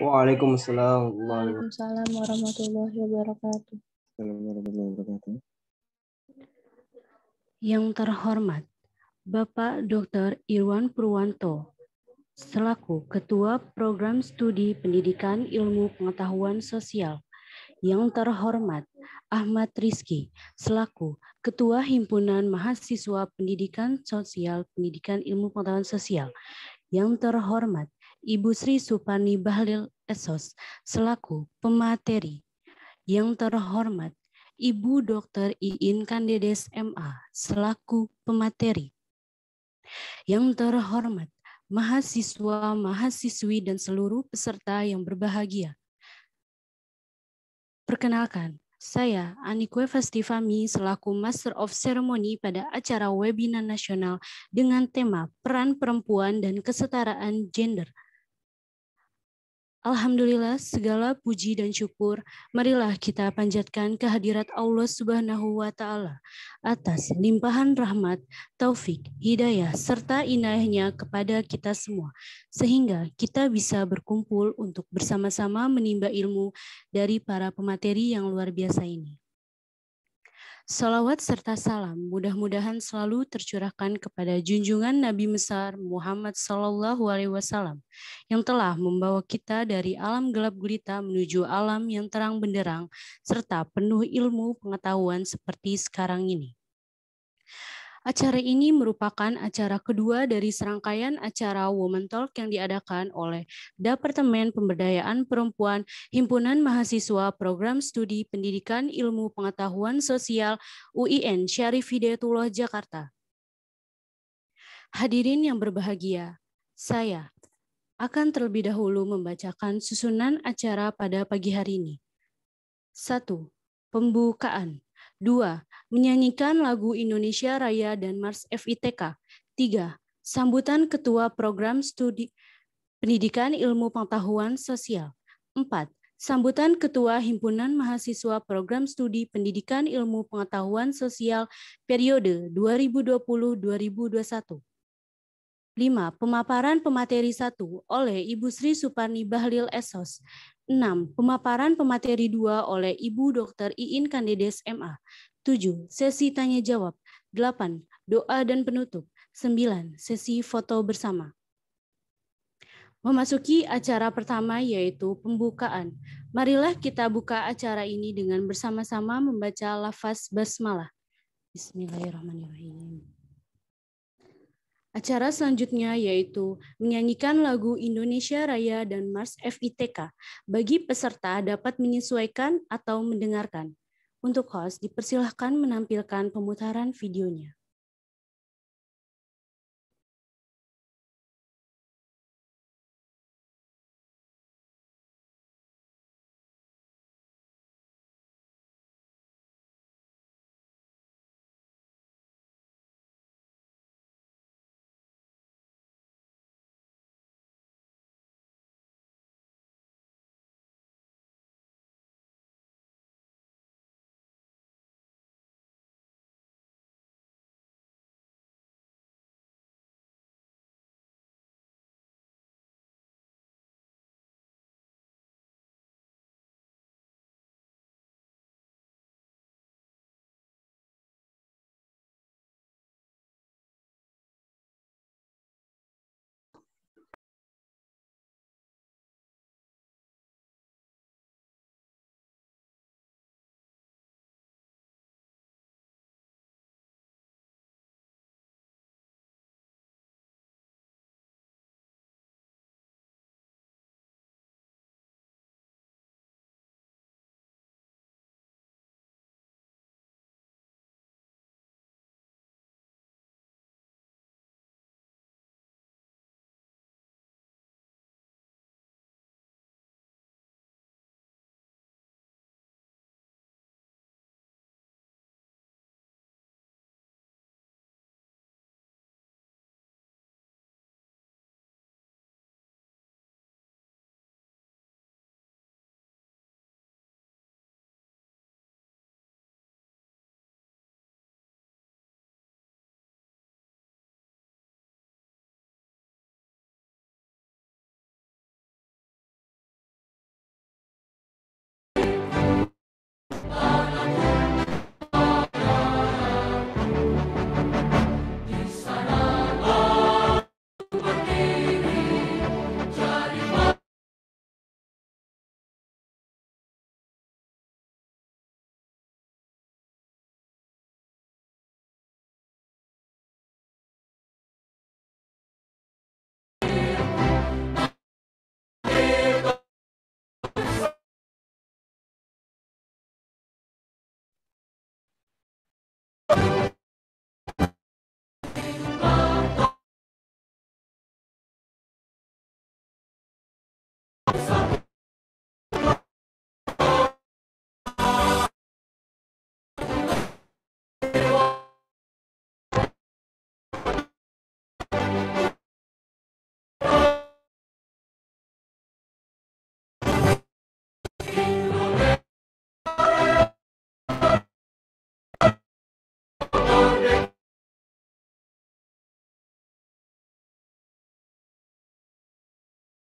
Waalaikumsalam. Waalaikumsalam warahmatullahi wabarakatuh. warahmatullahi wabarakatuh. Yang terhormat, Bapak Dr. Irwan Purwanto, selaku Ketua Program Studi Pendidikan Ilmu Pengetahuan Sosial. Yang terhormat, Ahmad Rizki, selaku Ketua Himpunan Mahasiswa Pendidikan Sosial Pendidikan Ilmu Pengetahuan Sosial. Yang terhormat, Ibu Sri Supani Bahlil Esos selaku pemateri. Yang terhormat Ibu Dr. Iin Kandedes MA selaku pemateri. Yang terhormat mahasiswa, mahasiswi, dan seluruh peserta yang berbahagia. Perkenalkan, saya Anikwe Festivami selaku Master of Ceremony pada acara webinar nasional dengan tema Peran Perempuan dan Kesetaraan Gender – Alhamdulillah segala puji dan syukur marilah kita panjatkan kehadirat Allah Subhanahu wa taala atas limpahan rahmat, taufik, hidayah serta inayahnya kepada kita semua sehingga kita bisa berkumpul untuk bersama-sama menimba ilmu dari para pemateri yang luar biasa ini. Salawat serta salam mudah-mudahan selalu tercurahkan kepada junjungan Nabi besar Muhammad Sallallahu Alaihi Wasallam yang telah membawa kita dari alam gelap gulita menuju alam yang terang benderang serta penuh ilmu pengetahuan seperti sekarang ini. Acara ini merupakan acara kedua dari serangkaian acara Women Talk yang diadakan oleh Departemen Pemberdayaan Perempuan Himpunan Mahasiswa Program Studi Pendidikan Ilmu Pengetahuan Sosial UIN Syarif Hidayatullah Jakarta. Hadirin yang berbahagia, saya akan terlebih dahulu membacakan susunan acara pada pagi hari ini. 1. Pembukaan 2. Menyanyikan lagu Indonesia Raya dan Mars FITK. 3. Sambutan Ketua Program Studi Pendidikan Ilmu Pengetahuan Sosial. 4. Sambutan Ketua Himpunan Mahasiswa Program Studi Pendidikan Ilmu Pengetahuan Sosial periode 2020-2021. 5. Pemaparan pemateri 1 oleh Ibu Sri Suparni Bahlil Esos. 6. Pemaparan pemateri 2 oleh Ibu Dr. Iin Kandides MA. 7. Sesi tanya jawab. 8. Doa dan penutup. 9. Sesi foto bersama. Memasuki acara pertama yaitu pembukaan. Marilah kita buka acara ini dengan bersama-sama membaca lafaz basmalah. Bismillahirrahmanirrahim. Acara selanjutnya yaitu menyanyikan lagu Indonesia Raya dan Mars FITK bagi peserta dapat menyesuaikan atau mendengarkan. Untuk host, dipersilahkan menampilkan pemutaran videonya.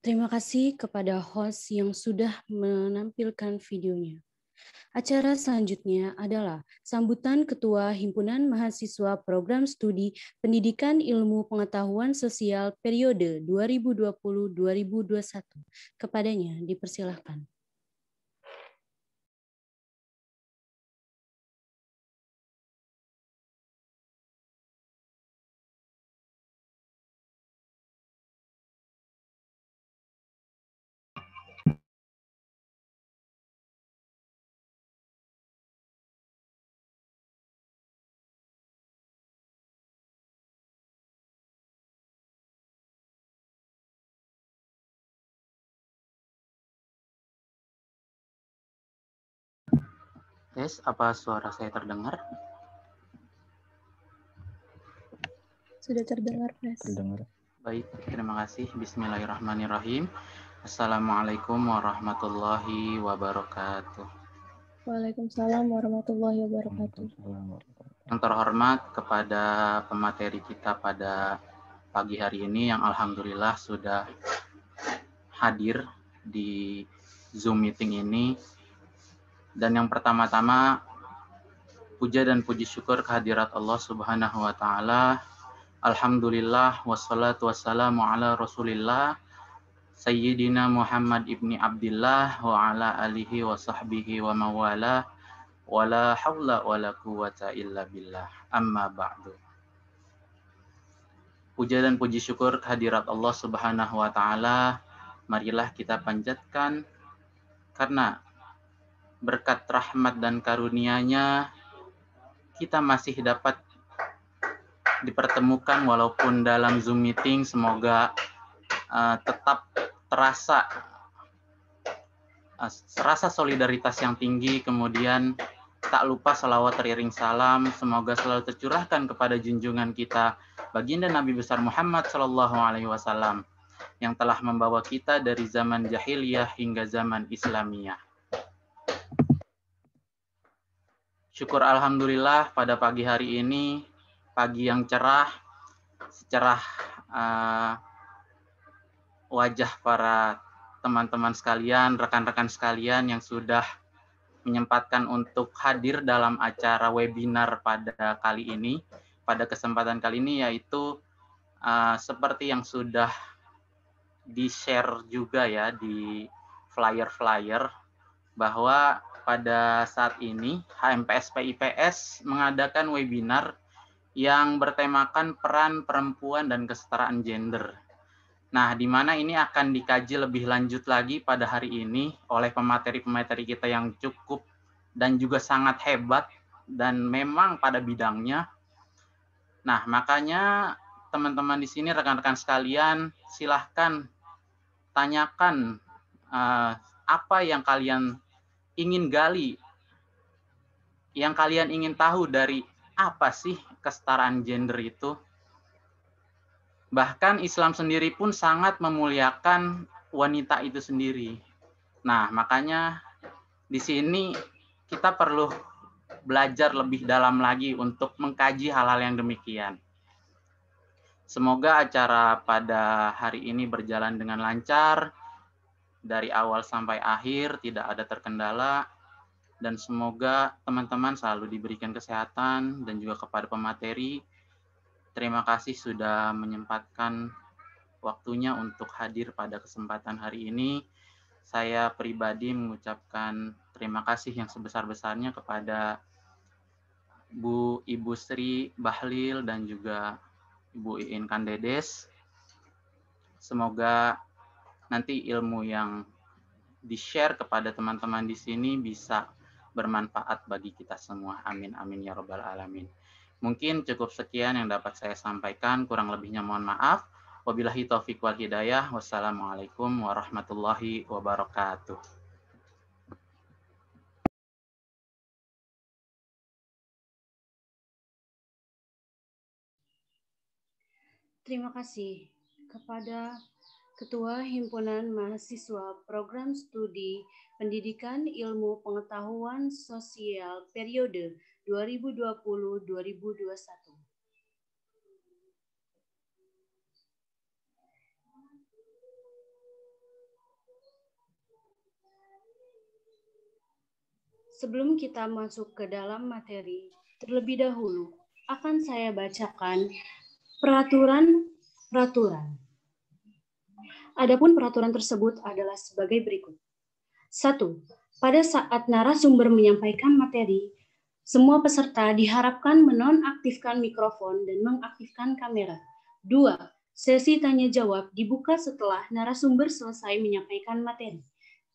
Terima kasih kepada host yang sudah menampilkan videonya. Acara selanjutnya adalah sambutan Ketua Himpunan Mahasiswa Program Studi Pendidikan Ilmu Pengetahuan Sosial periode 2020-2021. Kepadanya dipersilahkan. Tes, apa suara saya terdengar? Sudah terdengar, tes. Terdengar. Baik, terima kasih. Bismillahirrahmanirrahim. Assalamualaikum warahmatullahi wabarakatuh. Waalaikumsalam warahmatullahi wabarakatuh. Yang terhormat kepada pemateri kita pada pagi hari ini yang alhamdulillah sudah hadir di Zoom meeting ini dan yang pertama-tama puja dan puji syukur kehadirat Allah Subhanahu wa taala. Alhamdulillah wassalatu wassalamu ala Rasulillah Sayyidina Muhammad ibni Abdullah wa ala alihi wa sahbihi wa mawala wa la hawla wa la quwata illa billah amma ba'du Puja dan puji syukur kehadirat Allah Subhanahu wa taala marilah kita panjatkan karena berkat rahmat dan karunia-Nya kita masih dapat dipertemukan walaupun dalam Zoom meeting semoga uh, tetap terasa uh, terasa solidaritas yang tinggi kemudian tak lupa salawat teriring salam semoga selalu tercurahkan kepada junjungan kita baginda Nabi besar Muhammad Shallallahu alaihi wasallam yang telah membawa kita dari zaman jahiliyah hingga zaman Islamiyah Syukur alhamdulillah pada pagi hari ini, pagi yang cerah, secerah uh, wajah para teman-teman sekalian, rekan-rekan sekalian yang sudah menyempatkan untuk hadir dalam acara webinar pada kali ini, pada kesempatan kali ini yaitu uh, seperti yang sudah di-share juga ya di flyer-flyer bahwa pada saat ini HMPS PIPS mengadakan webinar yang bertemakan peran perempuan dan kesetaraan gender. Nah, di mana ini akan dikaji lebih lanjut lagi pada hari ini oleh pemateri-pemateri kita yang cukup dan juga sangat hebat dan memang pada bidangnya. Nah, makanya teman-teman di sini rekan-rekan sekalian silahkan tanyakan uh, apa yang kalian ingin gali, yang kalian ingin tahu dari apa sih kesetaraan gender itu? Bahkan Islam sendiri pun sangat memuliakan wanita itu sendiri. Nah, makanya di sini kita perlu belajar lebih dalam lagi untuk mengkaji hal-hal yang demikian. Semoga acara pada hari ini berjalan dengan lancar dari awal sampai akhir tidak ada terkendala dan semoga teman-teman selalu diberikan kesehatan dan juga kepada pemateri terima kasih sudah menyempatkan waktunya untuk hadir pada kesempatan hari ini saya pribadi mengucapkan terima kasih yang sebesar-besarnya kepada Bu Ibu Sri Bahlil dan juga Ibu Iin Kandedes. Semoga nanti ilmu yang di-share kepada teman-teman di sini bisa bermanfaat bagi kita semua. Amin, amin, ya robbal alamin. Mungkin cukup sekian yang dapat saya sampaikan. Kurang lebihnya mohon maaf. Wabillahi taufiq wal hidayah. Wassalamualaikum warahmatullahi wabarakatuh. Terima kasih kepada Ketua Himpunan Mahasiswa Program Studi Pendidikan Ilmu Pengetahuan Sosial periode 2020-2021. Sebelum kita masuk ke dalam materi, terlebih dahulu akan saya bacakan peraturan-peraturan Adapun peraturan tersebut adalah sebagai berikut. satu, Pada saat narasumber menyampaikan materi, semua peserta diharapkan menonaktifkan mikrofon dan mengaktifkan kamera. Dua, Sesi tanya jawab dibuka setelah narasumber selesai menyampaikan materi.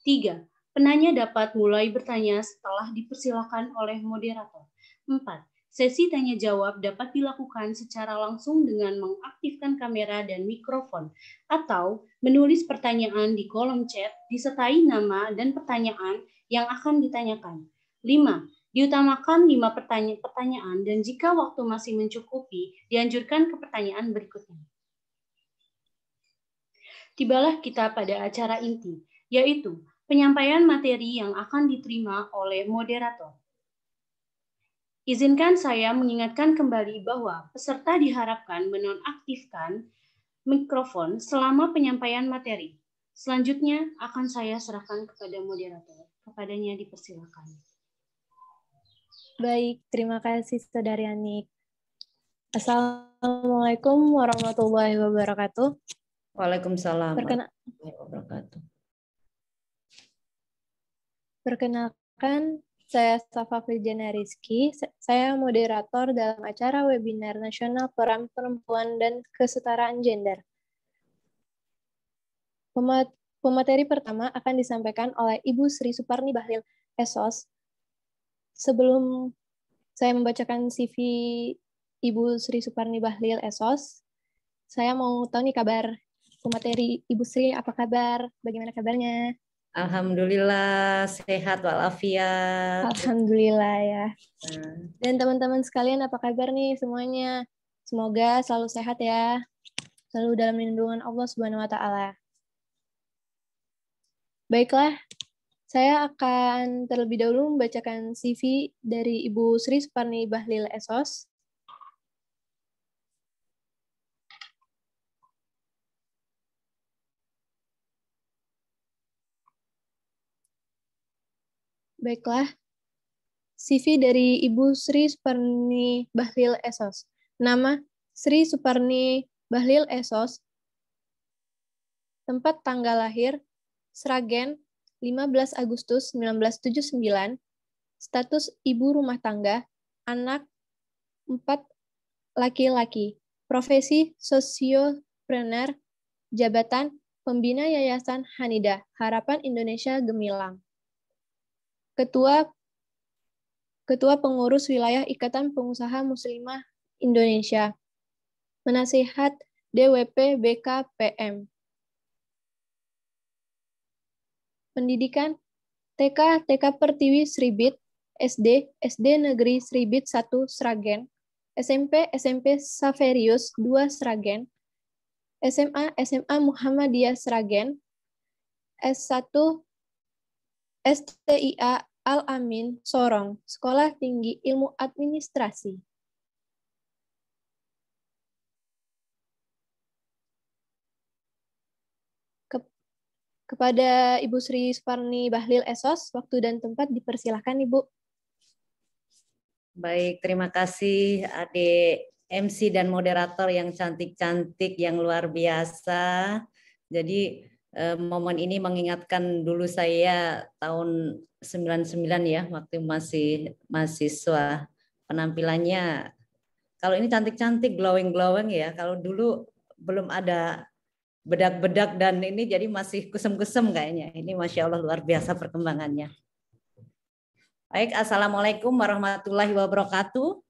Tiga, Penanya dapat mulai bertanya setelah dipersilakan oleh moderator. Empat. Sesi tanya jawab dapat dilakukan secara langsung dengan mengaktifkan kamera dan mikrofon atau menulis pertanyaan di kolom chat disertai nama dan pertanyaan yang akan ditanyakan. 5. Diutamakan 5 pertanyaan dan jika waktu masih mencukupi, dianjurkan ke pertanyaan berikutnya. Tibalah kita pada acara inti, yaitu penyampaian materi yang akan diterima oleh moderator. Izinkan saya mengingatkan kembali bahwa peserta diharapkan menonaktifkan mikrofon selama penyampaian materi. Selanjutnya akan saya serahkan kepada moderator. Kepadanya dipersilakan. Baik, terima kasih Saudari Anik. Assalamualaikum warahmatullahi wabarakatuh. Waalaikumsalam Perkena... warahmatullahi wabarakatuh. Perkenalkan, saya Safa Firjana Rizky, saya moderator dalam acara webinar nasional Peran Perempuan dan Kesetaraan Gender. Pemateri pertama akan disampaikan oleh Ibu Sri Suparni Bahlil Esos. Sebelum saya membacakan CV Ibu Sri Suparni Bahlil Esos, saya mau tahu nih kabar pemateri Ibu Sri, apa kabar? Bagaimana kabarnya? Alhamdulillah sehat walafiat. Alhamdulillah ya. Nah. Dan teman-teman sekalian apa kabar nih semuanya? Semoga selalu sehat ya. Selalu dalam lindungan Allah Subhanahu wa taala. Baiklah, saya akan terlebih dahulu membacakan CV dari Ibu Sri Suparni Bahlil Esos. Baiklah. CV dari Ibu Sri Suparni Bahlil Esos. Nama Sri Suparni Bahlil Esos. Tempat tanggal lahir Sragen 15 Agustus 1979. Status ibu rumah tangga, anak 4 laki-laki. Profesi sosiopreneur, jabatan pembina Yayasan Hanida, Harapan Indonesia Gemilang. Ketua Ketua Pengurus Wilayah Ikatan Pengusaha Muslimah Indonesia, Penasihat DWP BKPM. Pendidikan TK TK Pertiwi Sribit, SD SD Negeri Sribit 1 Sragen, SMP SMP Saverius 2 Sragen, SMA SMA Muhammadiyah Sragen, S1 STIA Al-Amin Sorong, Sekolah Tinggi Ilmu Administrasi. Kepada Ibu Sri Suparni Bahlil Esos, waktu dan tempat dipersilahkan Ibu. Baik, terima kasih adik MC dan moderator yang cantik-cantik, yang luar biasa. Jadi Eh, momen ini mengingatkan dulu saya tahun 99 ya waktu masih mahasiswa penampilannya kalau ini cantik-cantik glowing-glowing ya kalau dulu belum ada bedak-bedak dan ini jadi masih kusem-kusem kayaknya ini masya Allah luar biasa perkembangannya baik assalamualaikum warahmatullahi wabarakatuh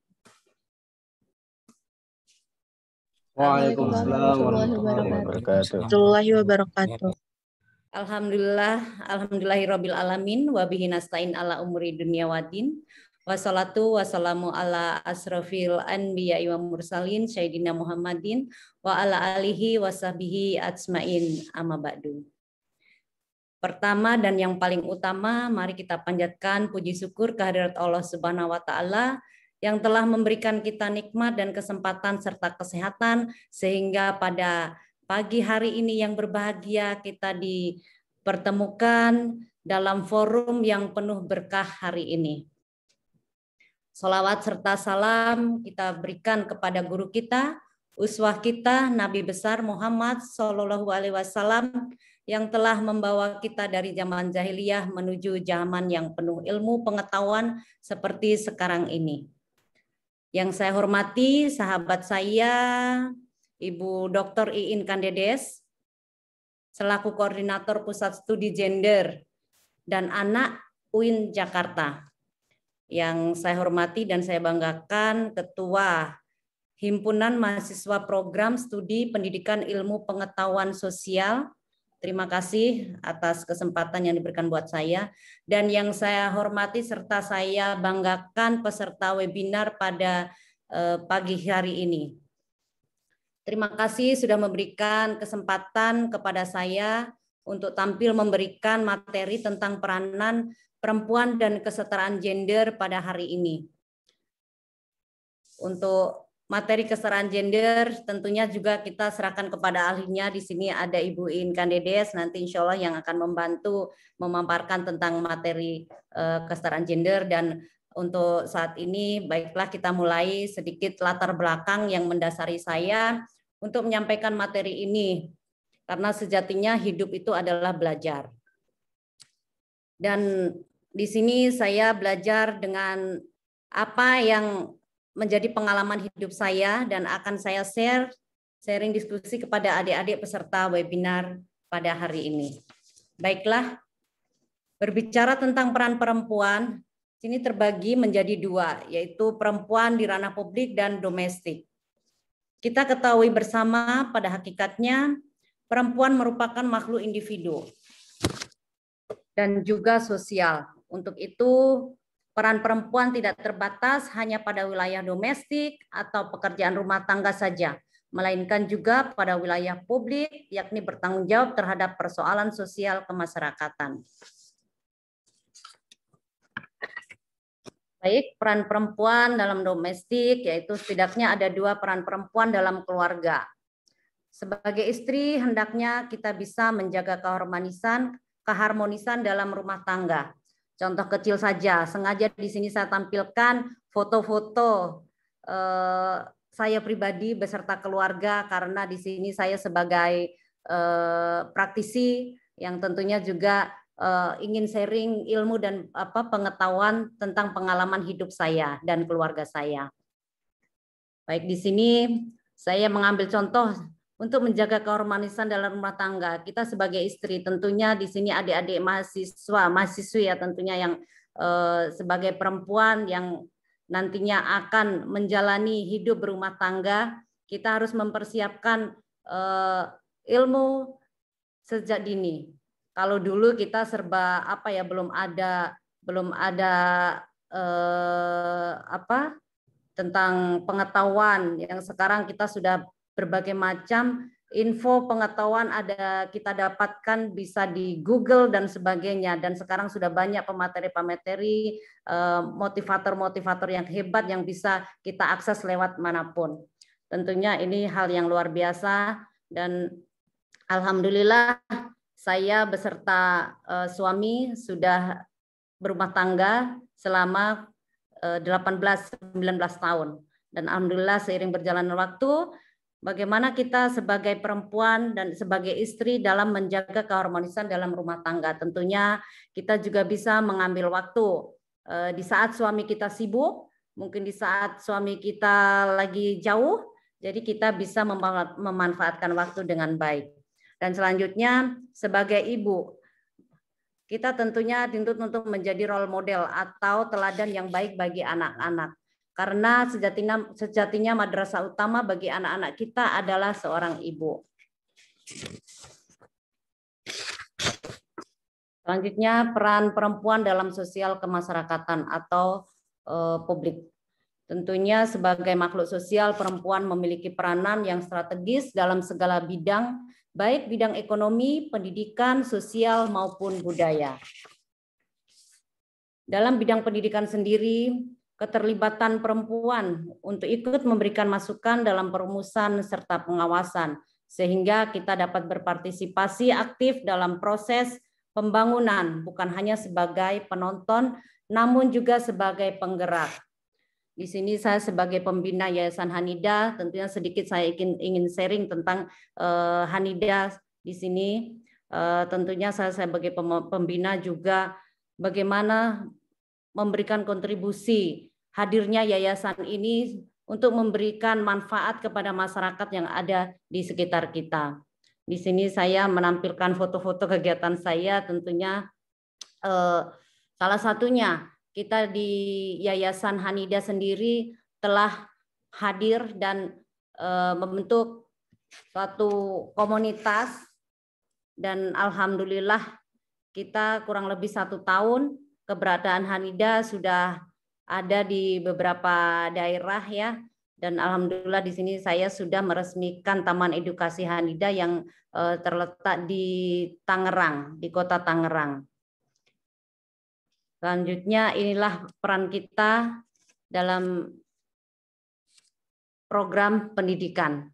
Waalaikumsalam warahmatullahi wabarakatuh. Alhamdulillah, alhamdulillahirabbil alamin wa bihi nasta'in ala umuri dunya wadin. Wassalatu wassalamu ala asrafil anbiya wa mursalin Sayyidina Muhammadin wa ala alihi washabihi ajmain amma ba'du. Pertama dan yang paling utama, mari kita panjatkan puji syukur kehadirat Allah Subhanahu wa taala yang telah memberikan kita nikmat dan kesempatan serta kesehatan sehingga pada pagi hari ini yang berbahagia kita dipertemukan dalam forum yang penuh berkah hari ini. Salawat serta salam kita berikan kepada guru kita, uswah kita Nabi besar Muhammad Shallallahu Alaihi Wasallam yang telah membawa kita dari zaman jahiliyah menuju zaman yang penuh ilmu pengetahuan seperti sekarang ini. Yang saya hormati sahabat saya Ibu Dr. Iin Kandedes selaku koordinator Pusat Studi Gender dan Anak UIN Jakarta. Yang saya hormati dan saya banggakan Ketua Himpunan Mahasiswa Program Studi Pendidikan Ilmu Pengetahuan Sosial Terima kasih atas kesempatan yang diberikan buat saya dan yang saya hormati serta saya banggakan peserta webinar pada eh, pagi hari ini. Terima kasih sudah memberikan kesempatan kepada saya untuk tampil memberikan materi tentang peranan perempuan dan kesetaraan gender pada hari ini. Untuk materi kesetaraan gender tentunya juga kita serahkan kepada ahlinya. Di sini ada Ibu Inkan Dedes nanti insya Allah yang akan membantu memaparkan tentang materi uh, kesetaraan gender dan untuk saat ini baiklah kita mulai sedikit latar belakang yang mendasari saya untuk menyampaikan materi ini karena sejatinya hidup itu adalah belajar. Dan di sini saya belajar dengan apa yang menjadi pengalaman hidup saya dan akan saya share sharing diskusi kepada adik-adik peserta webinar pada hari ini. Baiklah, berbicara tentang peran perempuan, sini terbagi menjadi dua, yaitu perempuan di ranah publik dan domestik. Kita ketahui bersama pada hakikatnya perempuan merupakan makhluk individu dan juga sosial. Untuk itu Peran perempuan tidak terbatas hanya pada wilayah domestik atau pekerjaan rumah tangga saja, melainkan juga pada wilayah publik, yakni bertanggung jawab terhadap persoalan sosial kemasyarakatan. Baik, peran perempuan dalam domestik yaitu setidaknya ada dua peran perempuan dalam keluarga. Sebagai istri, hendaknya kita bisa menjaga keharmonisan, keharmonisan dalam rumah tangga. Contoh kecil saja, sengaja di sini saya tampilkan foto-foto eh, saya pribadi beserta keluarga karena di sini saya sebagai eh, praktisi yang tentunya juga eh, ingin sharing ilmu dan apa pengetahuan tentang pengalaman hidup saya dan keluarga saya. Baik di sini saya mengambil contoh untuk menjaga kehormatan dalam rumah tangga. Kita sebagai istri tentunya di sini adik-adik mahasiswa, mahasiswi ya tentunya yang eh, sebagai perempuan yang nantinya akan menjalani hidup berumah tangga, kita harus mempersiapkan eh, ilmu sejak dini. Kalau dulu kita serba apa ya belum ada belum ada eh, apa tentang pengetahuan yang sekarang kita sudah berbagai macam info pengetahuan ada kita dapatkan bisa di Google dan sebagainya dan sekarang sudah banyak pemateri-pemateri eh, motivator-motivator yang hebat yang bisa kita akses lewat manapun. Tentunya ini hal yang luar biasa dan alhamdulillah saya beserta eh, suami sudah berumah tangga selama 18 eh, 19 tahun dan alhamdulillah seiring berjalannya waktu bagaimana kita sebagai perempuan dan sebagai istri dalam menjaga keharmonisan dalam rumah tangga. Tentunya kita juga bisa mengambil waktu eh, di saat suami kita sibuk, mungkin di saat suami kita lagi jauh, jadi kita bisa memanfaatkan waktu dengan baik. Dan selanjutnya sebagai ibu, kita tentunya dituntut untuk menjadi role model atau teladan yang baik bagi anak-anak karena sejatinya, sejatinya madrasah utama bagi anak-anak kita adalah seorang ibu. Selanjutnya peran perempuan dalam sosial kemasyarakatan atau e, publik Tentunya sebagai makhluk sosial, perempuan memiliki peranan yang strategis dalam segala bidang, baik bidang ekonomi, pendidikan, sosial, maupun budaya. Dalam bidang pendidikan sendiri, keterlibatan perempuan untuk ikut memberikan masukan dalam perumusan serta pengawasan, sehingga kita dapat berpartisipasi aktif dalam proses pembangunan, bukan hanya sebagai penonton, namun juga sebagai penggerak. Di sini saya sebagai pembina Yayasan Hanida, tentunya sedikit saya ingin, sharing tentang eh, Hanida di sini. Eh, tentunya saya sebagai pembina juga bagaimana memberikan kontribusi hadirnya yayasan ini untuk memberikan manfaat kepada masyarakat yang ada di sekitar kita. Di sini saya menampilkan foto-foto kegiatan saya tentunya eh, salah satunya kita di Yayasan Hanida sendiri telah hadir dan eh, membentuk suatu komunitas dan alhamdulillah kita kurang lebih satu tahun keberadaan Hanida sudah ada di beberapa daerah ya dan alhamdulillah di sini saya sudah meresmikan Taman Edukasi Hanida yang eh, terletak di Tangerang, di Kota Tangerang. Selanjutnya inilah peran kita dalam program pendidikan.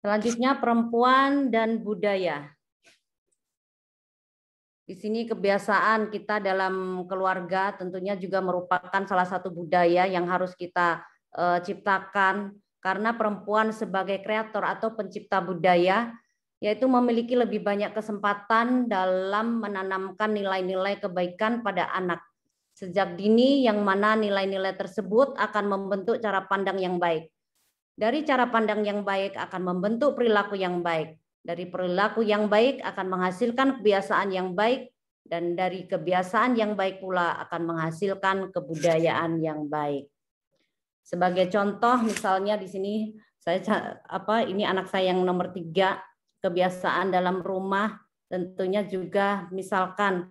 Selanjutnya perempuan dan budaya. Di sini kebiasaan kita dalam keluarga tentunya juga merupakan salah satu budaya yang harus kita e, ciptakan karena perempuan sebagai kreator atau pencipta budaya yaitu memiliki lebih banyak kesempatan dalam menanamkan nilai-nilai kebaikan pada anak sejak dini yang mana nilai-nilai tersebut akan membentuk cara pandang yang baik. Dari cara pandang yang baik akan membentuk perilaku yang baik dari perilaku yang baik akan menghasilkan kebiasaan yang baik dan dari kebiasaan yang baik pula akan menghasilkan kebudayaan yang baik. Sebagai contoh misalnya di sini saya apa ini anak saya yang nomor tiga kebiasaan dalam rumah tentunya juga misalkan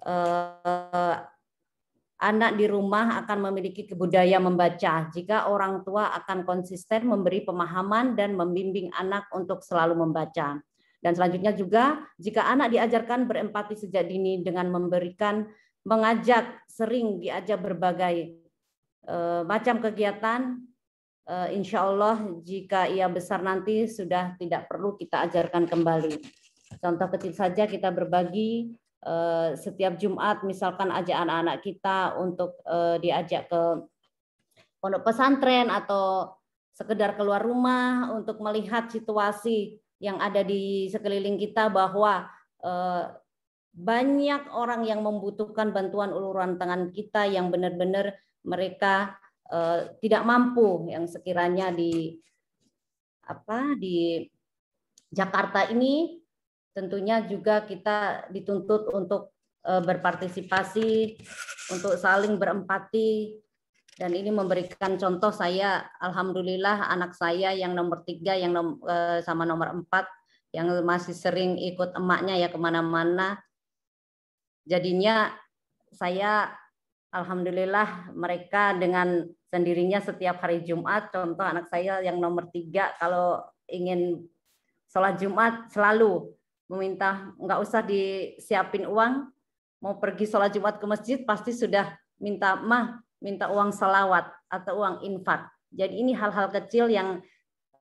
eh, anak di rumah akan memiliki kebudaya membaca jika orang tua akan konsisten memberi pemahaman dan membimbing anak untuk selalu membaca. Dan selanjutnya juga jika anak diajarkan berempati sejak dini dengan memberikan mengajak sering diajak berbagai e, macam kegiatan e, insya Allah jika ia besar nanti sudah tidak perlu kita ajarkan kembali. Contoh kecil saja kita berbagi Eh, setiap Jumat misalkan ajak anak-anak kita untuk eh, diajak ke pondok pesantren atau sekedar keluar rumah untuk melihat situasi yang ada di sekeliling kita bahwa eh, banyak orang yang membutuhkan bantuan uluran tangan kita yang benar-benar mereka tidak mampu yang sekiranya di apa di Jakarta ini tentunya juga kita dituntut untuk eh, berpartisipasi, untuk saling berempati, dan ini memberikan contoh saya, alhamdulillah anak saya yang nomor tiga, yang nom, eh, sama nomor empat, yang masih sering ikut emaknya ya kemana-mana. Jadinya saya alhamdulillah mereka dengan sendirinya setiap hari Jumat, contoh anak saya yang nomor tiga kalau ingin sholat Jumat selalu meminta nggak usah disiapin uang mau pergi sholat Jumat ke masjid pasti sudah minta mah minta uang salawat atau uang infak. Jadi ini hal-hal kecil yang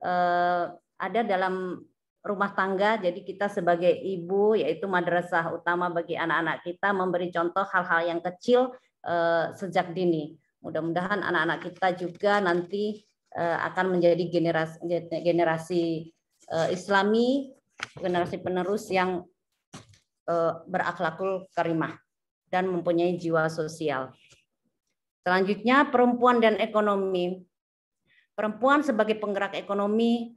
eh, ada dalam rumah tangga. Jadi kita sebagai ibu yaitu madrasah utama bagi anak-anak kita memberi contoh hal-hal yang kecil eh, sejak dini. Mudah-mudahan anak-anak kita juga nanti eh, akan menjadi generasi generasi eh, Islami generasi penerus yang eh, berakhlakul karimah dan mempunyai jiwa sosial. Selanjutnya perempuan dan ekonomi. Perempuan sebagai penggerak ekonomi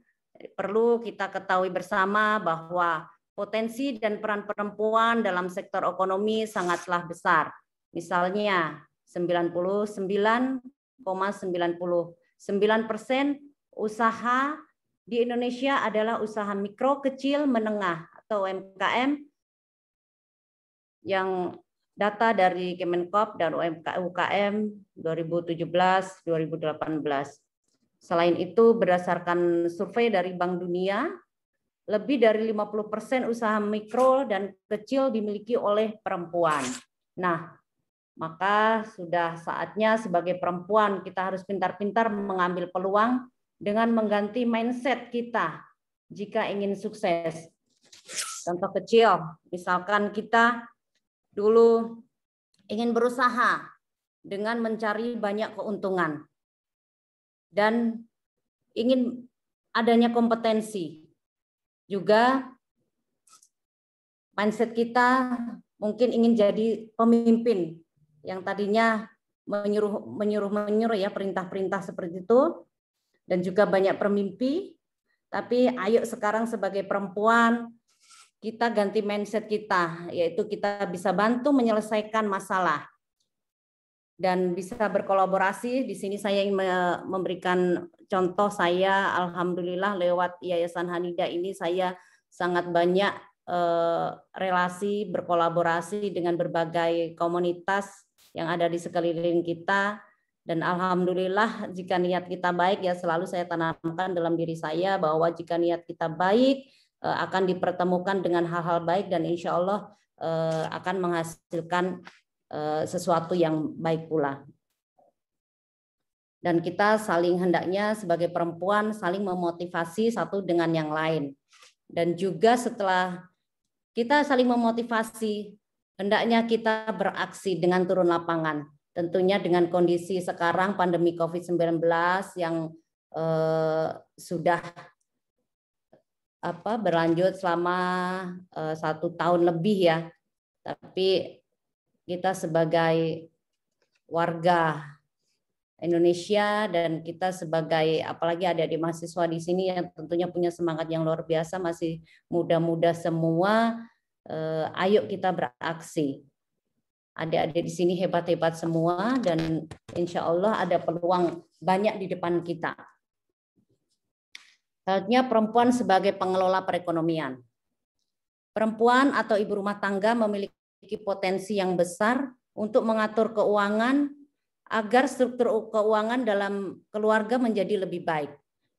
perlu kita ketahui bersama bahwa potensi dan peran perempuan dalam sektor ekonomi sangatlah besar. Misalnya 99,99 persen persen usaha di Indonesia adalah usaha mikro, kecil, menengah atau UMKM yang data dari Kemenkop dan UMKM 2017-2018. Selain itu, berdasarkan survei dari Bank Dunia, lebih dari 50% persen usaha mikro dan kecil dimiliki oleh perempuan. Nah, maka sudah saatnya sebagai perempuan kita harus pintar-pintar mengambil peluang dengan mengganti mindset kita jika ingin sukses. Contoh kecil, misalkan kita dulu ingin berusaha dengan mencari banyak keuntungan dan ingin adanya kompetensi. Juga mindset kita mungkin ingin jadi pemimpin yang tadinya menyuruh menyuruh menyuruh ya perintah-perintah seperti itu dan juga banyak permimpi, Tapi ayo sekarang sebagai perempuan kita ganti mindset kita, yaitu kita bisa bantu menyelesaikan masalah dan bisa berkolaborasi. Di sini saya ingin memberikan contoh saya, alhamdulillah lewat Yayasan Hanida ini saya sangat banyak eh, relasi berkolaborasi dengan berbagai komunitas yang ada di sekeliling kita dan alhamdulillah jika niat kita baik ya selalu saya tanamkan dalam diri saya bahwa jika niat kita baik eh, akan dipertemukan dengan hal-hal baik dan insya Allah eh, akan menghasilkan eh, sesuatu yang baik pula. Dan kita saling hendaknya sebagai perempuan saling memotivasi satu dengan yang lain. Dan juga setelah kita saling memotivasi, hendaknya kita beraksi dengan turun lapangan Tentunya dengan kondisi sekarang pandemi COVID-19 yang eh, sudah apa berlanjut selama eh, satu tahun lebih ya. Tapi kita sebagai warga Indonesia dan kita sebagai apalagi ada di mahasiswa di sini yang tentunya punya semangat yang luar biasa masih muda-muda semua eh, ayo kita beraksi Adik-adik di sini hebat-hebat semua dan insya Allah ada peluang banyak di depan kita. Selanjutnya perempuan sebagai pengelola perekonomian. Perempuan atau ibu rumah tangga memiliki potensi yang besar untuk mengatur keuangan agar struktur keuangan dalam keluarga menjadi lebih baik.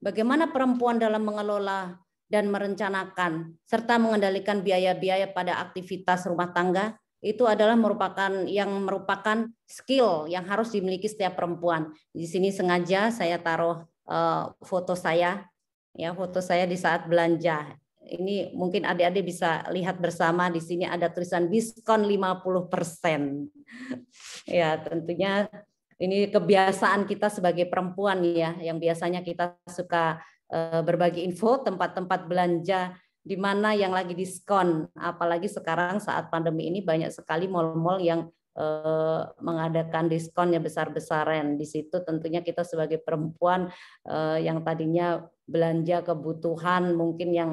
Bagaimana perempuan dalam mengelola dan merencanakan serta mengendalikan biaya-biaya pada aktivitas rumah tangga itu adalah merupakan yang merupakan skill yang harus dimiliki setiap perempuan. Di sini sengaja saya taruh uh, foto saya ya foto saya di saat belanja. Ini mungkin adik-adik bisa lihat bersama di sini ada tulisan diskon 50%. ya, tentunya ini kebiasaan kita sebagai perempuan ya yang biasanya kita suka uh, berbagi info tempat-tempat belanja di mana yang lagi diskon. Apalagi sekarang saat pandemi ini banyak sekali mal-mal yang eh, mengadakan diskonnya besar-besaran. Di situ tentunya kita sebagai perempuan eh, yang tadinya belanja kebutuhan mungkin yang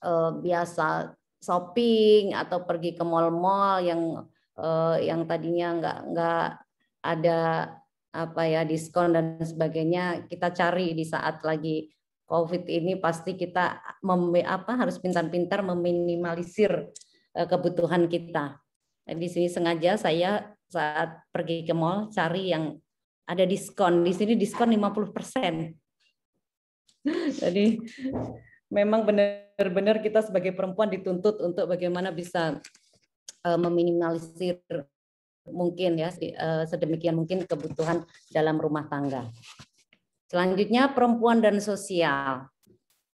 eh, biasa shopping atau pergi ke mal-mal yang eh, yang tadinya nggak nggak ada apa ya diskon dan sebagainya kita cari di saat lagi COVID ini pasti kita mem, apa harus pintar-pintar meminimalisir eh, kebutuhan kita. Di sini sengaja saya saat pergi ke mall cari yang ada diskon. Di sini diskon 50%. persen. Jadi memang benar-benar kita sebagai perempuan dituntut untuk bagaimana bisa eh, meminimalisir mungkin ya eh, sedemikian mungkin kebutuhan dalam rumah tangga. Selanjutnya perempuan dan sosial.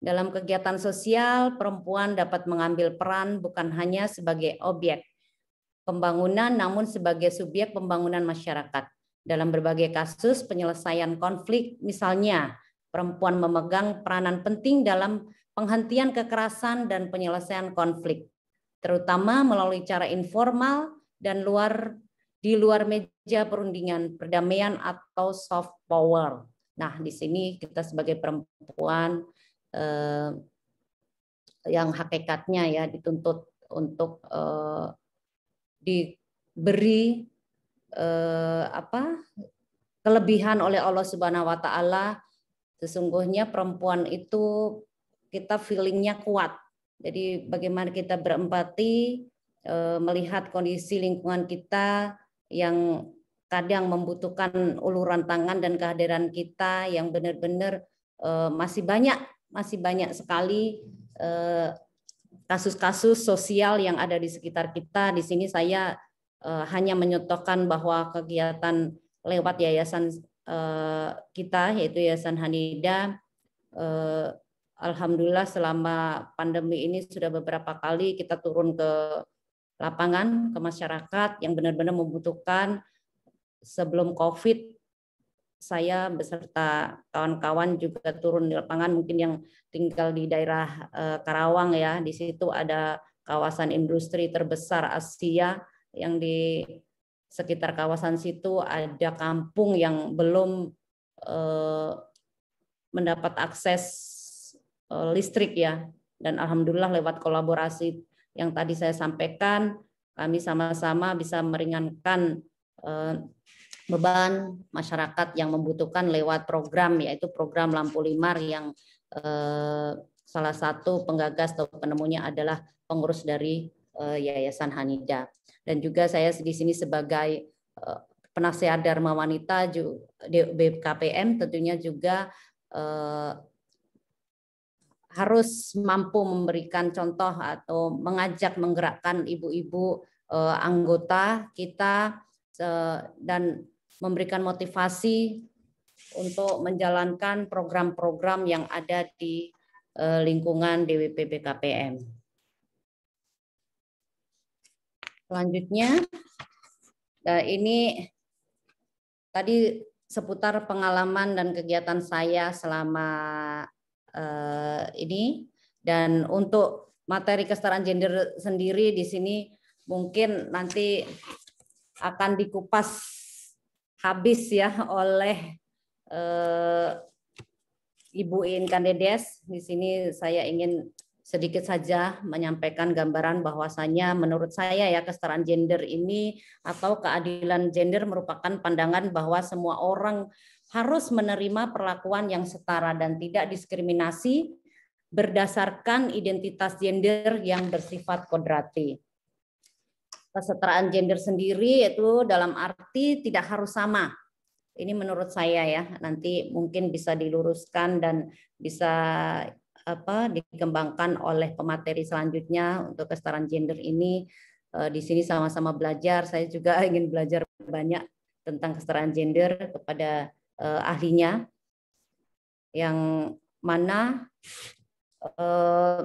Dalam kegiatan sosial, perempuan dapat mengambil peran bukan hanya sebagai objek pembangunan namun sebagai subjek pembangunan masyarakat. Dalam berbagai kasus penyelesaian konflik misalnya, perempuan memegang peranan penting dalam penghentian kekerasan dan penyelesaian konflik, terutama melalui cara informal dan luar di luar meja perundingan perdamaian atau soft power. Nah, di sini kita sebagai perempuan eh, yang hakikatnya ya dituntut untuk eh, diberi eh, apa kelebihan oleh Allah Subhanahu wa taala sesungguhnya perempuan itu kita feelingnya kuat. Jadi bagaimana kita berempati, eh, melihat kondisi lingkungan kita yang kadang membutuhkan uluran tangan dan kehadiran kita yang benar-benar uh, masih banyak masih banyak sekali kasus eh, kasus-kasus sosial yang ada di sekitar kita. Di sini saya uh, hanya menyotokan bahwa kegiatan lewat yayasan uh, kita yaitu Yayasan Hanida uh, alhamdulillah selama pandemi ini sudah beberapa kali kita turun ke lapangan ke masyarakat yang benar-benar membutuhkan sebelum COVID saya beserta kawan-kawan juga turun di lapangan mungkin yang tinggal di daerah eh, Karawang ya di situ ada kawasan industri terbesar Asia yang di sekitar kawasan situ ada kampung yang belum eh, mendapat akses eh, listrik ya dan alhamdulillah lewat kolaborasi yang tadi saya sampaikan kami sama-sama bisa meringankan beban masyarakat yang membutuhkan lewat program yaitu program Lampu Limar yang eh, salah satu penggagas atau penemunya adalah pengurus dari eh, Yayasan Hanida. Dan juga saya di sini sebagai eh, penasehat Dharma Wanita BKPM tentunya juga eh, harus mampu memberikan contoh atau mengajak menggerakkan ibu-ibu eh, anggota kita eh, dan memberikan motivasi untuk menjalankan program-program yang ada di eh, lingkungan DWP BKPM. Selanjutnya, eh, ini tadi seputar pengalaman dan kegiatan saya selama eh, ini dan untuk materi kesetaraan gender sendiri di sini mungkin nanti akan dikupas habis ya oleh eh, Ibu In Kandedes. Di sini saya ingin sedikit saja menyampaikan gambaran bahwasannya menurut saya ya kesetaraan gender ini atau keadilan gender merupakan pandangan bahwa semua orang harus menerima perlakuan yang setara dan tidak diskriminasi berdasarkan identitas gender yang bersifat kodrati kesetaraan gender sendiri yaitu dalam arti tidak harus sama. Ini menurut saya ya, nanti mungkin bisa diluruskan dan bisa apa dikembangkan oleh pemateri selanjutnya untuk kesetaraan gender ini eh, di sini sama-sama belajar. Saya juga ingin belajar banyak tentang kesetaraan gender kepada eh, ahlinya yang mana eh,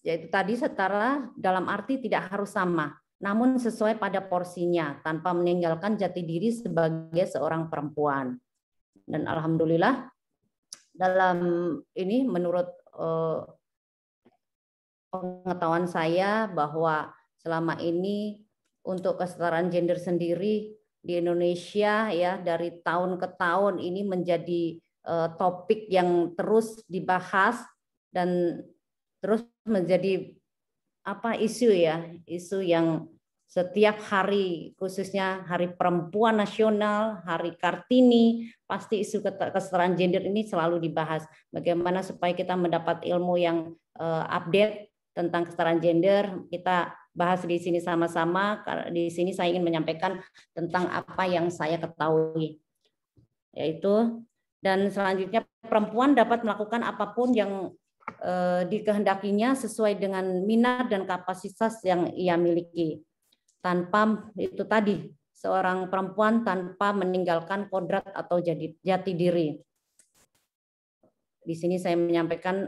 yaitu tadi setara dalam arti tidak harus sama namun sesuai pada porsinya tanpa meninggalkan jati diri sebagai seorang perempuan. Dan alhamdulillah dalam ini menurut eh, pengetahuan saya bahwa selama ini untuk kesetaraan gender sendiri di Indonesia ya dari tahun ke tahun ini menjadi eh, topik yang terus dibahas dan terus menjadi apa isu ya isu yang setiap hari, khususnya Hari Perempuan Nasional, Hari Kartini, pasti isu kesetaraan gender ini selalu dibahas. Bagaimana supaya kita mendapat ilmu yang eh, update tentang kesetaraan gender, kita bahas di sini sama-sama. Di sini saya ingin menyampaikan tentang apa yang saya ketahui, yaitu dan selanjutnya perempuan dapat melakukan apapun yang eh, dikehendakinya sesuai dengan minat dan kapasitas yang ia miliki tanpa itu tadi seorang perempuan tanpa meninggalkan kodrat atau jadi jati diri. Di sini saya menyampaikan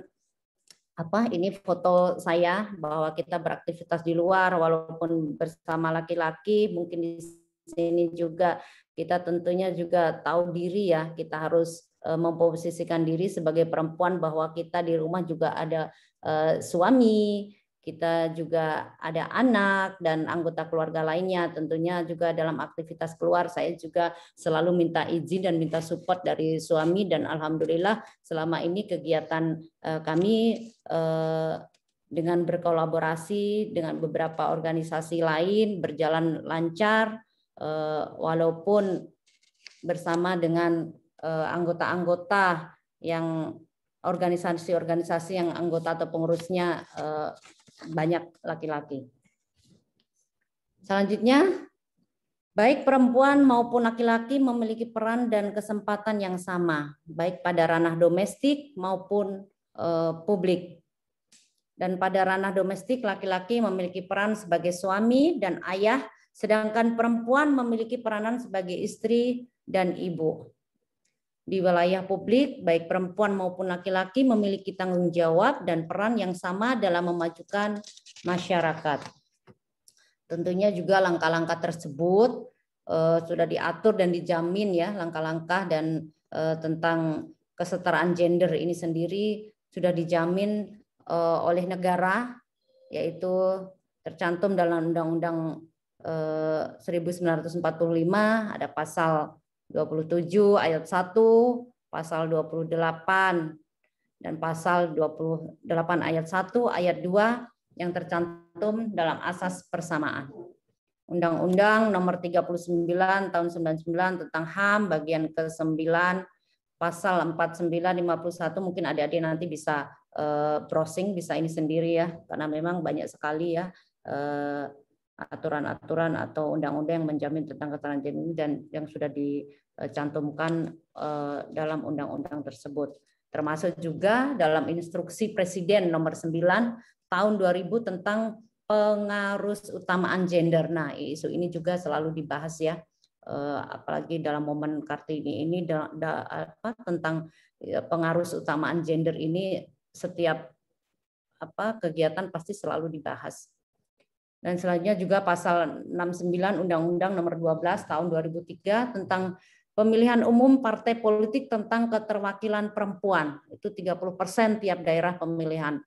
apa ini foto saya bahwa kita beraktivitas di luar walaupun bersama laki-laki mungkin di sini juga kita tentunya juga tahu diri ya kita harus eh, memposisikan diri sebagai perempuan bahwa kita di rumah juga ada eh, suami kita juga ada anak dan anggota keluarga lainnya. Tentunya juga dalam aktivitas keluar saya juga selalu minta izin dan minta support dari suami dan alhamdulillah selama ini kegiatan eh, kami eh, dengan berkolaborasi dengan beberapa organisasi lain berjalan lancar eh, walaupun bersama dengan anggota-anggota yang organisasi-organisasi yang anggota atau pengurusnya banyak laki-laki. Selanjutnya, baik perempuan maupun laki-laki memiliki peran dan kesempatan yang sama, baik pada ranah domestik maupun e, publik. Dan pada ranah domestik, laki-laki memiliki peran sebagai suami dan ayah, sedangkan perempuan memiliki peranan sebagai istri dan ibu di wilayah publik, baik perempuan maupun laki-laki, memiliki tanggung jawab dan peran yang sama dalam memajukan masyarakat. Tentunya juga langkah-langkah tersebut uh, sudah diatur dan dijamin ya langkah-langkah dan uh, tentang kesetaraan gender ini sendiri sudah dijamin uh, oleh negara yaitu tercantum dalam Undang-Undang 1945 ada pasal 27 ayat 1, pasal 28 dan pasal 28 ayat 1 ayat 2 yang tercantum dalam asas persamaan. Undang-Undang nomor 39 tahun 99 tentang HAM bagian ke-9 pasal 49 51 mungkin adik-adik nanti bisa uh, browsing bisa ini sendiri ya karena memang banyak sekali ya uh, aturan-aturan atau undang-undang yang menjamin tentang ketahanan ini dan yang sudah dicantumkan eh, dalam undang-undang tersebut. Termasuk juga dalam instruksi Presiden nomor 9 tahun 2000 tentang pengarus utamaan gender. Nah, isu ini juga selalu dibahas ya eh, apalagi dalam momen Kartini ini tentang ya, pengarus utamaan gender ini setiap apa kegiatan pasti selalu dibahas dan selanjutnya juga pasal 69 Undang-Undang Nomor 12 Tahun 2003 tentang pemilihan umum partai politik tentang keterwakilan perempuan itu 30% tiap daerah pemilihan.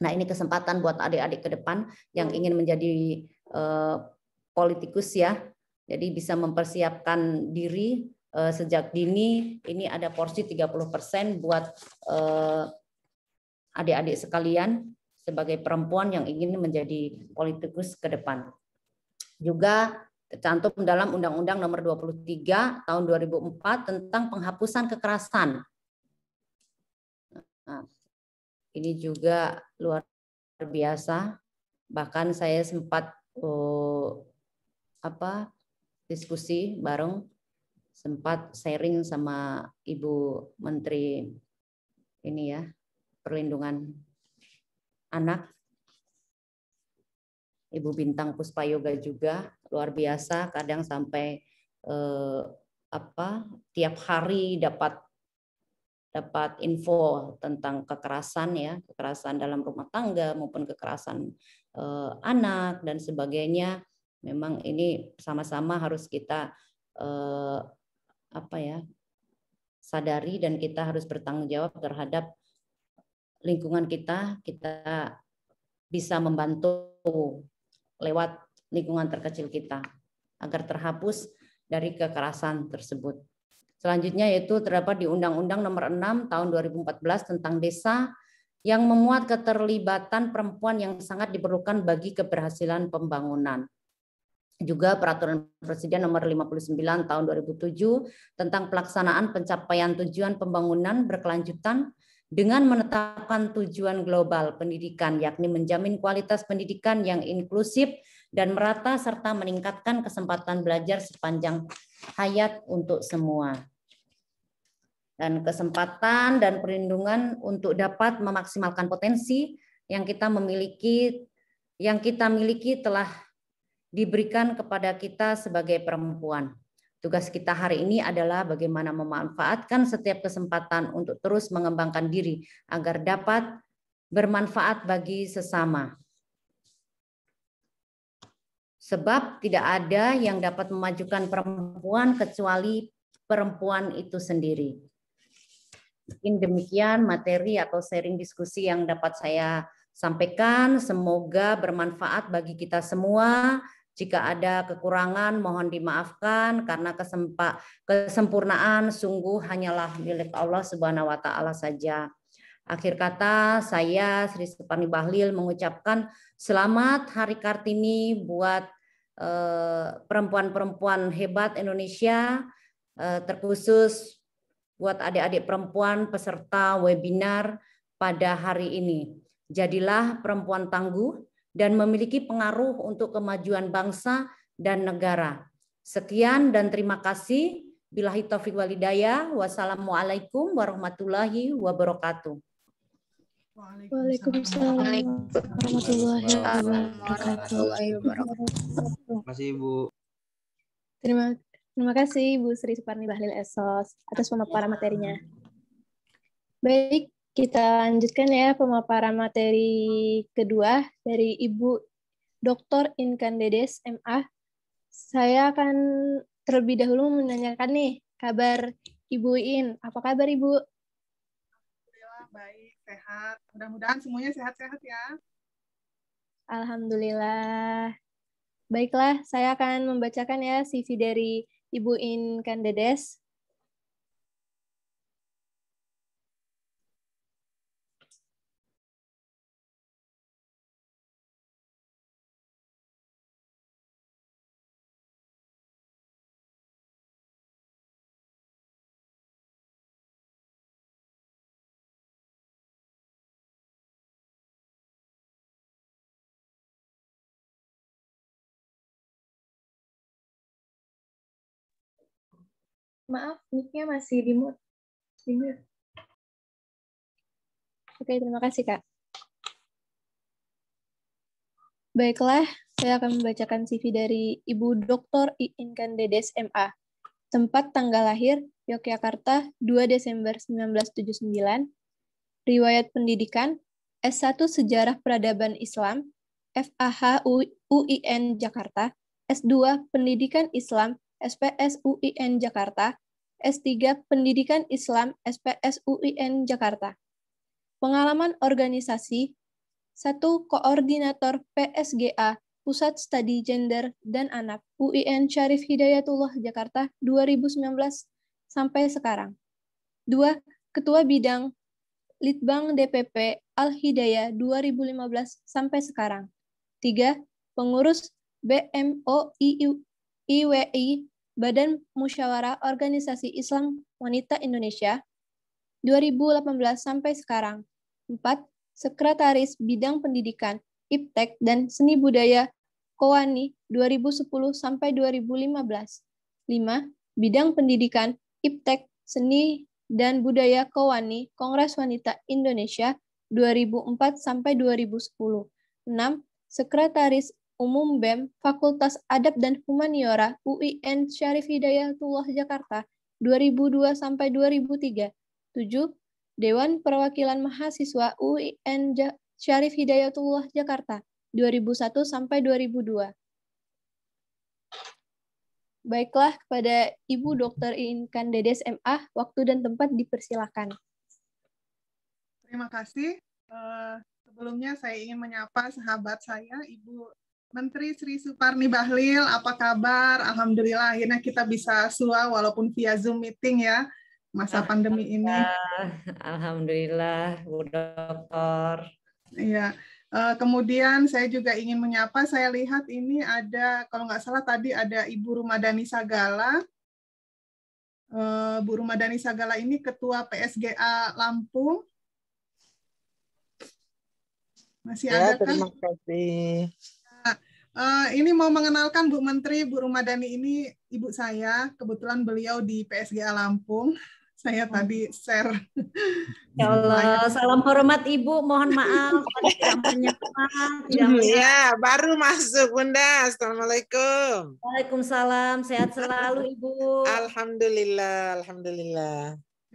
Nah, ini kesempatan buat adik-adik ke depan yang ingin menjadi eh, politikus ya. Jadi bisa mempersiapkan diri eh, sejak dini. Ini ada porsi 30% buat eh, adik-adik sekalian sebagai perempuan yang ingin menjadi politikus ke depan. Juga tercantum dalam Undang-Undang Nomor 23 Tahun 2004 tentang penghapusan kekerasan. Nah, ini juga luar biasa. Bahkan saya sempat oh, apa diskusi bareng sempat sharing sama Ibu Menteri ini ya perlindungan anak Ibu Bintang Puspa Yoga juga luar biasa kadang sampai eh, apa tiap hari dapat dapat info tentang kekerasan ya kekerasan dalam rumah tangga maupun kekerasan eh, anak dan sebagainya memang ini sama-sama harus kita eh, apa ya sadari dan kita harus bertanggung jawab terhadap lingkungan kita kita bisa membantu lewat lingkungan terkecil kita agar terhapus dari kekerasan tersebut. Selanjutnya yaitu terdapat di Undang-Undang Nomor 6 Tahun 2014 tentang Desa yang memuat keterlibatan perempuan yang sangat diperlukan bagi keberhasilan pembangunan. Juga peraturan Presiden nomor 59 tahun 2007 tentang pelaksanaan pencapaian tujuan pembangunan berkelanjutan dengan menetapkan tujuan global pendidikan, yakni menjamin kualitas pendidikan yang inklusif dan merata, serta meningkatkan kesempatan belajar sepanjang hayat untuk semua. Dan kesempatan dan perlindungan untuk dapat memaksimalkan potensi yang kita memiliki, yang kita miliki telah diberikan kepada kita sebagai perempuan Tugas kita hari ini adalah bagaimana memanfaatkan setiap kesempatan untuk terus mengembangkan diri agar dapat bermanfaat bagi sesama. Sebab tidak ada yang dapat memajukan perempuan kecuali perempuan itu sendiri. Mungkin demikian materi atau sharing diskusi yang dapat saya sampaikan. Semoga bermanfaat bagi kita semua. Jika ada kekurangan, mohon dimaafkan karena kesempa, kesempurnaan sungguh hanyalah milik Allah Subhanahu wa taala saja. Akhir kata, saya Sri Sepani Bahlil mengucapkan selamat Hari Kartini buat eh, perempuan-perempuan eh, hebat Indonesia, eh, terkhusus buat adik-adik perempuan peserta webinar pada hari ini. Jadilah perempuan tangguh, dan memiliki pengaruh untuk kemajuan bangsa dan negara. Sekian dan terima kasih. Bilahi taufiq walidaya. Wassalamualaikum warahmatullahi wabarakatuh. Waalaikumsalam warahmatullahi wabarakatuh. Terima kasih Ibu. Terima, terima kasih Ibu Sri Suparni Bahlil Esos atas pemaparan materinya. Baik, kita lanjutkan ya pemaparan materi kedua dari Ibu Dr. Inkan Dedes, MA. Saya akan terlebih dahulu menanyakan nih kabar Ibu In. Apa kabar Ibu? Alhamdulillah baik, sehat. Mudah-mudahan semuanya sehat-sehat ya. Alhamdulillah. Baiklah, saya akan membacakan ya CV dari Ibu In Kandedes. Maaf, mic-nya masih di mute. Oke, okay, terima kasih, Kak. Baiklah, saya akan membacakan CV dari Ibu Dr. Iin Kandedes MA. Tempat tanggal lahir, Yogyakarta, 2 Desember 1979. Riwayat pendidikan, S1 Sejarah Peradaban Islam, FAH UIN Jakarta, S2 Pendidikan Islam SPS UIN Jakarta, S3 Pendidikan Islam SPS UIN Jakarta. Pengalaman organisasi 1. Koordinator PSGA Pusat Studi Gender dan Anak UIN Syarif Hidayatullah Jakarta 2019 sampai sekarang. 2. Ketua Bidang Litbang DPP Al-Hidayah 2015 sampai sekarang. 3. Pengurus BMOIU IWI Badan Musyawarah Organisasi Islam Wanita Indonesia 2018 sampai sekarang. 4. Sekretaris Bidang Pendidikan IPTEK dan Seni Budaya Kowani 2010 sampai 2015. 5. Bidang Pendidikan IPTEK Seni dan Budaya Kowani Kongres Wanita Indonesia 2004 sampai 2010. 6. Sekretaris Umum BEM Fakultas Adab dan Humaniora UIN Syarif Hidayatullah Jakarta 2002 sampai 2003. 7. Dewan Perwakilan Mahasiswa UIN ja Syarif Hidayatullah Jakarta 2001 sampai 2002. Baiklah kepada Ibu Dr. Inkan Dedes MA, waktu dan tempat dipersilakan. Terima kasih. Eh, sebelumnya saya ingin menyapa sahabat saya, Ibu Menteri Sri Suparni Bahlil, apa kabar? Alhamdulillah akhirnya kita bisa sua walaupun via Zoom meeting ya masa pandemi ini. Alhamdulillah, Bu Dokter. Iya. Eh, kemudian saya juga ingin menyapa, saya lihat ini ada, kalau nggak salah tadi ada Ibu Rumadani Sagala. Eh, Bu Rumadani Sagala ini Ketua PSGA Lampung. Masih ya, ada kan? Terima kasih. Eh, ini mau mengenalkan Bu Menteri, Bu Rumadani ini ibu saya. Kebetulan beliau di PSGA Lampung. Saya oh. tadi share. Ya Allah, salam hormat Ibu. Mohon maaf. tidak ya baru masuk Bunda. Assalamualaikum. Waalaikumsalam. Sehat selalu Ibu. Alhamdulillah, Alhamdulillah.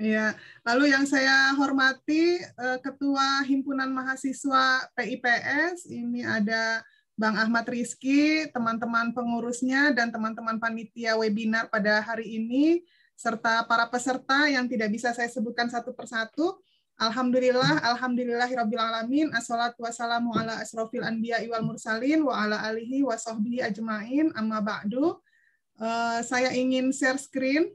ya lalu yang saya hormati eh, Ketua Himpunan Mahasiswa PIPS, ini ada Bang Ahmad Rizky, teman-teman pengurusnya, dan teman-teman panitia webinar pada hari ini, serta para peserta yang tidak bisa saya sebutkan satu persatu. Alhamdulillah, Alhamdulillah, alamin assalatu wassalamu ala asrofil anbiya iwal mursalin, wa ala alihi wa ajmain, amma ba'du. Uh, saya ingin share screen.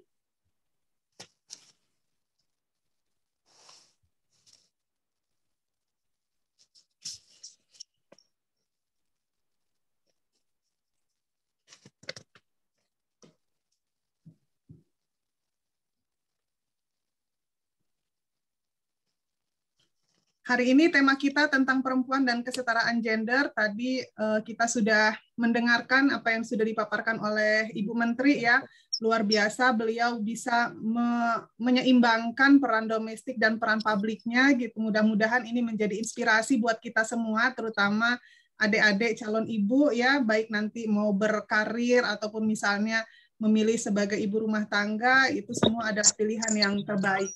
Hari ini tema kita tentang perempuan dan kesetaraan gender. Tadi uh, kita sudah mendengarkan apa yang sudah dipaparkan oleh Ibu Menteri ya. Luar biasa beliau bisa me menyeimbangkan peran domestik dan peran publiknya gitu. Mudah-mudahan ini menjadi inspirasi buat kita semua terutama adik-adik calon ibu ya, baik nanti mau berkarir ataupun misalnya memilih sebagai ibu rumah tangga itu semua ada pilihan yang terbaik.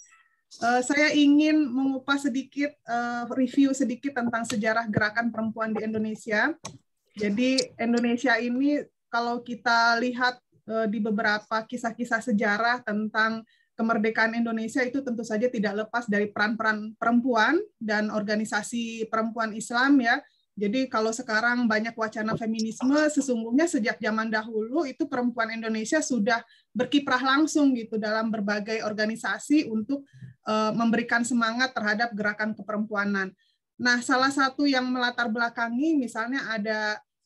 Eh, saya ingin mengupas sedikit, uh, review sedikit tentang sejarah gerakan perempuan di Indonesia. Jadi Indonesia ini kalau kita lihat uh, di beberapa kisah-kisah sejarah tentang kemerdekaan Indonesia itu tentu saja tidak lepas dari peran-peran perempuan dan organisasi perempuan Islam ya jadi kalau sekarang banyak wacana feminisme, sesungguhnya sejak zaman dahulu itu perempuan Indonesia sudah berkiprah langsung gitu dalam berbagai organisasi untuk uh, memberikan semangat terhadap gerakan keperempuanan. Nah, salah satu yang melatar belakangi misalnya ada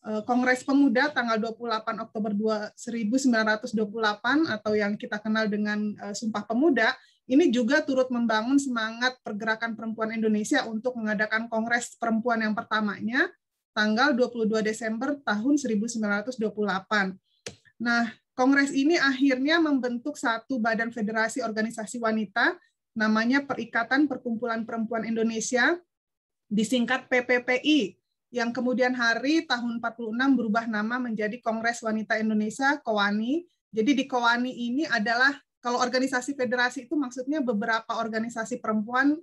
uh, Kongres Pemuda tanggal 28 Oktober 1928 atau yang kita kenal dengan uh, Sumpah Pemuda ini juga turut membangun semangat pergerakan perempuan Indonesia untuk mengadakan Kongres Perempuan yang pertamanya tanggal 22 Desember tahun 1928. Nah, Kongres ini akhirnya membentuk satu badan federasi organisasi wanita namanya Perikatan Perkumpulan Perempuan Indonesia disingkat PPPI yang kemudian hari tahun 46 berubah nama menjadi Kongres Wanita Indonesia Kowani. Jadi di Kowani ini adalah kalau organisasi federasi itu maksudnya beberapa organisasi perempuan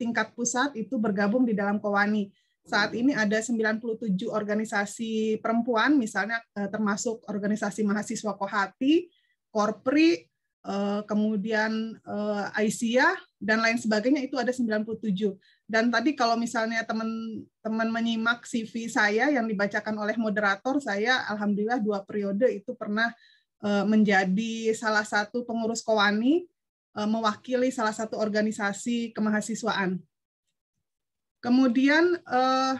tingkat pusat itu bergabung di dalam Kowani. Saat ini ada 97 organisasi perempuan, misalnya eh, termasuk organisasi mahasiswa Kohati, Korpri, eh, kemudian eh, Aisyah, dan lain sebagainya, itu ada 97. Dan tadi kalau misalnya teman-teman menyimak CV saya yang dibacakan oleh moderator, saya alhamdulillah dua periode itu pernah Eh, menjadi salah satu pengurus Kowani eh, mewakili salah satu organisasi kemahasiswaan. Kemudian eh,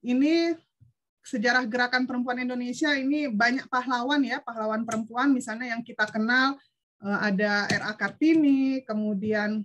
ini sejarah gerakan perempuan Indonesia ini banyak pahlawan ya, pahlawan perempuan misalnya yang kita kenal ada RA Kartini, kemudian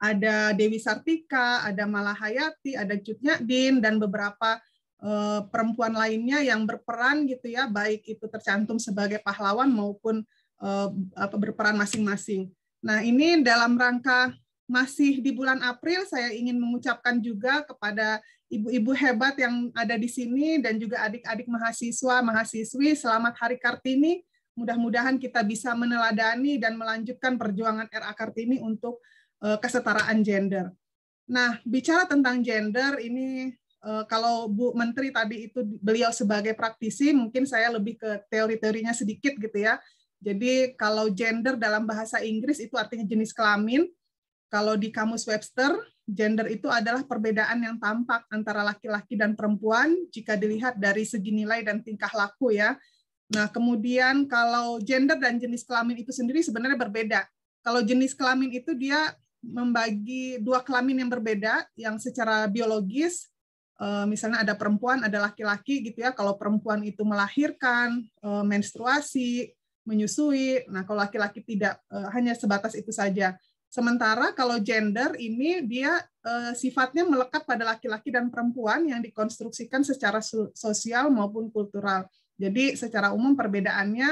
ada Dewi Sartika, ada Malahayati, ada Cutnya Din, dan beberapa Eh, perempuan lainnya yang berperan gitu ya baik itu tercantum sebagai pahlawan maupun eh, apa berperan masing-masing. Nah, ini dalam rangka masih di bulan April saya ingin mengucapkan juga kepada ibu-ibu hebat yang ada di sini dan juga adik-adik mahasiswa, mahasiswi selamat Hari Kartini. Mudah-mudahan kita bisa meneladani dan melanjutkan perjuangan RA Kartini untuk eh, kesetaraan gender. Nah, bicara tentang gender ini Eh, kalau Bu Menteri tadi itu beliau sebagai praktisi, mungkin saya lebih ke teori-teorinya sedikit gitu ya. Jadi kalau gender dalam bahasa Inggris itu artinya jenis kelamin. Kalau di kamus Webster, gender itu adalah perbedaan yang tampak antara laki-laki dan perempuan jika dilihat dari segi nilai dan tingkah laku ya. Nah, kemudian kalau gender dan jenis kelamin itu sendiri sebenarnya berbeda. Kalau jenis kelamin itu dia membagi dua kelamin yang berbeda yang secara biologis Eh, misalnya ada perempuan, ada laki-laki gitu ya. Kalau perempuan itu melahirkan, eh, menstruasi, menyusui. Nah, kalau laki-laki tidak eh, hanya sebatas itu saja. Sementara kalau gender ini dia sifatnya melekat pada laki-laki dan perempuan yang dikonstruksikan secara sosial maupun kultural. Jadi secara umum perbedaannya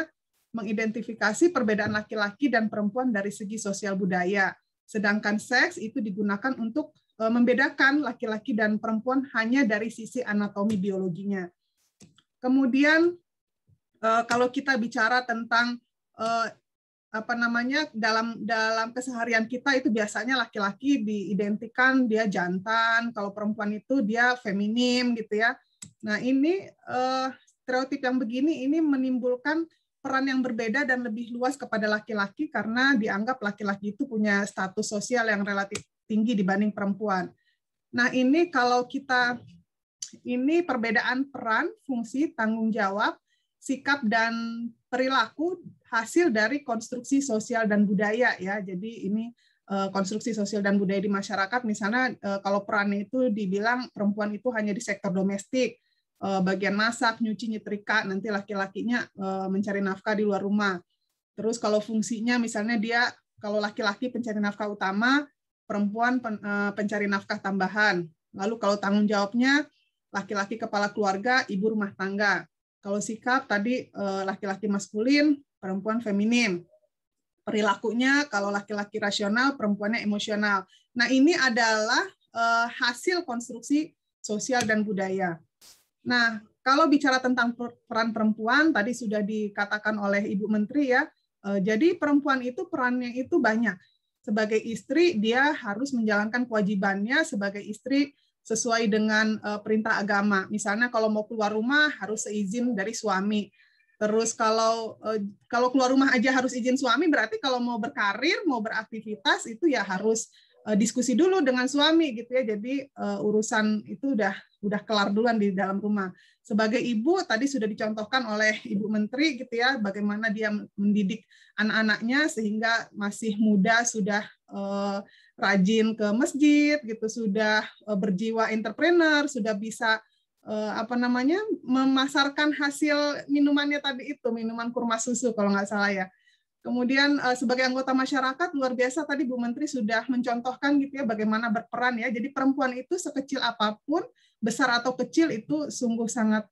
mengidentifikasi perbedaan laki-laki dan perempuan dari segi sosial budaya. Sedangkan seks itu digunakan untuk Eh, membedakan laki-laki dan perempuan hanya dari sisi anatomi biologinya. Kemudian eh, kalau kita bicara tentang eh, apa namanya dalam dalam keseharian kita itu biasanya laki-laki diidentikan dia jantan, kalau perempuan itu dia feminim gitu ya. Nah, ini stereotip yang begini ini menimbulkan peran yang berbeda dan lebih luas kepada laki-laki karena dianggap laki-laki itu punya status sosial yang relatif tinggi dibanding perempuan. Nah, ini kalau kita ini perbedaan peran, fungsi, tanggung jawab, sikap dan perilaku hasil dari konstruksi sosial dan budaya ya. Jadi ini eh, konstruksi sosial dan budaya di masyarakat misalnya eh, kalau perannya itu dibilang perempuan itu hanya di sektor domestik, eh, bagian masak, nyuci, nyetrika, nanti laki-lakinya mencari nafkah di luar rumah. Terus kalau fungsinya misalnya dia kalau laki-laki pencari nafkah utama, perempuan pen, uh, pencari nafkah tambahan. Lalu kalau tanggung jawabnya laki-laki kepala keluarga, ibu rumah tangga. Kalau sikap tadi laki eh, laki-laki maskulin, perempuan feminin. Perilakunya kalau laki-laki rasional, perempuannya emosional. Nah, ini adalah uh, hasil konstruksi sosial dan budaya. Nah, kalau bicara tentang peran perempuan tadi sudah dikatakan oleh Ibu Menteri ya. Jadi perempuan itu perannya itu banyak sebagai istri dia harus menjalankan kewajibannya sebagai istri sesuai dengan eh, perintah agama. Misalnya kalau mau keluar rumah harus seizin dari suami. Terus kalau eh, kalau keluar rumah aja harus izin suami berarti kalau mau berkarir, mau beraktivitas itu ya harus eh, diskusi dulu dengan suami gitu ya. Jadi urusan itu udah udah kelar duluan di dalam rumah. Sebagai ibu tadi sudah dicontohkan oleh Ibu Menteri gitu ya bagaimana dia mendidik anak-anaknya sehingga masih muda sudah uh, rajin ke masjid gitu sudah uh, berjiwa entrepreneur sudah bisa uh, apa namanya memasarkan hasil minumannya tadi itu minuman kurma susu kalau nggak salah ya kemudian uh, sebagai anggota masyarakat luar biasa tadi Bu Menteri sudah mencontohkan gitu ya bagaimana berperan ya jadi perempuan itu sekecil apapun besar atau kecil itu sungguh sangat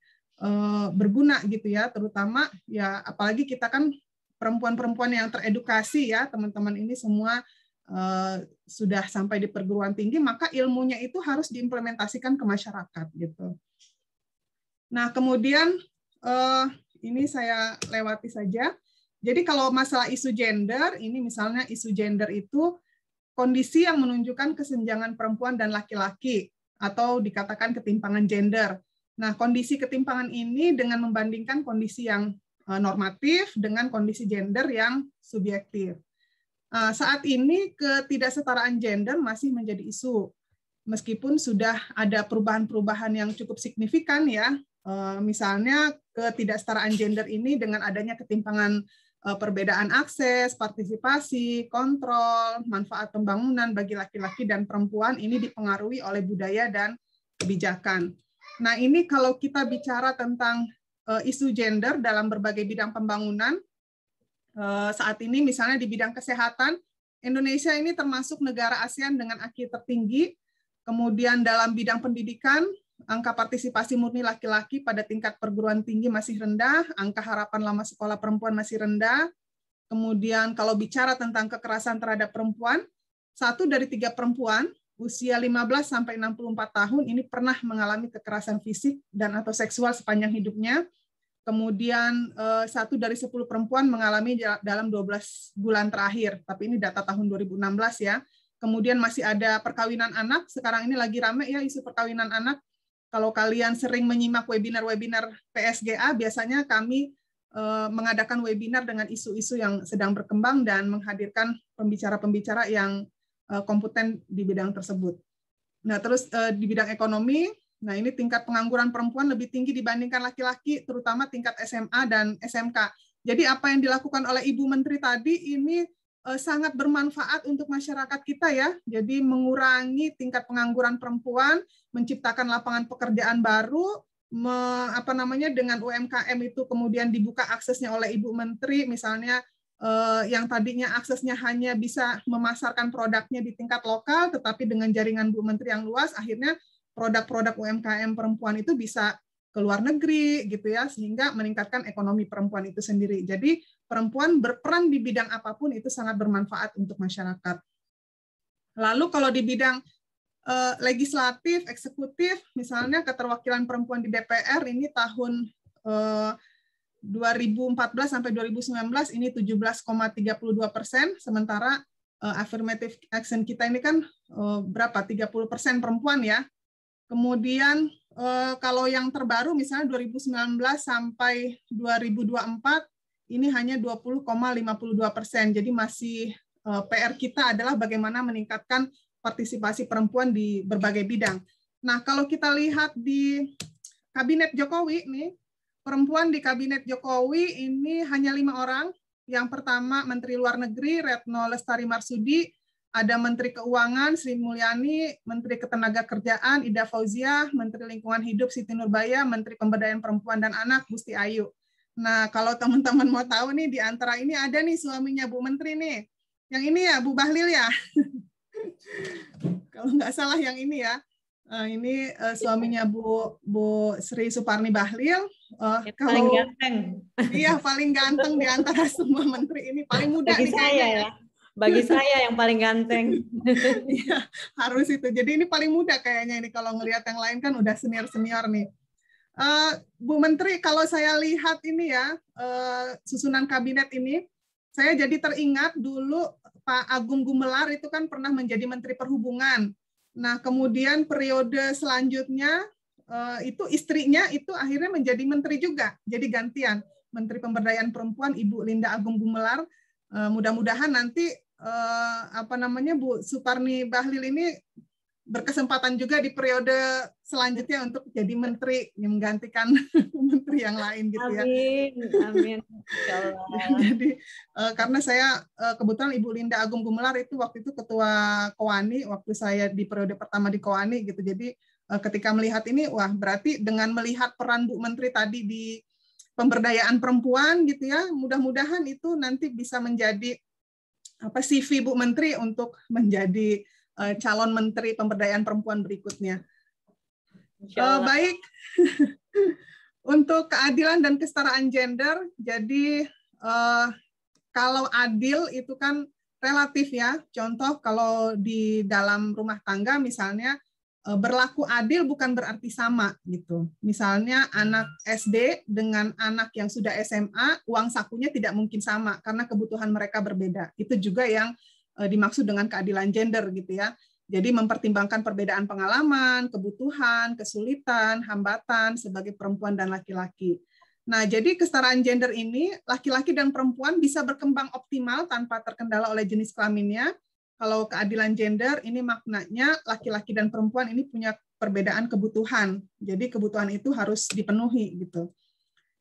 berguna gitu ya terutama ya apalagi kita kan perempuan-perempuan yang teredukasi ya teman-teman ini semua uh, sudah sampai di perguruan tinggi maka ilmunya itu harus diimplementasikan ke masyarakat gitu. Nah kemudian uh, ini saya lewati saja. Jadi kalau masalah isu gender ini misalnya isu gender itu kondisi yang menunjukkan kesenjangan perempuan dan laki-laki atau dikatakan ketimpangan gender. Nah, kondisi ketimpangan ini dengan membandingkan kondisi yang Eh, normatif dengan kondisi gender yang subjektif. Eh, saat ini ketidaksetaraan gender masih menjadi isu, meskipun sudah ada perubahan-perubahan yang cukup signifikan ya, eh, misalnya ketidaksetaraan gender ini dengan adanya ketimpangan perbedaan akses, partisipasi, kontrol, manfaat pembangunan bagi laki-laki dan perempuan ini dipengaruhi oleh budaya dan kebijakan. Nah, ini kalau kita bicara tentang Eh, isu gender dalam berbagai bidang pembangunan. Eh, saat ini misalnya di bidang kesehatan, Indonesia ini termasuk negara ASEAN dengan AKI tertinggi. Kemudian dalam bidang pendidikan, angka partisipasi murni laki-laki pada tingkat perguruan tinggi masih rendah, angka harapan lama sekolah perempuan masih rendah. Kemudian kalau bicara tentang kekerasan terhadap perempuan, satu dari tiga perempuan usia 15 sampai 64 tahun ini pernah mengalami kekerasan fisik dan atau seksual sepanjang hidupnya. Kemudian eh, satu dari 10 perempuan mengalami dalam 12 bulan terakhir, tapi ini data tahun 2016 ya. Kemudian masih ada perkawinan anak, sekarang ini lagi rame ya isu perkawinan anak. Kalau kalian sering menyimak webinar-webinar PSGA, biasanya kami eh, mengadakan webinar dengan isu-isu yang sedang berkembang dan menghadirkan pembicara-pembicara yang Eh, kompeten di bidang tersebut. Nah, terus eh, di bidang ekonomi, nah ini tingkat pengangguran perempuan lebih tinggi dibandingkan laki-laki, terutama tingkat SMA dan SMK. Jadi apa yang dilakukan oleh Ibu Menteri tadi ini eh, sangat bermanfaat untuk masyarakat kita ya. Jadi mengurangi tingkat pengangguran perempuan, menciptakan lapangan pekerjaan baru, me, apa namanya dengan UMKM itu kemudian dibuka aksesnya oleh Ibu Menteri misalnya Eh, yang tadinya aksesnya hanya bisa memasarkan produknya di tingkat lokal, tetapi dengan jaringan Bu Menteri yang luas, akhirnya produk-produk UMKM perempuan itu bisa ke luar negeri gitu ya sehingga meningkatkan ekonomi perempuan itu sendiri. Jadi perempuan berperan di bidang apapun itu sangat bermanfaat untuk masyarakat. Lalu kalau di bidang uh, legislatif, eksekutif, misalnya keterwakilan perempuan di DPR ini tahun uh, 2014 sampai 2019 ini 17,32 persen, sementara uh, affirmative action kita ini kan uh, berapa 30 persen perempuan ya. Kemudian uh, kalau yang terbaru misalnya 2019 sampai 2024 ini hanya 20,52 persen. Jadi masih uh, PR kita adalah bagaimana meningkatkan partisipasi perempuan di berbagai bidang. Nah kalau kita lihat di kabinet Jokowi nih perempuan di kabinet Jokowi ini hanya lima orang. Yang pertama Menteri Luar Negeri Retno Lestari Marsudi, ada Menteri Keuangan Sri Mulyani, Menteri Ketenagakerjaan Ida Fauzia, Menteri Lingkungan Hidup Siti Nurbaya, Menteri Pemberdayaan Perempuan dan Anak Gusti Ayu. Nah, kalau teman-teman mau tahu nih di antara ini ada nih suaminya Bu Menteri nih. Yang ini ya Bu Bahlil ya. kalau nggak salah yang ini ya. Nah, ini uh, suaminya Bu Bu Sri Suparni Bahlil, uh, ya, kalau, paling ganteng. Iya, paling ganteng di antara semua menteri ini, paling muda Bagi nih saya kayaknya. ya. ya. Bagi saya yang paling ganteng. Iya, harus itu. Jadi ini paling muda kayaknya ini kalau ngelihat yang lain kan udah senior-senior nih. Uh, Bu Menteri, kalau saya lihat ini ya, uh, susunan kabinet ini, saya jadi teringat dulu Pak Agung Gumelar itu kan pernah menjadi Menteri Perhubungan. Nah, kemudian periode selanjutnya Eh, itu istrinya itu akhirnya menjadi menteri juga. Jadi gantian Menteri Pemberdayaan Perempuan Ibu Linda Agung Gumelar. Eh, mudah-mudahan nanti eh, apa namanya Bu Suparni Bahlil ini berkesempatan juga di periode selanjutnya untuk jadi menteri yang menggantikan menteri yang lain gitu ya. Amin, amin. jadi karena saya kebetulan Ibu Linda Agung Gumelar itu waktu itu ketua koani waktu saya di periode pertama di koani gitu. Jadi Eh, ketika melihat ini wah berarti dengan melihat peran Bu Menteri tadi di pemberdayaan perempuan gitu ya mudah-mudahan itu nanti bisa menjadi apa CV Bu Menteri untuk menjadi uh, calon menteri pemberdayaan perempuan berikutnya. Uh, baik. untuk keadilan dan kesetaraan gender, jadi uh, kalau adil itu kan relatif ya. Contoh kalau di dalam rumah tangga misalnya Eh, berlaku adil bukan berarti sama gitu. Misalnya anak SD dengan anak yang sudah SMA, uang sakunya tidak mungkin sama karena kebutuhan mereka berbeda. Itu juga yang eh, dimaksud dengan keadilan gender gitu ya. Jadi mempertimbangkan perbedaan pengalaman, kebutuhan, kesulitan, hambatan sebagai perempuan dan laki-laki. Nah, jadi kesetaraan gender ini laki-laki dan perempuan bisa berkembang optimal tanpa terkendala oleh jenis kelaminnya kalau keadilan gender ini maknanya laki-laki dan perempuan ini punya perbedaan kebutuhan. Jadi kebutuhan itu harus dipenuhi gitu.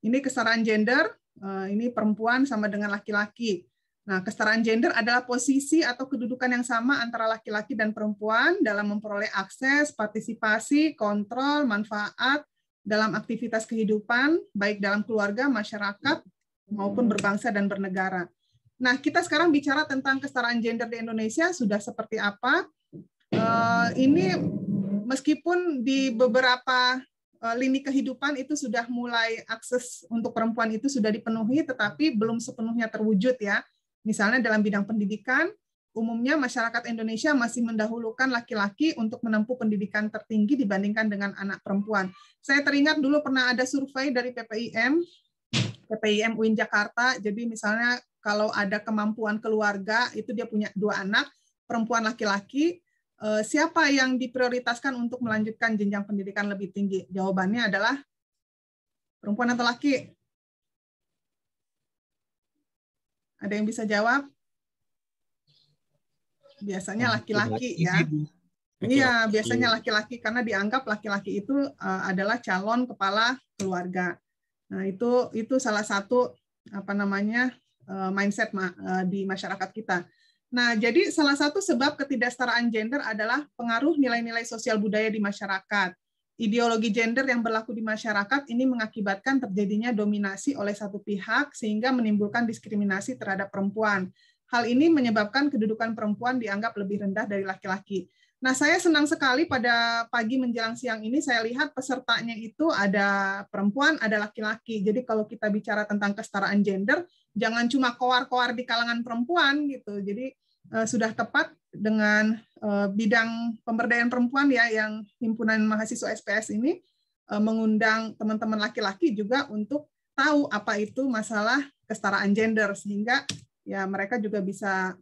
Ini kesetaraan gender, eh, ini perempuan sama dengan laki-laki. Nah, kesetaraan gender adalah posisi atau kedudukan yang sama antara laki-laki dan perempuan dalam memperoleh akses, partisipasi, kontrol, manfaat dalam aktivitas kehidupan, baik dalam keluarga, masyarakat, maupun berbangsa dan bernegara. Nah, kita sekarang bicara tentang kesetaraan gender di Indonesia sudah seperti apa. Eh, ini meskipun di beberapa eh, lini kehidupan itu sudah mulai akses untuk perempuan itu sudah dipenuhi, tetapi belum sepenuhnya terwujud ya. Misalnya dalam bidang pendidikan, umumnya masyarakat Indonesia masih mendahulukan laki-laki untuk menempuh pendidikan tertinggi dibandingkan dengan anak perempuan. Saya teringat dulu pernah ada survei dari PPIM PPIM UIN Jakarta. Jadi misalnya kalau ada kemampuan keluarga itu dia punya dua anak perempuan laki-laki eh, siapa yang diprioritaskan untuk melanjutkan jenjang pendidikan lebih tinggi jawabannya adalah perempuan atau laki ada yang bisa jawab biasanya laki-laki ya iya biasanya laki-laki karena dianggap laki-laki itu eh, adalah calon kepala keluarga nah itu itu salah satu apa namanya Eh, mindset eh, di masyarakat kita. Nah, jadi salah satu sebab ketidaksetaraan gender adalah pengaruh nilai-nilai sosial budaya di masyarakat. Ideologi gender yang berlaku di masyarakat ini mengakibatkan terjadinya dominasi oleh satu pihak sehingga menimbulkan diskriminasi terhadap perempuan. Hal ini menyebabkan kedudukan perempuan dianggap lebih rendah dari laki-laki. Nah, saya senang sekali pada pagi menjelang siang ini saya lihat pesertanya itu ada perempuan, ada laki-laki. Jadi kalau kita bicara tentang kesetaraan gender, jangan cuma koar-koar di kalangan perempuan gitu. Jadi uh, sudah tepat dengan uh, bidang pemberdayaan perempuan ya yang himpunan mahasiswa SPS ini uh, mengundang teman-teman laki-laki juga untuk tahu apa itu masalah kesetaraan gender sehingga ya mereka juga bisa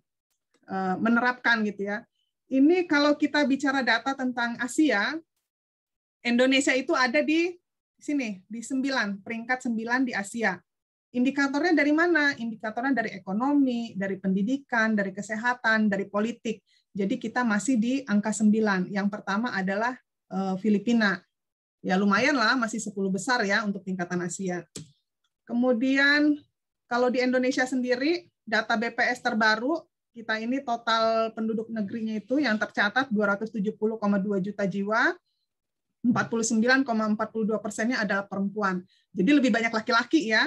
uh, menerapkan gitu ya. Ini kalau kita bicara data tentang Asia, Indonesia itu ada di sini di 9, peringkat 9 di Asia. Indikatornya dari mana? Indikatornya dari ekonomi, dari pendidikan, dari kesehatan, dari politik. Jadi kita masih di angka 9. Yang pertama adalah eh, Filipina. Ya lumayan lah, masih 10 besar ya untuk tingkatan Asia. Kemudian kalau di Indonesia sendiri, data BPS terbaru, kita ini total penduduk negerinya itu yang tercatat 270,2 juta jiwa, 49,42 persennya adalah perempuan. Jadi lebih banyak laki-laki ya.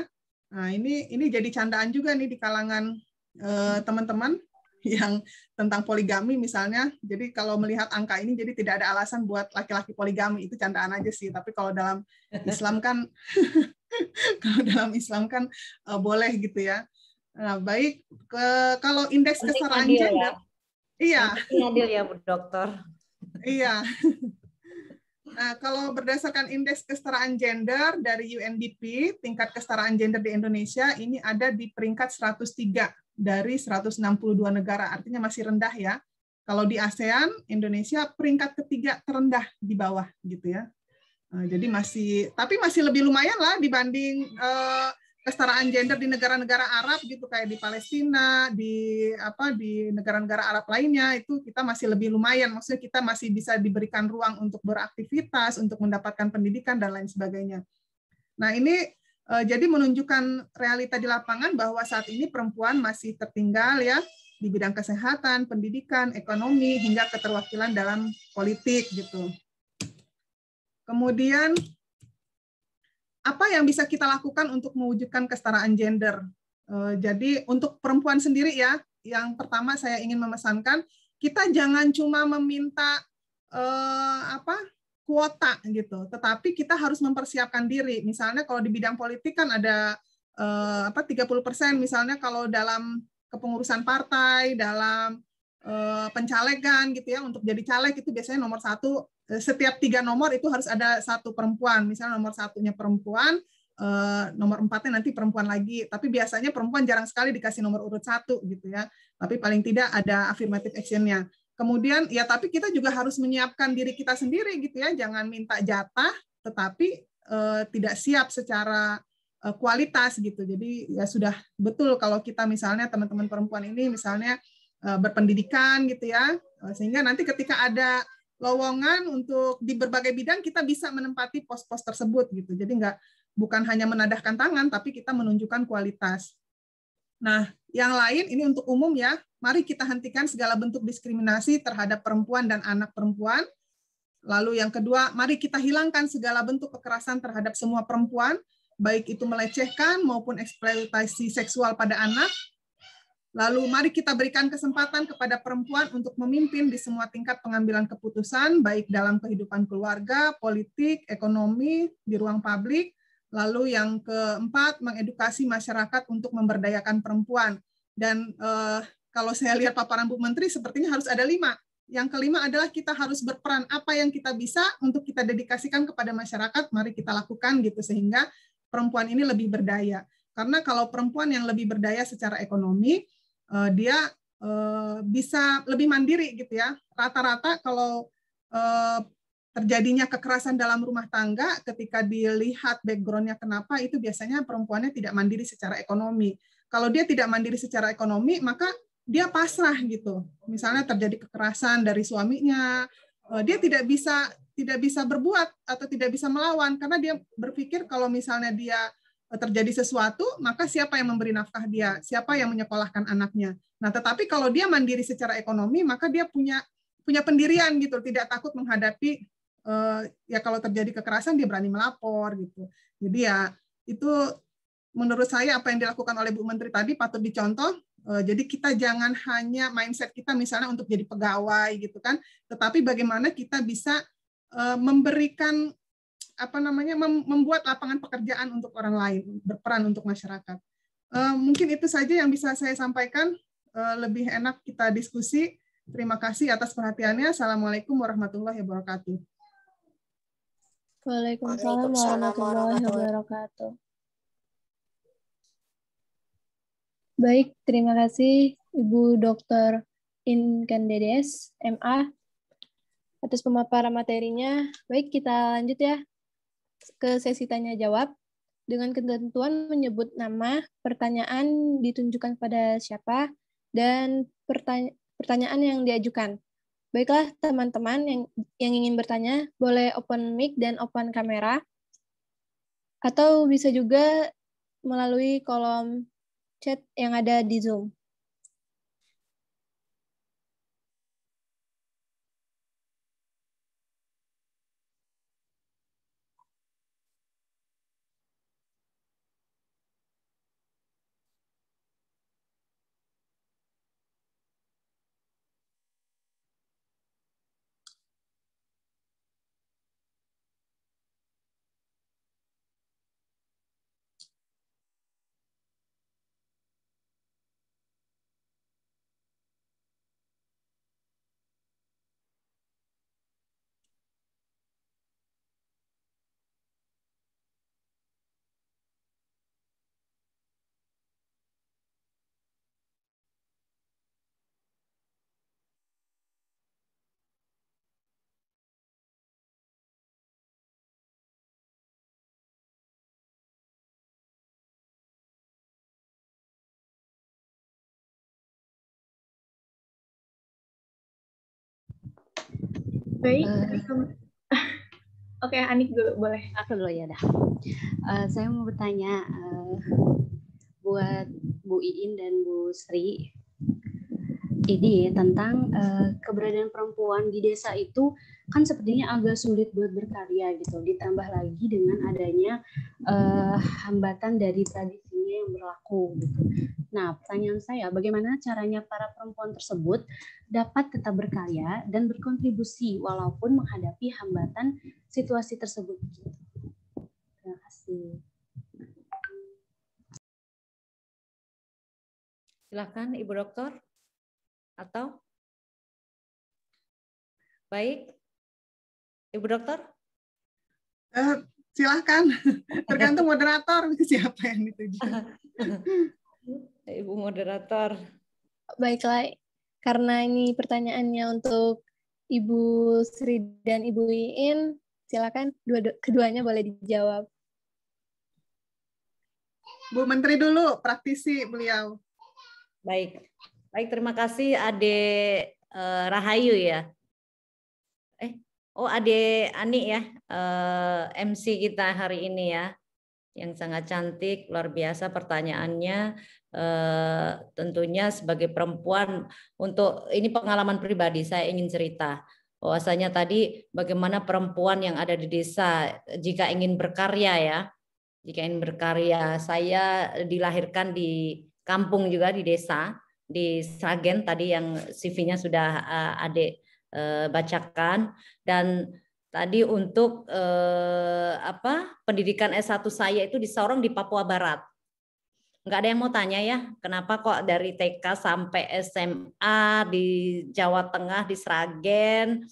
Nah, ini ini jadi candaan juga nih di kalangan eh, teman-teman eh, yang tentang poligami misalnya. Jadi kalau melihat angka ini jadi tidak ada alasan buat laki-laki poligami itu candaan aja sih. Tapi kalau dalam Islam kan kalau dalam Islam kan eh, boleh gitu ya. Nah, baik ke kalau indeks kesetaraan ya. gender ya. Iya. Adil ya, Bu Dokter. iya. Nah, kalau berdasarkan indeks kesetaraan gender dari UNDP, tingkat kesetaraan gender di Indonesia ini ada di peringkat 103 dari 162 negara, artinya masih rendah ya. Kalau di ASEAN, Indonesia peringkat ketiga terendah di bawah gitu ya. Eh, jadi masih, tapi masih lebih lumayan lah dibanding eh, kesetaraan gender di negara-negara Arab gitu kayak di Palestina, di apa di negara-negara Arab lainnya itu kita masih lebih lumayan. Maksudnya kita masih bisa diberikan ruang untuk beraktivitas, untuk mendapatkan pendidikan dan lain sebagainya. Nah, ini e, jadi menunjukkan realita di lapangan bahwa saat ini perempuan masih tertinggal ya di bidang kesehatan, pendidikan, ekonomi hingga keterwakilan dalam politik gitu. Kemudian apa yang bisa kita lakukan untuk mewujudkan kesetaraan gender? Eh, jadi untuk perempuan sendiri ya, yang pertama saya ingin memesankan kita jangan cuma meminta eh, apa kuota gitu, tetapi kita harus mempersiapkan diri. Misalnya kalau di bidang politik kan ada eh, apa 30 persen, misalnya kalau dalam kepengurusan partai, dalam pencalegan gitu ya untuk jadi caleg itu biasanya nomor satu setiap tiga nomor itu harus ada satu perempuan. Misalnya nomor satunya perempuan, eh, nomor empatnya nanti perempuan lagi. Tapi biasanya perempuan jarang sekali dikasih nomor urut satu gitu ya. Tapi paling tidak ada affirmative actionnya Kemudian ya tapi kita juga harus menyiapkan diri kita sendiri gitu ya. Jangan minta jatah tetapi eh, tidak siap secara eh, kualitas gitu. Jadi ya sudah betul kalau kita misalnya teman-teman perempuan ini misalnya eh, berpendidikan gitu ya. Eh, sehingga nanti ketika ada lowongan untuk di berbagai bidang kita bisa menempati pos-pos tersebut gitu. Jadi nggak bukan hanya menadahkan tangan, tapi kita menunjukkan kualitas. Nah, yang lain ini untuk umum ya. Mari kita hentikan segala bentuk diskriminasi terhadap perempuan dan anak perempuan. Lalu yang kedua, mari kita hilangkan segala bentuk kekerasan terhadap semua perempuan, baik itu melecehkan maupun eksploitasi seksual pada anak, Lalu mari kita berikan kesempatan kepada perempuan untuk memimpin di semua tingkat pengambilan keputusan, baik dalam kehidupan keluarga, politik, ekonomi, di ruang publik. Lalu yang keempat, mengedukasi masyarakat untuk memberdayakan perempuan. Dan eh, kalau saya lihat paparan Bu Menteri, sepertinya harus ada lima. Yang kelima adalah kita harus berperan apa yang kita bisa untuk kita dedikasikan kepada masyarakat, mari kita lakukan gitu sehingga perempuan ini lebih berdaya. Karena kalau perempuan yang lebih berdaya secara ekonomi, uh, dia uh, bisa lebih mandiri gitu ya. Rata-rata kalau uh, terjadinya kekerasan dalam rumah tangga ketika dilihat backgroundnya kenapa itu biasanya perempuannya tidak mandiri secara ekonomi. Kalau dia tidak mandiri secara ekonomi maka dia pasrah gitu. Misalnya terjadi kekerasan dari suaminya, dia tidak bisa tidak bisa berbuat atau tidak bisa melawan karena dia berpikir kalau misalnya dia Eh, terjadi sesuatu, maka siapa yang memberi nafkah dia, siapa yang menyekolahkan anaknya. Nah, tetapi kalau dia mandiri secara ekonomi, maka dia punya punya pendirian gitu, tidak takut menghadapi uh, ya kalau terjadi kekerasan dia berani melapor gitu. Jadi ya itu menurut saya apa yang dilakukan oleh Bu Menteri tadi patut dicontoh. Uh, jadi kita jangan hanya mindset kita misalnya untuk jadi pegawai gitu kan, tetapi bagaimana kita bisa uh, memberikan apa namanya membuat lapangan pekerjaan untuk orang lain, berperan untuk masyarakat. Eh, mungkin itu saja yang bisa saya sampaikan. Eh, lebih enak kita diskusi. Terima kasih atas perhatiannya. Assalamualaikum warahmatullahi wabarakatuh. Waalaikumsalam warahmatullahi wabarakatuh. Baik, terima kasih Ibu Dr. Inkandedes, MA, atas pemaparan materinya. Baik, kita lanjut ya ke sesi tanya jawab dengan ketentuan menyebut nama, pertanyaan ditunjukkan pada siapa, dan pertanyaan yang diajukan. Baiklah teman-teman yang, yang ingin bertanya, boleh open mic dan open kamera, atau bisa juga melalui kolom chat yang ada di Zoom. Baik. Uh, Oke, okay, Anik dulu boleh. Aku dulu ya dah. Uh, eh, saya mau bertanya uh, buat Bu Iin dan Bu Sri ini tentang uh, keberadaan perempuan di desa itu kan sepertinya agak sulit buat berkarya gitu. Ditambah lagi dengan adanya uh, hambatan dari tradisinya yang berlaku gitu. Nah, pertanyaan saya, bagaimana caranya para perempuan tersebut dapat tetap berkarya dan berkontribusi walaupun menghadapi hambatan situasi tersebut? Terima kasih. Silakan Ibu Dokter atau baik Ibu Dokter. Uh, eh, silahkan tergantung moderator siapa yang dituju. Ibu moderator. Baiklah, karena ini pertanyaannya untuk Ibu Sri dan Ibu Iin, silakan dua, keduanya boleh dijawab. Bu Menteri dulu, praktisi beliau. Baik, baik terima kasih Ade eh, Rahayu ya. Eh, oh Ade Ani ya, eh, MC kita hari ini ya, yang sangat cantik, luar biasa pertanyaannya. Eh, tentunya sebagai perempuan untuk ini pengalaman pribadi saya ingin cerita bahwasanya tadi bagaimana perempuan yang ada di desa jika ingin berkarya ya jika ingin berkarya saya dilahirkan di kampung juga di desa di Sragen tadi yang CV-nya sudah uh, adik eh, bacakan dan tadi untuk apa pendidikan S1 saya itu di Sorong di Papua Barat nggak ada yang mau tanya ya, kenapa kok dari TK sampai SMA di Jawa Tengah di Sragen,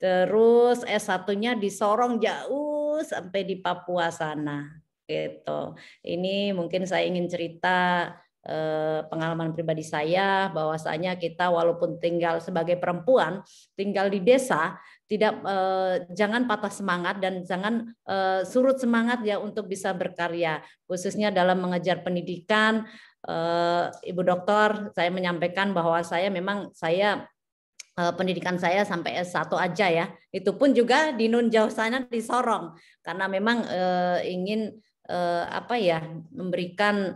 terus S1-nya di Sorong jauh sampai di Papua sana gitu. Ini mungkin saya ingin cerita eh, pengalaman pribadi saya bahwasanya kita walaupun tinggal sebagai perempuan tinggal di desa tidak eh, jangan patah semangat dan jangan eh, surut semangat ya untuk bisa berkarya khususnya dalam mengejar pendidikan eh, ibu dokter saya menyampaikan bahwa saya memang saya eh, pendidikan saya sampai S1 aja ya. Itu pun juga di Nun Jauh sana di Sorong karena memang eh, ingin eh, apa ya memberikan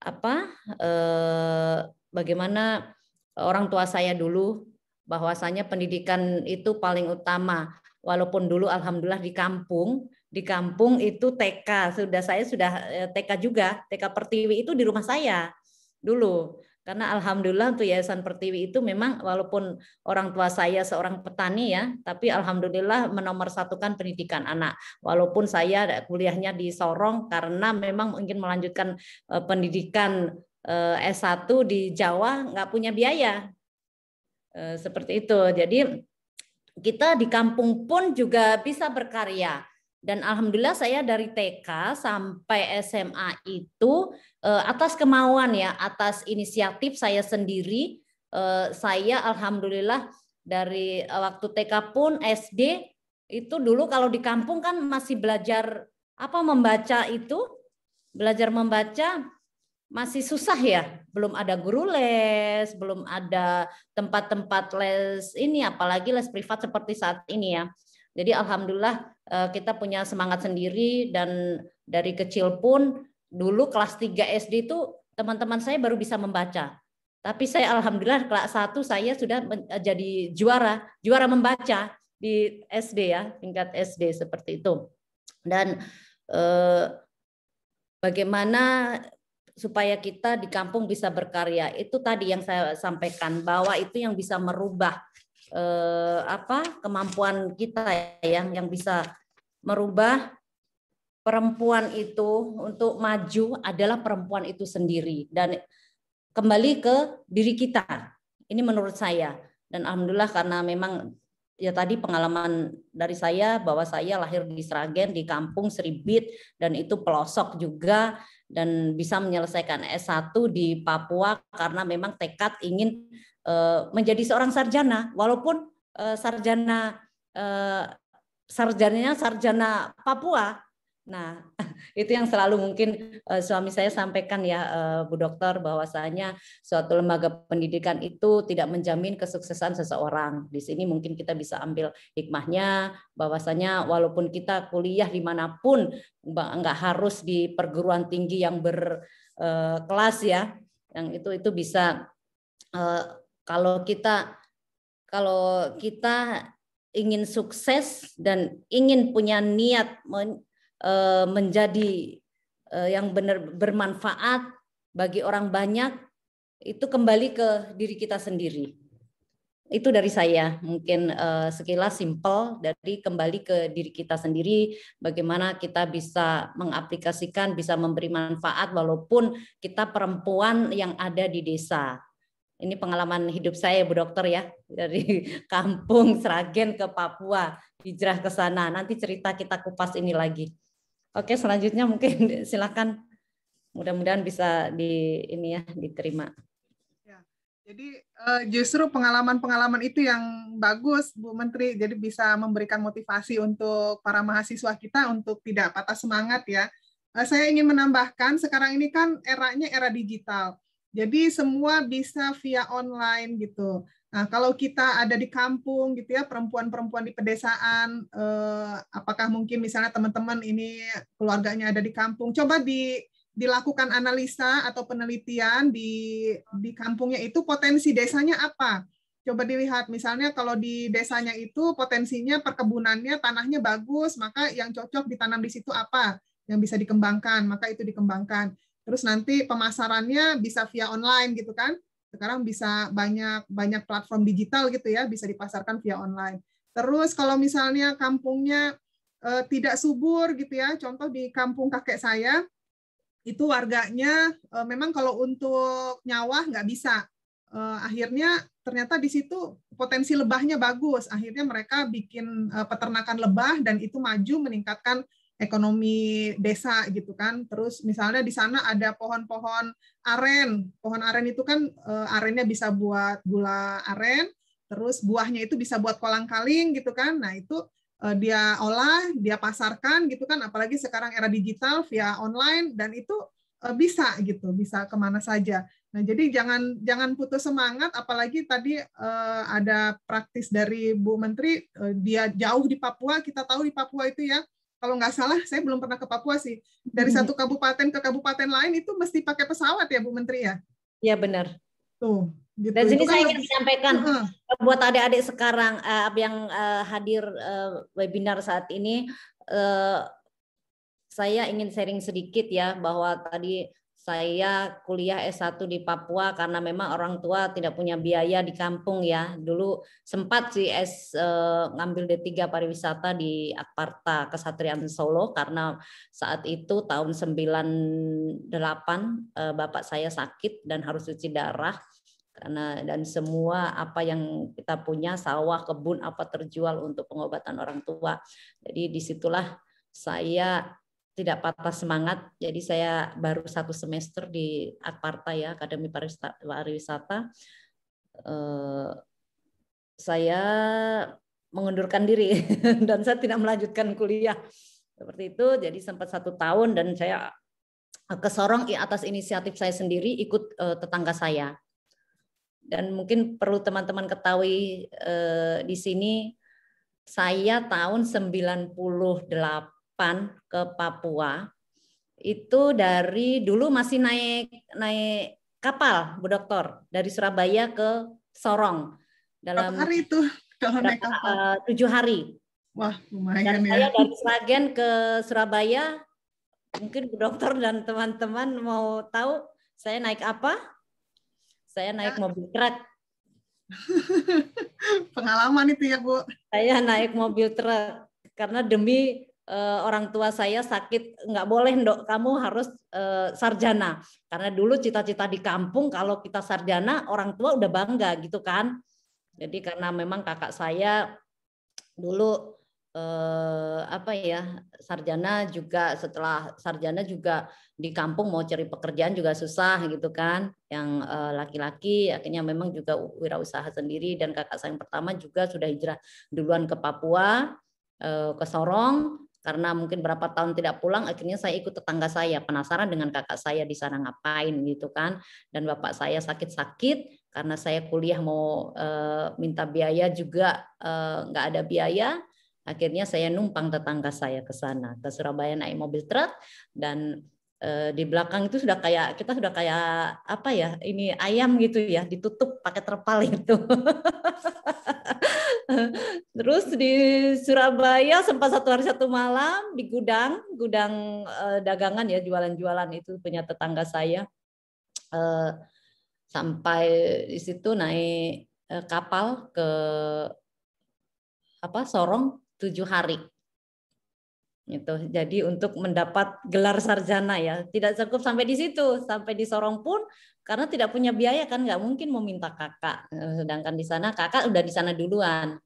apa eh, bagaimana orang tua saya dulu bahwasanya pendidikan itu paling utama. Walaupun dulu alhamdulillah di kampung, di kampung itu TK sudah saya sudah eh, TK juga, TK Pertiwi itu di rumah saya dulu. Karena alhamdulillah untuk Yayasan Pertiwi itu memang walaupun orang tua saya seorang petani ya, tapi alhamdulillah menomorsatukan pendidikan anak. Walaupun saya kuliahnya di Sorong karena memang ingin melanjutkan eh, pendidikan eh, S1 di Jawa nggak punya biaya Eh, seperti itu. Jadi kita di kampung pun juga bisa berkarya. Dan alhamdulillah saya dari TK sampai SMA itu eh, atas kemauan ya, atas inisiatif saya sendiri. Eh, saya alhamdulillah dari waktu TK pun SD itu dulu kalau di kampung kan masih belajar apa membaca itu, belajar membaca masih susah ya, belum ada guru les, belum ada tempat-tempat les ini, apalagi les privat seperti saat ini ya. Jadi alhamdulillah eh, kita punya semangat sendiri dan dari kecil pun dulu kelas 3 SD itu teman-teman saya baru bisa membaca. Tapi saya alhamdulillah kelas 1 saya sudah menjadi eh, juara, juara membaca di SD ya, tingkat SD seperti itu. Dan eh, bagaimana supaya kita di kampung bisa berkarya. Itu tadi yang saya sampaikan bahwa itu yang bisa merubah eh, apa kemampuan kita yang yang bisa merubah perempuan itu untuk maju adalah perempuan itu sendiri dan kembali ke diri kita. Ini menurut saya dan alhamdulillah karena memang ya tadi pengalaman dari saya bahwa saya lahir di Sragen di kampung Seribit dan itu pelosok juga dan bisa menyelesaikan S1 di Papua karena memang tekad ingin eh, menjadi seorang sarjana walaupun eh, sarjana eh, sarjananya sarjana Papua Nah, itu yang selalu mungkin uh, suami saya sampaikan ya, uh, Bu Dokter, bahwasanya suatu lembaga pendidikan itu tidak menjamin kesuksesan seseorang. Di sini mungkin kita bisa ambil hikmahnya, bahwasanya walaupun kita kuliah dimanapun, nggak harus di perguruan tinggi yang berkelas eh, uh, ya, yang itu itu bisa uh, kalau kita kalau kita ingin sukses dan ingin punya niat Eh, menjadi eh, yang benar bermanfaat bagi orang banyak itu kembali ke diri kita sendiri. Itu dari saya, mungkin eh, sekilas simpel dari kembali ke diri kita sendiri, bagaimana kita bisa mengaplikasikan, bisa memberi manfaat walaupun kita perempuan yang ada di desa. Ini pengalaman hidup saya Bu Dokter ya, dari kampung Sragen ke Papua, hijrah ke sana. Nanti cerita kita kupas ini lagi. Oke, selanjutnya mungkin silakan. Mudah-mudahan bisa di ini ya diterima. Ya, jadi eh, justru pengalaman-pengalaman itu yang bagus, Bu Menteri. Jadi bisa memberikan motivasi untuk para mahasiswa kita untuk tidak patah semangat ya. Eh, saya ingin menambahkan sekarang ini kan eranya era digital. Jadi semua bisa via online gitu. Nah, kalau kita ada di kampung gitu ya, perempuan-perempuan di pedesaan, eh, apakah mungkin misalnya teman-teman ini keluarganya ada di kampung, coba di dilakukan analisa atau penelitian di di kampungnya itu potensi desanya apa? Coba dilihat misalnya kalau di desanya itu potensinya perkebunannya tanahnya bagus, maka yang cocok ditanam di situ apa? Yang bisa dikembangkan, maka itu dikembangkan. Terus nanti pemasarannya bisa via online gitu kan? Sekarang bisa banyak banyak platform digital gitu ya, bisa dipasarkan via online. Terus kalau misalnya kampungnya e, tidak subur gitu ya, contoh di kampung kakek saya itu warganya e, memang kalau untuk nyawah nggak bisa. e, akhirnya ternyata di situ potensi lebahnya bagus. Akhirnya mereka bikin peternakan lebah dan itu maju meningkatkan ekonomi desa gitu kan. Terus misalnya di sana ada pohon-pohon aren. Pohon aren itu kan eh, arennya bisa buat gula aren, terus buahnya itu bisa buat kolang-kaling gitu kan. Nah, itu eh, dia olah, dia pasarkan gitu kan, apalagi sekarang era digital via online dan itu eh, bisa gitu, bisa kemana saja. Nah jadi jangan jangan putus semangat, apalagi tadi ada praktis dari Bu Menteri, dia jauh di Papua, kita tahu di Papua itu ya kalau nggak salah saya belum pernah ke Papua sih. Dari hmm. satu kabupaten ke kabupaten lain itu mesti pakai pesawat ya Bu Menteri ya? ya benar. Tuh. Gitu. Dan sini kan saya ingin sampaikan uh, buat adik-adik sekarang uh, yang uh, hadir uh, webinar saat ini, uh, saya ingin sharing sedikit ya bahwa tadi saya kuliah S1 di Papua karena memang orang tua tidak punya biaya di kampung ya. Dulu sempat sih S eh, ngambil D3 pariwisata di Akparta Kesatrian Solo karena saat itu tahun 98 eh, bapak saya sakit dan harus cuci darah karena dan semua apa yang kita punya sawah, kebun apa terjual untuk pengobatan orang tua. Jadi disitulah saya tidak patah semangat. Jadi saya baru satu semester di Akparta ya, Akademi Pariwisata. Eh, saya mengundurkan diri dan saya tidak melanjutkan kuliah seperti itu. Jadi sempat satu tahun dan saya eh, kesorong atas inisiatif saya sendiri ikut eh, tetangga saya. Dan mungkin perlu teman-teman ketahui di sini saya tahun 98 PAN ke Papua itu dari dulu masih naik naik kapal, Bu Dokter, dari Surabaya ke Sorong dalam hari itu kalau naik kapal? Eh, tujuh hari. Wah, lumayan dan ya. dari Sragen ke Surabaya, mungkin Bu Dokter dan teman-teman mau tahu saya naik apa? Saya naik ya. mobil truk. Pengalaman itu ya, Bu. Saya naik mobil truk karena demi uh, orang tua saya sakit nggak boleh dok kamu harus uh, sarjana karena dulu cita-cita di kampung kalau kita sarjana orang tua udah bangga gitu kan jadi karena memang kakak saya dulu eh, apa ya sarjana juga setelah sarjana juga di kampung mau cari pekerjaan juga susah gitu kan yang laki eh, laki-laki akhirnya memang juga wirausaha sendiri dan kakak saya yang pertama juga sudah hijrah duluan ke Papua ke Sorong karena mungkin berapa tahun tidak pulang akhirnya saya ikut tetangga saya penasaran dengan kakak saya di sana ngapain gitu kan dan bapak saya sakit-sakit karena saya kuliah mau e, minta biaya juga eh, nggak e, ada biaya akhirnya saya numpang tetangga saya ke sana ke Surabaya naik mobil truk dan Eh, di belakang itu sudah kayak kita sudah kayak apa ya ini ayam gitu ya ditutup pakai terpal itu terus di Surabaya sempat satu hari satu malam di gudang gudang eh, dagangan ya jualan-jualan itu punya tetangga saya eh, sampai di situ naik kapal ke apa Sorong tujuh hari itu Jadi untuk mendapat gelar sarjana ya tidak cukup sampai di situ, sampai di Sorong pun karena tidak punya biaya kan nggak mungkin meminta kakak. Eh, sedangkan di sana kakak udah di sana duluan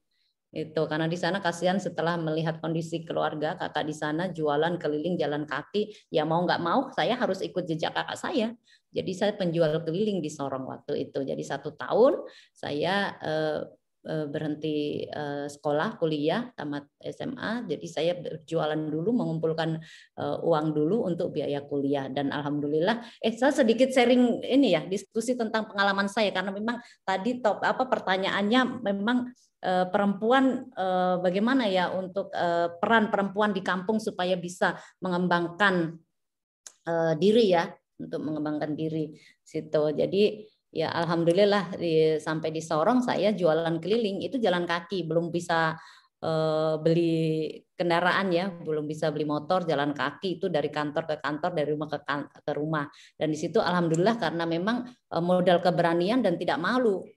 itu karena di sana kasihan setelah melihat kondisi keluarga kakak di sana jualan keliling jalan kaki ya mau nggak mau saya harus ikut jejak kakak saya jadi saya penjual keliling di Sorong waktu itu jadi satu tahun saya eh, Eh, berhenti eh, sekolah, kuliah, tamat SMA. Jadi saya berjualan dulu, mengumpulkan eh, uang dulu untuk biaya kuliah. Dan alhamdulillah, eh saya sedikit sharing ini ya diskusi tentang pengalaman saya karena memang tadi top apa pertanyaannya memang perempuan bagaimana ya untuk peran perempuan di kampung supaya bisa mengembangkan diri ya untuk mengembangkan diri situ. Jadi ya alhamdulillah di, sampai di Sorong saya jualan keliling itu jalan kaki belum bisa eh, beli kendaraan ya belum bisa beli motor jalan kaki itu dari kantor ke kantor dari rumah ke kan-, ke rumah dan di situ alhamdulillah karena memang eh, modal keberanian dan tidak malu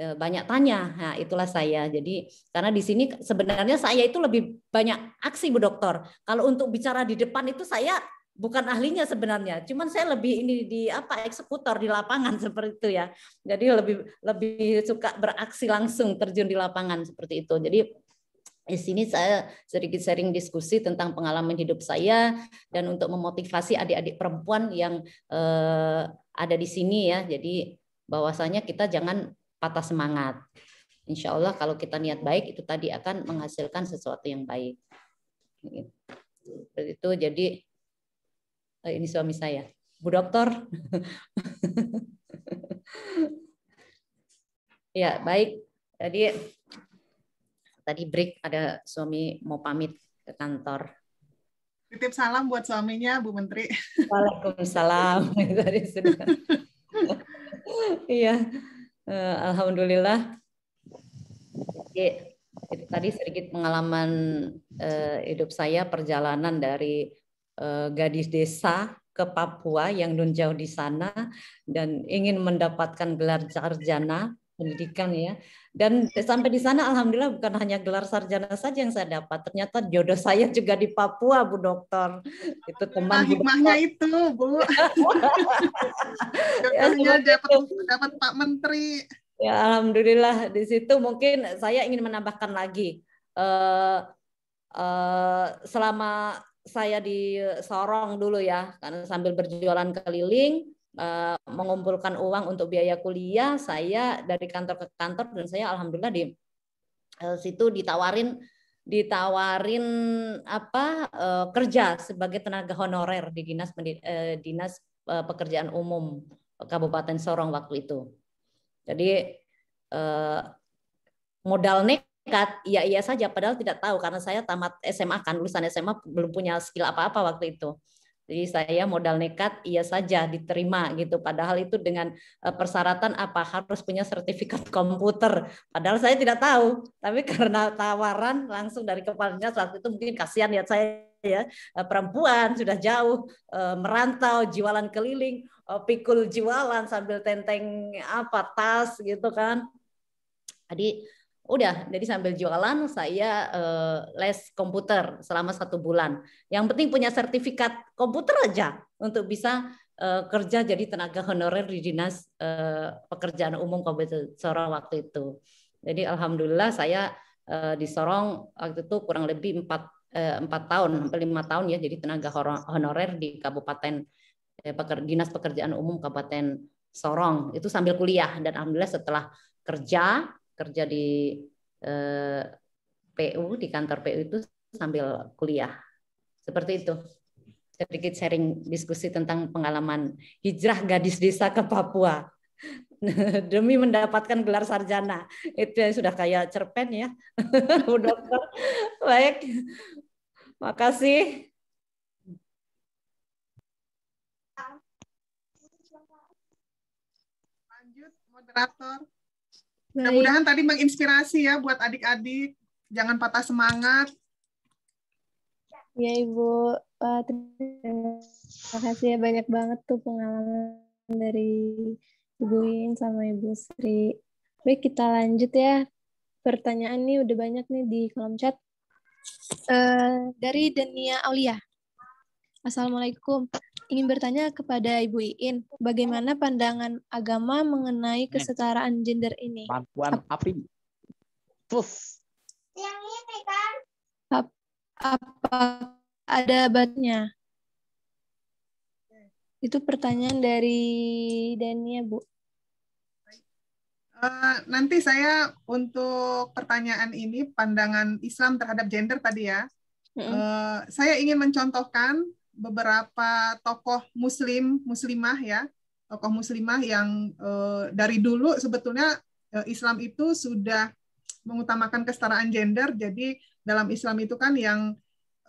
eh, banyak tanya nah itulah saya jadi karena di sini sebenarnya saya itu lebih banyak aksi bu dokter kalau untuk bicara di depan itu saya bukan ahlinya sebenarnya, cuman saya lebih ini di apa eksekutor di lapangan seperti itu ya. Jadi lebih lebih suka beraksi langsung terjun di lapangan seperti itu. Jadi di sini saya sedikit sharing diskusi tentang pengalaman hidup saya dan untuk memotivasi adik-adik perempuan yang eh, ada di sini ya. Jadi bahwasanya kita jangan patah semangat. Insya Allah kalau kita niat baik itu tadi akan menghasilkan sesuatu yang baik. Gitu. Seperti itu. Jadi Oh, ini suami saya. Bu dokter. ya, baik. Jadi tadi break ada suami mau pamit ke kantor. Titip salam buat suaminya, Bu Menteri. Waalaikumsalam. Tadi sudah. Iya. Eh, alhamdulillah. Jadi, tadi sedikit pengalaman eh, hidup saya perjalanan dari Eh, gadis desa ke Papua yang nun jauh di sana dan ingin mendapatkan gelar sarjana pendidikan ya. Dan sampai di sana alhamdulillah bukan hanya gelar sarjana saja yang saya dapat, ternyata jodoh saya juga di Papua, Bu Dokter. Itu teman nah, hikmahnya Bu itu, Bu. Ya, Jodohnya dapat dapat Pak Menteri. Ya, alhamdulillah di situ mungkin saya ingin menambahkan lagi uh, uh, selama saya di Sorong dulu ya, karena sambil berjualan keliling, eh, mengumpulkan uang untuk biaya kuliah, saya dari kantor ke kantor dan saya alhamdulillah di eh, situ ditawarin ditawarin apa eh, kerja sebagai tenaga honorer di dinas dinas pekerjaan umum Kabupaten Sorong waktu itu. Jadi modal nek nekat iya iya saja padahal tidak tahu karena saya tamat SMA kan lulusan SMA belum punya skill apa-apa waktu itu jadi saya modal nekat iya saja diterima gitu padahal itu dengan eh, persyaratan apa harus punya sertifikat komputer padahal saya tidak tahu tapi karena tawaran langsung dari kepala saat itu mungkin kasihan lihat saya ya eh, perempuan sudah jauh eh, merantau jualan keliling pikul jualan sambil tenteng apa tas gitu kan jadi udah jadi sambil jualan saya eh, les komputer selama satu bulan yang penting punya sertifikat komputer aja untuk bisa eh, kerja jadi tenaga honorer di dinas eh, pekerjaan umum kabupaten Sorong waktu itu jadi alhamdulillah saya uh, di Sorong waktu itu kurang lebih empat empat tahun sampai lima tahun ya jadi tenaga honorer di kabupaten dinas pekerjaan umum kabupaten Sorong itu sambil kuliah dan alhamdulillah setelah kerja kerja di eh, PU di kantor PU itu sambil kuliah seperti itu sedikit sharing diskusi tentang pengalaman hijrah gadis desa ke Papua demi mendapatkan gelar sarjana itu yang sudah kayak cerpen ya Bu dokter baik makasih lanjut moderator Mudah-mudahan tadi menginspirasi ya buat adik-adik. Jangan patah semangat. Ya Ibu, uh, terima kasih ya banyak banget tuh pengalaman dari Ibu Win sama Ibu Sri. Baik, kita lanjut ya. Pertanyaan nih udah banyak nih di kolom chat. Uh, dari Dania Aulia. Assalamualaikum ingin bertanya kepada Ibu Iin, bagaimana pandangan agama mengenai iya. kesetaraan gender ini? Bantuan api. Terus. Yang ini kan? Apa, apa ada batnya? Itu pertanyaan dari Dania, ya, Bu. Uh, nanti saya untuk pertanyaan ini pandangan Islam terhadap gender tadi ya. Mm -hmm. uh, saya ingin mencontohkan beberapa tokoh muslim muslimah ya tokoh muslimah yang eh, dari dulu sebetulnya eh, Islam itu sudah mengutamakan kesetaraan gender jadi dalam Islam itu kan yang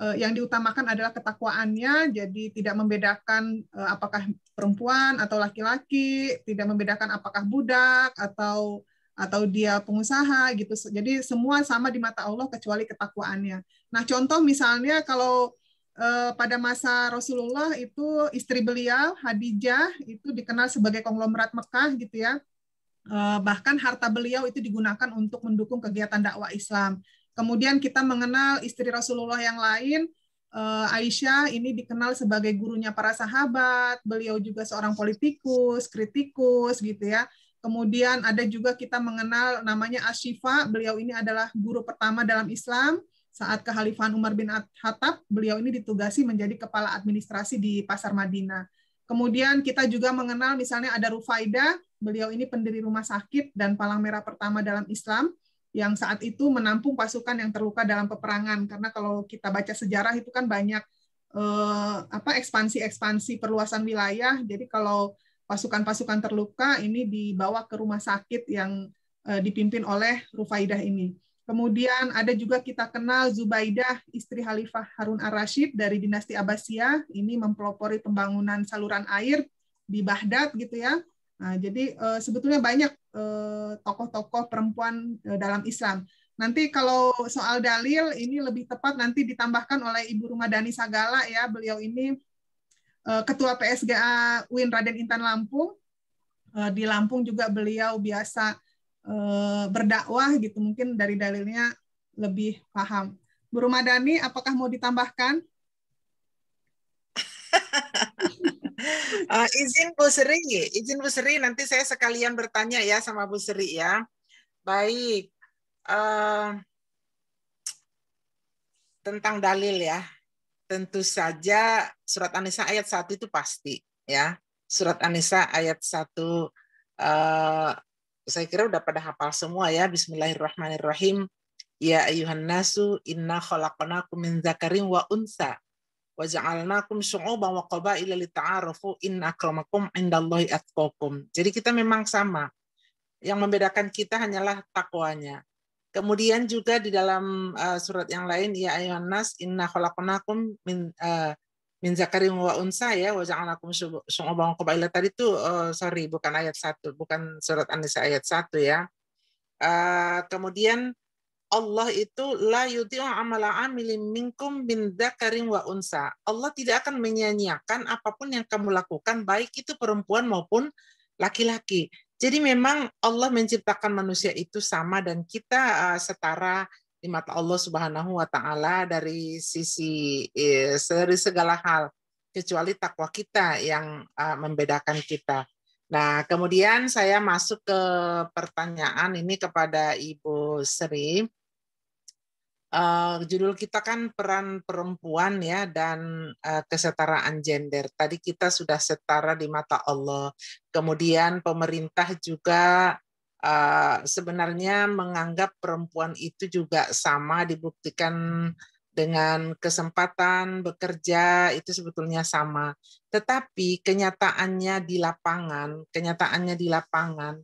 eh, yang diutamakan adalah ketakwaannya jadi tidak membedakan apakah perempuan atau laki-laki tidak membedakan apakah budak atau atau dia pengusaha gitu jadi semua sama di mata Allah kecuali ketakwaannya nah contoh misalnya kalau eh, pada masa Rasulullah itu istri beliau Hadijah itu dikenal sebagai konglomerat Mekah gitu ya. Eh, bahkan harta beliau itu digunakan untuk mendukung kegiatan dakwah Islam. Kemudian kita mengenal istri Rasulullah yang lain eh, Aisyah ini dikenal sebagai gurunya para sahabat, beliau juga seorang politikus, kritikus gitu ya. Kemudian ada juga kita mengenal namanya Ashifa, beliau ini adalah guru pertama dalam Islam. Saat kehalifan Umar bin Khattab, beliau ini ditugasi menjadi kepala administrasi di Pasar Madinah. Kemudian kita juga mengenal misalnya ada Rufaida, beliau ini pendiri rumah sakit dan palang merah pertama dalam Islam yang saat itu menampung pasukan yang terluka dalam peperangan karena kalau kita baca sejarah itu kan banyak eh, apa ekspansi-ekspansi perluasan wilayah. Jadi kalau pasukan-pasukan terluka ini dibawa ke rumah sakit yang eh, dipimpin oleh Rufaidah ini. Kemudian ada juga kita kenal Zubaidah, istri Khalifah Harun Ar-Rashid dari dinasti Abbasiyah. Ini mempelopori pembangunan saluran air di Baghdad gitu ya. Nah, jadi eh, sebetulnya banyak eh, tokoh-tokoh perempuan eh, dalam Islam. Nanti kalau soal dalil ini lebih tepat nanti ditambahkan oleh Ibu Rumah Dani Sagala ya. Beliau ini ketua PSGA Win Raden Intan Lampung. Di Lampung juga beliau biasa Eh, berdakwah gitu mungkin dari dalilnya lebih paham. Bu Rumadani, apakah mau ditambahkan? uh, izin Bu Sri, izin Bu Sri, nanti saya sekalian bertanya ya sama Bu Sri ya. Baik, uh, tentang dalil ya. Tentu saja surat Anissa ayat 1 itu pasti ya. Surat Anissa ayat 1 uh, saya kira udah pada hafal semua ya. Bismillahirrahmanirrahim. Ya ayuhan nasu inna khalaqnakum min zakarin wa unsa wa syu'uban wa qabaila lita'arufu inna akramakum indallahi atqakum. Jadi kita memang sama. Yang membedakan kita hanyalah takwanya. Kemudian juga di dalam uh, surat yang lain ya ayuhan nas inna khalaqnakum min uh, min zakarin wa unsa ya wa ja'alnakum syu'uban qabaila tadi tuh uh, sorry bukan ayat 1 bukan surat An-Nisa ayat 1 ya. Uh, kemudian Allah itu la yudhi'u amala amilin minkum min dzakarin wa unsa. Allah tidak akan menyanyiakan apapun yang kamu lakukan baik itu perempuan maupun laki-laki. Jadi memang Allah menciptakan manusia itu sama dan kita uh, setara di mata Allah Subhanahu wa taala dari sisi eh, dari segala hal kecuali takwa kita yang eh, membedakan kita. Nah, kemudian saya masuk ke pertanyaan ini kepada Ibu Sri. Uh, judul kita kan peran perempuan ya dan uh, kesetaraan gender. Tadi kita sudah setara di mata Allah. Kemudian pemerintah juga Eh, sebenarnya menganggap perempuan itu juga sama dibuktikan dengan kesempatan bekerja itu sebetulnya sama. Tetapi kenyataannya di lapangan, kenyataannya di lapangan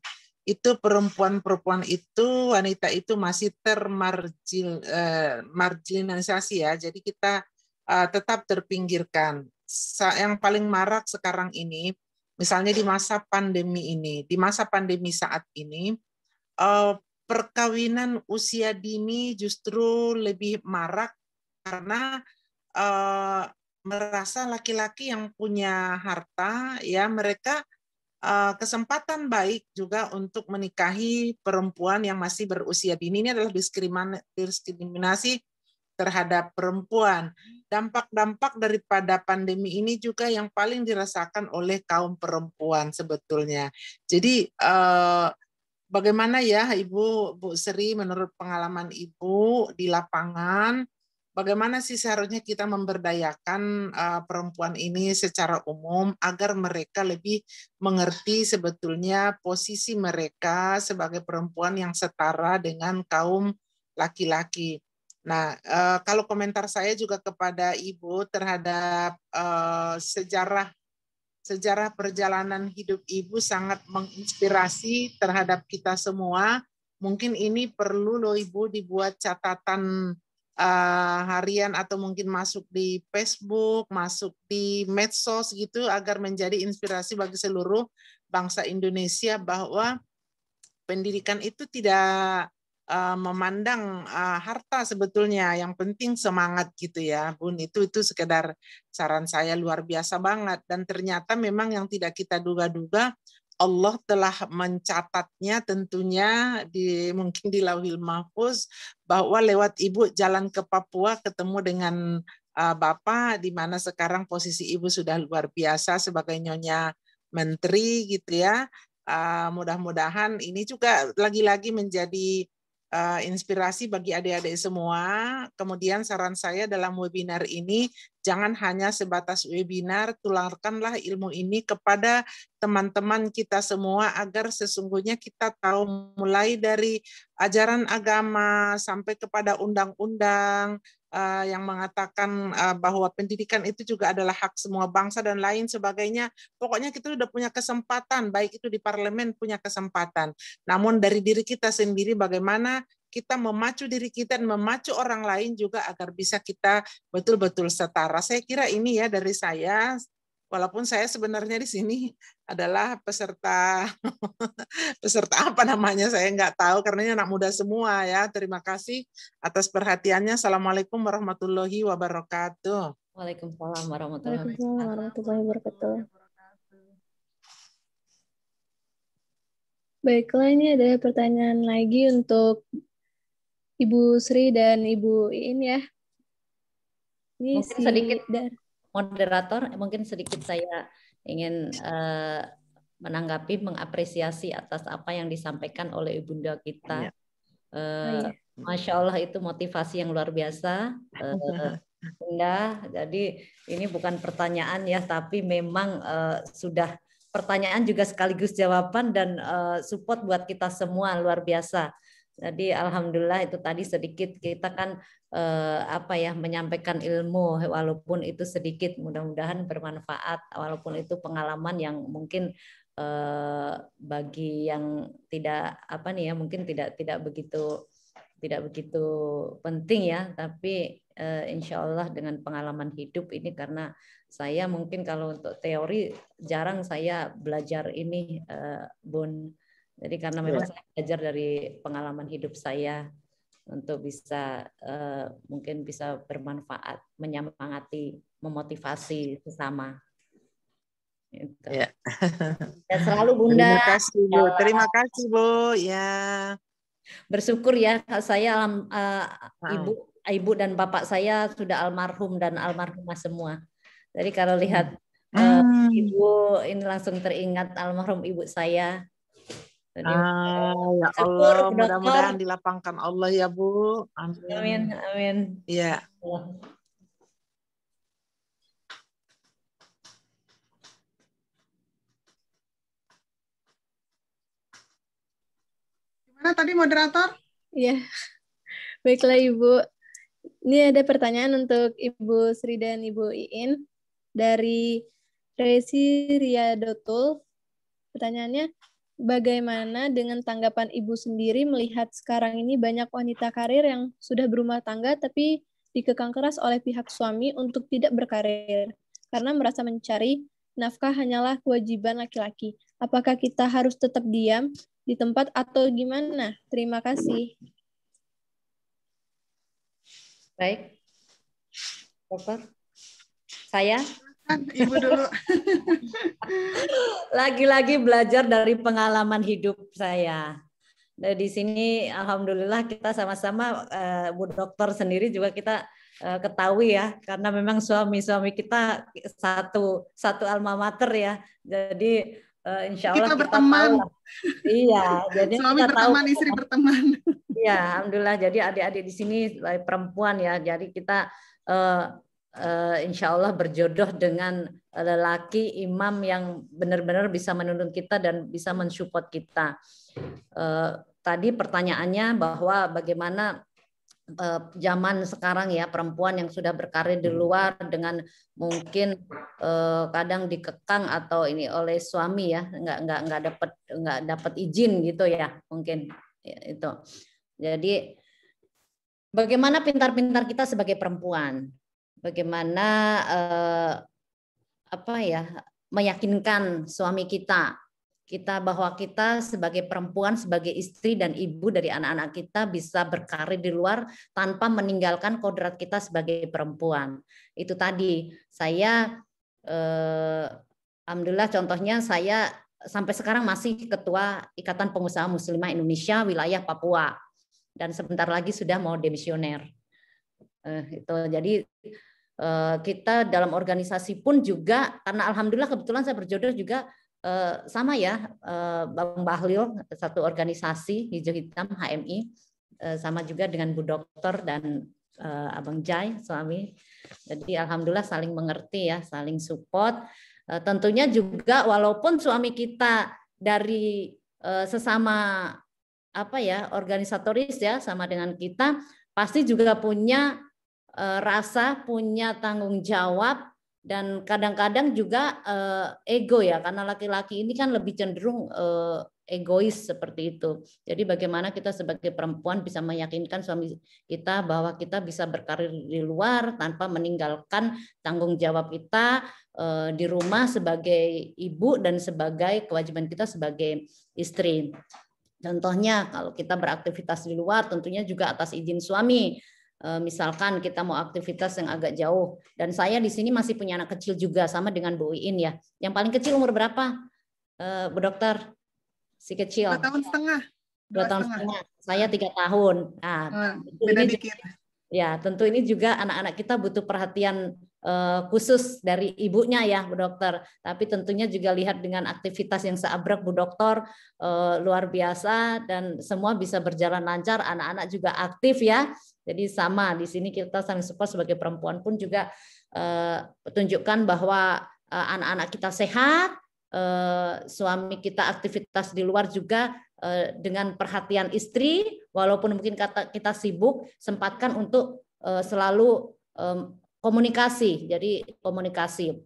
itu perempuan-perempuan itu wanita itu masih termarjil eh, marginalisasi ya. Jadi kita eh, tetap terpinggirkan. Yang paling marak sekarang ini Misalnya di masa pandemi ini, di masa pandemi saat ini, eh, perkawinan usia dini justru lebih marak karena eh, merasa laki-laki yang punya harta ya mereka eh, kesempatan baik juga untuk menikahi perempuan yang masih berusia dini ini adalah diskriminasi terhadap perempuan. Dampak-dampak daripada pandemi ini juga yang paling dirasakan oleh kaum perempuan sebetulnya. Jadi eh, bagaimana ya Ibu Bu Sri menurut pengalaman Ibu di lapangan bagaimana sih seharusnya kita memberdayakan eh, perempuan ini secara umum agar mereka lebih mengerti sebetulnya posisi mereka sebagai perempuan yang setara dengan kaum laki-laki. Nah, eh, kalau komentar saya juga kepada Ibu terhadap eh, sejarah sejarah perjalanan hidup Ibu sangat menginspirasi terhadap kita semua. Mungkin ini perlu loh Ibu dibuat catatan eh, harian atau mungkin masuk di Facebook, masuk di medsos gitu agar menjadi inspirasi bagi seluruh bangsa Indonesia bahwa pendidikan itu tidak Eh, memandang eh, harta sebetulnya yang penting semangat gitu ya Bun itu itu sekedar saran saya luar biasa banget dan ternyata memang yang tidak kita duga-duga Allah telah mencatatnya tentunya di mungkin di Lauhil Mahfuz bahwa lewat ibu jalan ke Papua ketemu dengan eh, Bapak di mana sekarang posisi ibu sudah luar biasa sebagai nyonya menteri gitu ya. mudah-mudahan ini juga lagi-lagi menjadi uh, inspirasi bagi adik-adik semua. Kemudian saran saya dalam webinar ini jangan hanya sebatas webinar, tularkanlah ilmu ini kepada teman-teman kita semua agar sesungguhnya kita tahu mulai dari ajaran agama sampai kepada undang-undang, uh, yang mengatakan uh, bahwa pendidikan itu juga adalah hak semua bangsa dan lain sebagainya. Pokoknya kita sudah punya kesempatan, baik itu di parlemen punya kesempatan. Namun dari diri kita sendiri bagaimana kita memacu diri kita dan memacu orang lain juga agar bisa kita betul-betul setara. Saya kira ini ya dari saya walaupun saya sebenarnya di sini adalah peserta peserta apa namanya saya nggak tahu karena ini anak muda semua ya terima kasih atas perhatiannya assalamualaikum warahmatullahi wabarakatuh Waalaikumsalam warahmatullahi wabarakatuh Baiklah, ini ada pertanyaan lagi untuk Ibu Sri dan Ibu Iin ya. Ini Mungkin sedikit dar moderator mungkin sedikit saya ingin uh, menanggapi mengapresiasi atas apa yang disampaikan oleh ibunda kita. Uh, Masya Allah itu motivasi yang luar biasa. Uh, eh, Bunda, jadi ini bukan pertanyaan ya, tapi memang uh, sudah pertanyaan juga sekaligus jawaban dan uh, support buat kita semua luar biasa. Jadi alhamdulillah itu tadi sedikit kita kan eh, apa ya menyampaikan ilmu walaupun itu sedikit mudah-mudahan bermanfaat walaupun itu pengalaman yang mungkin eh, bagi yang tidak apa nih ya mungkin tidak tidak begitu tidak begitu penting ya tapi eh, insya Allah dengan pengalaman hidup ini karena saya mungkin kalau untuk teori jarang saya belajar ini eh, Bun jadi karena iya. memang yeah. saya belajar dari pengalaman hidup saya untuk bisa uh, mungkin bisa bermanfaat, menyemangati, memotivasi sesama. Gitu. Ya. selalu Bunda. Terima kasih Bu. Terima kasih Bu. Ya. Bersyukur ya saya uh, ibu ibu dan bapak saya sudah almarhum dan almarhumah semua. Jadi kalau lihat hmm. eh, ibu ini langsung teringat almarhum ibu saya ah, ya Allah, mudah-mudahan dilapangkan Allah ya Bu. Amin. Amin, amin. Iya. Gimana tadi moderator? Iya. Baiklah Ibu. Ini ada pertanyaan untuk Ibu Sri dan Ibu Iin dari Resi Riadotul. Pertanyaannya, Bagaimana dengan tanggapan Ibu sendiri melihat sekarang ini banyak wanita karir yang sudah berumah tangga tapi dikekang keras oleh pihak suami untuk tidak berkarir karena merasa mencari nafkah hanyalah kewajiban laki-laki. Apakah kita harus tetap diam di tempat atau gimana? Terima kasih. Baik. Dokter. Saya Ibu dulu. Lagi-lagi belajar dari pengalaman hidup saya. Nah, di sini alhamdulillah kita sama-sama eh, Bu dokter sendiri juga kita eh, ketahui ya karena memang suami-suami kita satu satu alma mater ya. Jadi uh, insya Allah kita, kita berteman. Tahu. Iya, jadi suami kita berteman, tahu. istri berteman. Iya, alhamdulillah. Jadi adik-adik di sini perempuan ya. Jadi kita uh, uh, insya Allah berjodoh dengan lelaki imam yang benar-benar bisa menuntun kita dan bisa mensupport kita. Uh, tadi pertanyaannya bahwa bagaimana eh, zaman sekarang ya perempuan yang sudah berkarir di hmm. luar dengan mungkin uh, kadang dikekang atau ini oleh suami ya nggak nggak nggak dapat nggak dapat izin gitu ya mungkin ya, itu. Jadi bagaimana pintar-pintar kita sebagai perempuan? bagaimana eh, apa ya meyakinkan suami kita kita bahwa kita sebagai perempuan, sebagai istri dan ibu dari anak-anak kita bisa berkarir di luar tanpa meninggalkan kodrat kita sebagai perempuan. Itu tadi saya eh, alhamdulillah contohnya saya sampai sekarang masih ketua Ikatan Pengusaha Muslimah Indonesia wilayah Papua dan sebentar lagi sudah mau demisioner. Eh, itu jadi Eh, kita dalam organisasi pun juga karena alhamdulillah kebetulan saya berjodoh juga eh, sama ya eh, Bang Bahlil satu organisasi hijau hitam HMI sama juga dengan Bu Dokter dan Abang Jai suami. Jadi alhamdulillah saling mengerti ya, saling support. tentunya juga walaupun suami kita dari sesama apa ya organisatoris ya sama dengan kita pasti juga punya Eh, rasa, punya tanggung jawab, dan kadang-kadang juga eh, ego ya, karena laki-laki ini kan lebih cenderung eh, egois seperti itu. Jadi bagaimana kita sebagai perempuan bisa meyakinkan suami kita bahwa kita bisa berkarir di luar tanpa meninggalkan tanggung jawab kita di rumah sebagai ibu dan sebagai kewajiban kita sebagai istri. Contohnya kalau kita beraktivitas di luar tentunya juga atas izin suami Eh, misalkan kita mau aktivitas yang agak jauh dan saya di sini masih punya anak kecil juga sama dengan Bu Iin ya. Yang paling kecil umur berapa? Eh, Bu dokter si kecil. Dua tahun setengah. Dua, dua tahun setengah. setengah. Saya tiga tahun. Nah, nah beda Juga, ya tentu ini juga anak-anak kita butuh perhatian eh, khusus dari ibunya ya Bu Dokter. Tapi tentunya juga lihat dengan aktivitas yang seabrek Bu Dokter luar biasa dan semua bisa berjalan lancar. Anak-anak juga aktif ya. Jadi sama di sini kita saling support sebagai perempuan pun juga eh, tunjukkan bahwa eh, anak-anak uh, kita sehat, eh, suami kita aktivitas di luar juga uh, dengan perhatian istri, walaupun mungkin kata kita sibuk, sempatkan untuk uh, selalu eh, komunikasi. Jadi komunikasi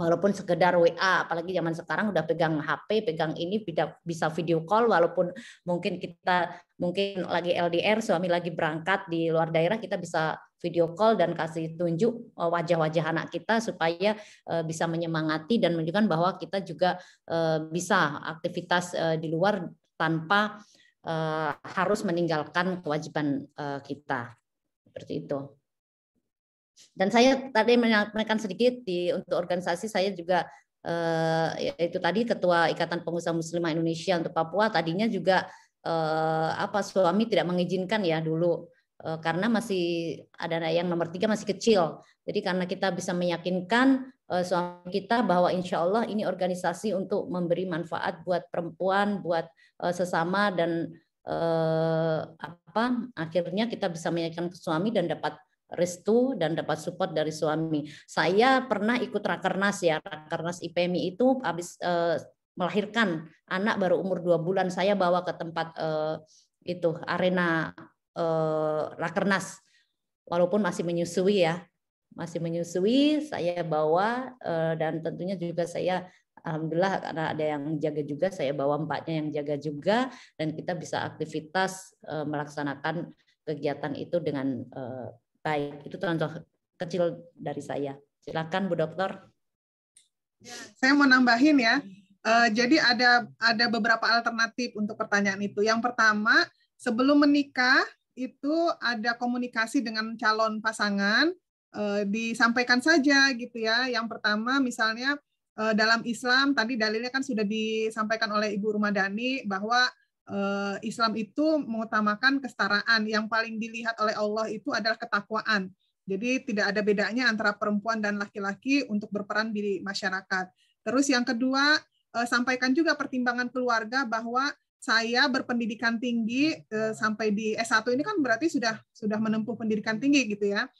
walaupun sekedar WA apalagi zaman sekarang udah pegang HP pegang ini bisa video call walaupun mungkin kita mungkin lagi LDR suami lagi berangkat di luar daerah kita bisa video call dan kasih tunjuk eh, wajah-wajah anak kita supaya eh, bisa menyemangati dan menunjukkan bahwa kita juga eh, bisa aktivitas di luar tanpa harus meninggalkan kewajiban kita. Seperti itu. Dan saya tadi menyampaikan sedikit di untuk organisasi saya juga eh, itu tadi ketua Ikatan Pengusaha Muslimah Indonesia untuk Papua tadinya juga eh, apa suami tidak mengizinkan ya dulu eh, karena masih ada yang nomor tiga masih kecil. Jadi karena kita bisa meyakinkan eh, suami kita bahwa insya Allah ini organisasi untuk memberi manfaat buat perempuan, buat eh, sesama dan eh, apa akhirnya kita bisa meyakinkan suami dan dapat restu dan dapat support dari suami. Saya pernah ikut rakernas ya, rakernas IPMI itu habis eh, melahirkan anak baru umur dua bulan saya bawa ke tempat eh, itu arena eh, rakernas walaupun masih menyusui ya masih menyusui saya bawa eh, dan tentunya juga saya alhamdulillah karena ada yang jaga juga saya bawa empatnya yang jaga juga dan kita bisa aktivitas eh, melaksanakan kegiatan itu dengan eh, baik. Itu contoh kecil dari saya. Silakan Bu Dokter. Ya, saya mau nambahin ya. Eh, jadi ada ada beberapa alternatif untuk pertanyaan itu. Yang pertama, sebelum menikah itu ada komunikasi dengan calon pasangan eh, disampaikan saja gitu ya. Yang pertama misalnya eh, dalam Islam tadi dalilnya kan sudah disampaikan oleh Ibu Rumadani bahwa Eh, Islam itu mengutamakan kesetaraan. Yang paling dilihat oleh Allah itu adalah ketakwaan. Jadi tidak ada bedanya antara perempuan dan laki-laki untuk berperan di masyarakat. Terus yang kedua, eh, sampaikan juga pertimbangan keluarga bahwa saya berpendidikan tinggi eh, sampai di S1 ini kan berarti sudah sudah menempuh pendidikan tinggi gitu ya.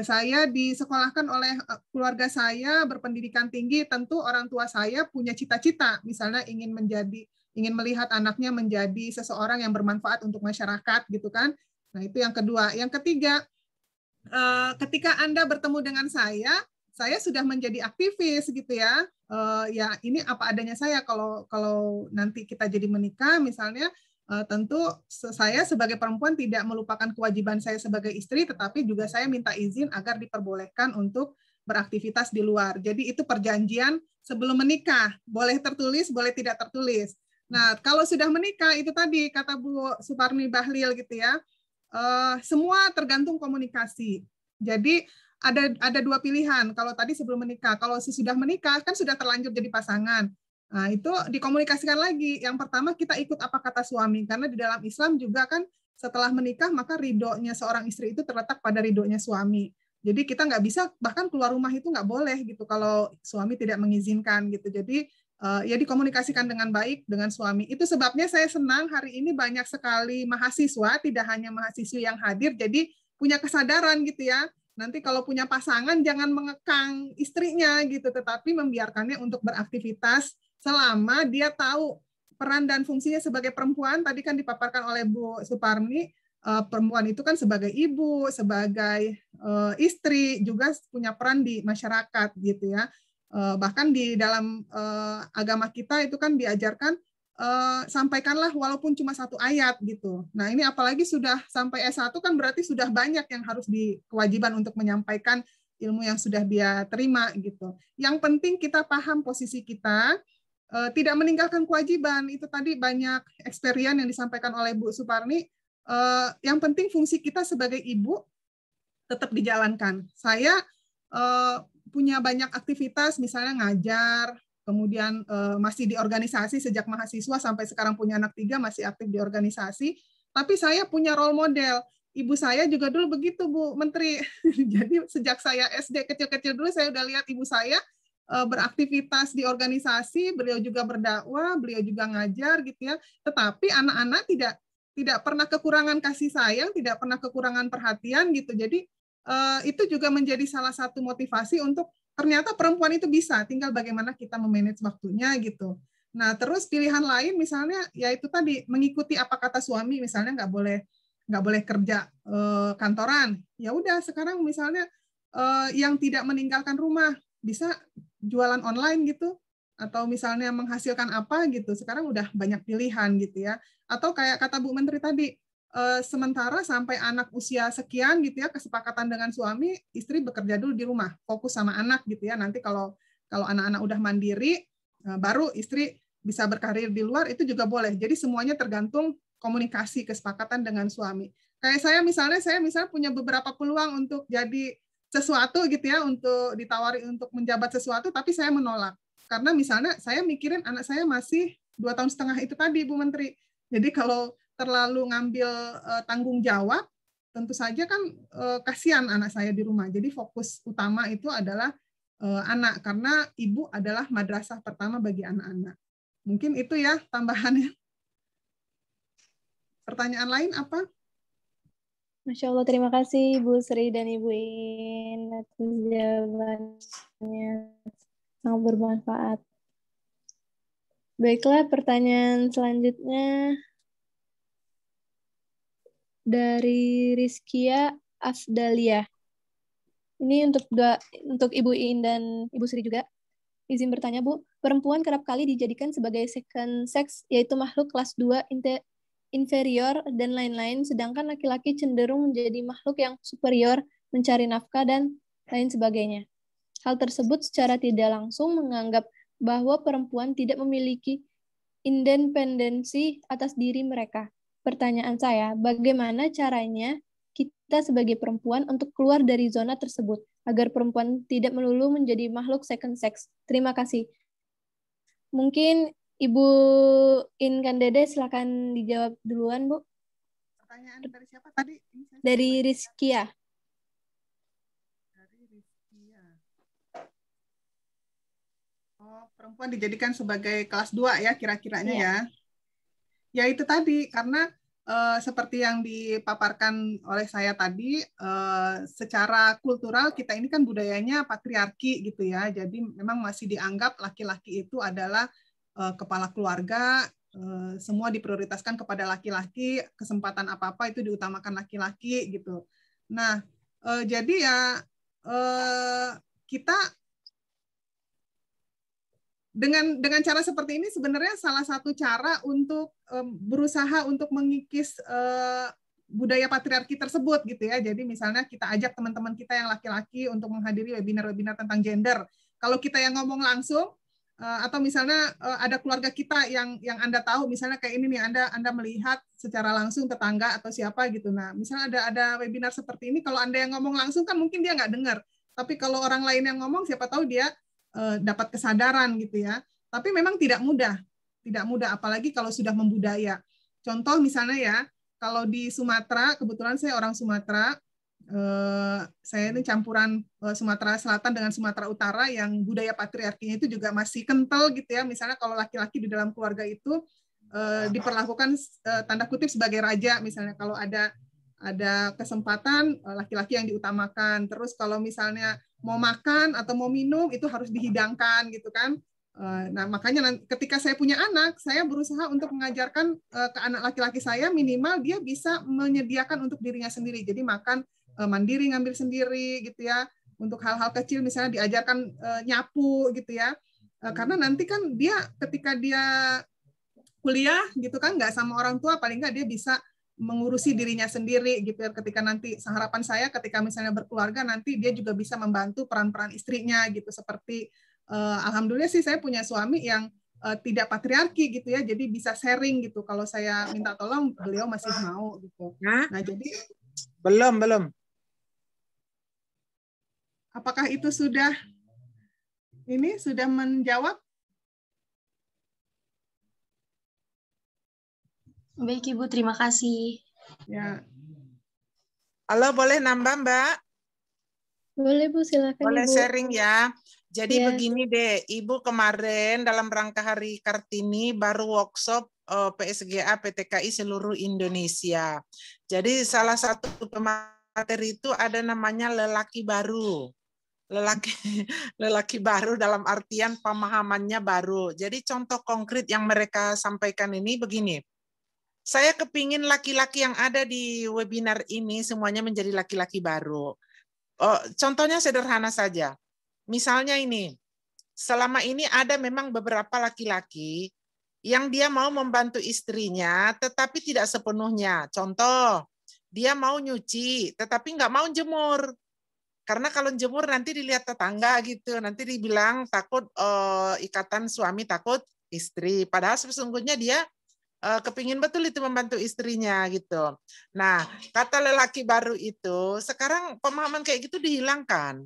Saya disekolahkan oleh keluarga saya berpendidikan tinggi, tentu orang tua saya punya cita-cita misalnya ingin menjadi ingin melihat anaknya menjadi seseorang yang bermanfaat untuk masyarakat gitu kan. Nah, itu yang kedua. Yang ketiga, eh, ketika Anda bertemu dengan saya, saya sudah menjadi aktivis gitu ya. Eh, ya ini apa adanya saya kalau kalau nanti kita jadi menikah misalnya eh, tentu saya sebagai perempuan tidak melupakan kewajiban saya sebagai istri tetapi juga saya minta izin agar diperbolehkan untuk beraktivitas di luar. Jadi itu perjanjian sebelum menikah, boleh tertulis, boleh tidak tertulis. Nah, kalau sudah menikah itu tadi kata Bu Suparni Bahlil gitu ya. Uh, semua tergantung komunikasi. Jadi ada ada dua pilihan. Kalau tadi sebelum menikah, kalau sesudah menikah kan sudah terlanjur jadi pasangan. Nah, itu dikomunikasikan lagi. Yang pertama kita ikut apa kata suami karena di dalam Islam juga kan setelah menikah maka ridhonya seorang istri itu terletak pada ridhonya suami. Jadi kita nggak bisa bahkan keluar rumah itu nggak boleh gitu kalau suami tidak mengizinkan gitu. Jadi uh, ya dikomunikasikan dengan baik dengan suami. Itu sebabnya saya senang hari ini banyak sekali mahasiswa, tidak hanya mahasiswa yang hadir, jadi punya kesadaran gitu ya. Nanti kalau punya pasangan jangan mengekang istrinya gitu, tetapi membiarkannya untuk beraktivitas selama dia tahu peran dan fungsinya sebagai perempuan. Tadi kan dipaparkan oleh Bu Suparni, eh, perempuan itu kan sebagai ibu, sebagai eh, istri juga punya peran di masyarakat gitu ya. Eh, bahkan di dalam eh, agama kita itu kan diajarkan eh, sampaikanlah walaupun cuma satu ayat gitu. Nah ini apalagi sudah sampai S1 kan berarti sudah banyak yang harus dikewajiban untuk menyampaikan ilmu yang sudah dia terima gitu. Yang penting kita paham posisi kita, tidak meninggalkan kewajiban. Itu tadi banyak eksperian yang disampaikan oleh Bu Suparni. Yang penting fungsi kita sebagai ibu tetap dijalankan. Saya punya banyak aktivitas misalnya ngajar, kemudian uh, masih di organisasi sejak mahasiswa sampai sekarang punya anak tiga masih aktif di organisasi, tapi saya punya role model. Ibu saya juga dulu begitu, Bu Menteri. Jadi sejak saya SD kecil-kecil dulu saya udah lihat ibu saya eh, beraktivitas di organisasi, beliau juga berdakwah, beliau juga ngajar gitu ya. Tetapi anak-anak tidak tidak pernah kekurangan kasih sayang, tidak pernah kekurangan perhatian gitu. Jadi Eh, itu juga menjadi salah satu motivasi untuk ternyata perempuan itu bisa, tinggal bagaimana kita memanage waktunya gitu. Nah, terus pilihan lain misalnya yaitu tadi mengikuti apa kata suami misalnya nggak boleh nggak boleh kerja e, kantoran. Ya udah sekarang misalnya e, yang tidak meninggalkan rumah bisa jualan online gitu atau misalnya menghasilkan apa gitu. Sekarang udah banyak pilihan gitu ya. Atau kayak kata Bu Menteri tadi Eh, sementara sampai anak usia sekian gitu ya kesepakatan dengan suami istri bekerja dulu di rumah fokus sama anak gitu ya nanti kalau kalau anak-anak udah mandiri eh, baru istri bisa berkarir di luar itu juga boleh jadi semuanya tergantung komunikasi kesepakatan dengan suami kayak saya misalnya saya misalnya punya beberapa peluang untuk jadi sesuatu gitu ya untuk ditawari untuk menjabat sesuatu tapi saya menolak karena misalnya saya mikirin anak saya masih dua tahun setengah itu tadi Bu Menteri jadi kalau terlalu ngambil uh, tanggung jawab, tentu saja kan uh, kasihan anak saya di rumah. Jadi fokus utama itu adalah uh, anak karena ibu adalah madrasah pertama bagi anak-anak. Mungkin itu ya tambahannya. Pertanyaan lain apa? Masya Allah, terima kasih Bu Sri dan Ibu In atas jawabannya. Sangat bermanfaat. Baiklah, pertanyaan selanjutnya dari Rizkia Afdalia. Ini untuk dua, untuk Ibu In dan Ibu Sri juga. Izin bertanya, Bu. Perempuan kerap kali dijadikan sebagai second sex, yaitu makhluk kelas 2 inferior dan lain-lain, sedangkan laki-laki cenderung menjadi makhluk yang superior, mencari nafkah dan lain sebagainya. Hal tersebut secara tidak langsung menganggap bahwa perempuan tidak memiliki independensi atas diri mereka. Pertanyaan saya, bagaimana caranya kita sebagai perempuan untuk keluar dari zona tersebut agar perempuan tidak melulu menjadi makhluk second sex? Terima kasih. Mungkin Ibu Inkan Dede silakan dijawab duluan, Bu. Pertanyaan dari siapa tadi? Dari ya. Rizkia. Ya? Ya. Oh, perempuan dijadikan sebagai kelas 2 ya kira-kiranya iya. ya ya itu tadi karena uh, seperti yang dipaparkan oleh saya tadi, uh, secara kultural kita ini kan budayanya patriarki gitu ya. Jadi memang masih dianggap laki-laki itu adalah uh, kepala keluarga, uh, semua diprioritaskan kepada laki-laki, kesempatan apa-apa itu diutamakan laki-laki gitu. Nah, uh, jadi ya uh, kita dengan dengan cara seperti ini sebenarnya salah satu cara untuk um, berusaha untuk mengikis uh, budaya patriarki tersebut gitu ya. Jadi misalnya kita ajak teman-teman kita yang laki-laki untuk menghadiri webinar-webinar tentang gender. Kalau kita yang ngomong langsung eh, atau misalnya eh, ada keluarga kita yang yang Anda tahu misalnya kayak ini nih Anda Anda melihat secara langsung tetangga atau siapa gitu. Nah, misalnya ada ada webinar seperti ini kalau Anda yang ngomong langsung kan mungkin dia nggak dengar. Tapi kalau orang lain yang ngomong siapa tahu dia Eh, dapat kesadaran gitu ya. Tapi memang tidak mudah, tidak mudah apalagi kalau sudah membudaya. Contoh misalnya ya, kalau di Sumatera, kebetulan saya orang Sumatera, eh, saya ini campuran eh, Sumatera Selatan dengan Sumatera Utara yang budaya patriarkinya itu juga masih kental gitu ya. Misalnya kalau laki-laki di dalam keluarga itu diperlakukan tanda kutip sebagai raja, misalnya kalau ada ada kesempatan laki-laki yang diutamakan. Terus kalau misalnya mau makan atau mau minum itu harus dihidangkan gitu kan. Eh, nah makanya ketika saya punya anak, saya berusaha untuk mengajarkan eh, ke anak laki-laki saya minimal dia bisa menyediakan untuk dirinya sendiri. Jadi makan eh, mandiri ngambil sendiri gitu ya. Untuk hal-hal kecil misalnya diajarkan nyapu gitu ya. Karena nanti kan dia ketika dia kuliah gitu kan nggak sama orang tua paling nggak dia bisa mengurusi dirinya sendiri gitu ya ketika nanti harapan saya ketika misalnya berkeluarga nanti dia juga bisa membantu peran-peran istrinya gitu seperti uh, alhamdulillah sih saya punya suami yang uh, tidak patriarki gitu ya jadi bisa sharing gitu kalau saya minta tolong beliau masih mau gitu nah jadi belum belum apakah itu sudah ini sudah menjawab Baik Ibu, terima kasih. Ya. Halo, boleh nambah Mbak? Boleh Bu, silakan Boleh Ibu. sharing ya. Jadi ya. begini deh, Ibu kemarin dalam rangka Hari Kartini baru workshop uh, eh, PSGA PTKI seluruh Indonesia. Jadi salah satu pemateri itu ada namanya lelaki baru. Lelaki lelaki baru dalam artian pemahamannya baru. Jadi contoh konkret yang mereka sampaikan ini begini saya kepingin laki-laki yang ada di webinar ini semuanya menjadi laki-laki baru. Oh, contohnya sederhana saja. Misalnya ini, selama ini ada memang beberapa laki-laki yang dia mau membantu istrinya, tetapi tidak sepenuhnya. Contoh, dia mau nyuci, tetapi nggak mau jemur. Karena kalau jemur nanti dilihat tetangga gitu, nanti dibilang takut oh, ikatan suami takut istri. Padahal sesungguhnya dia uh, kepingin betul itu membantu istrinya gitu. Nah, kata lelaki baru itu sekarang pemahaman kayak gitu dihilangkan.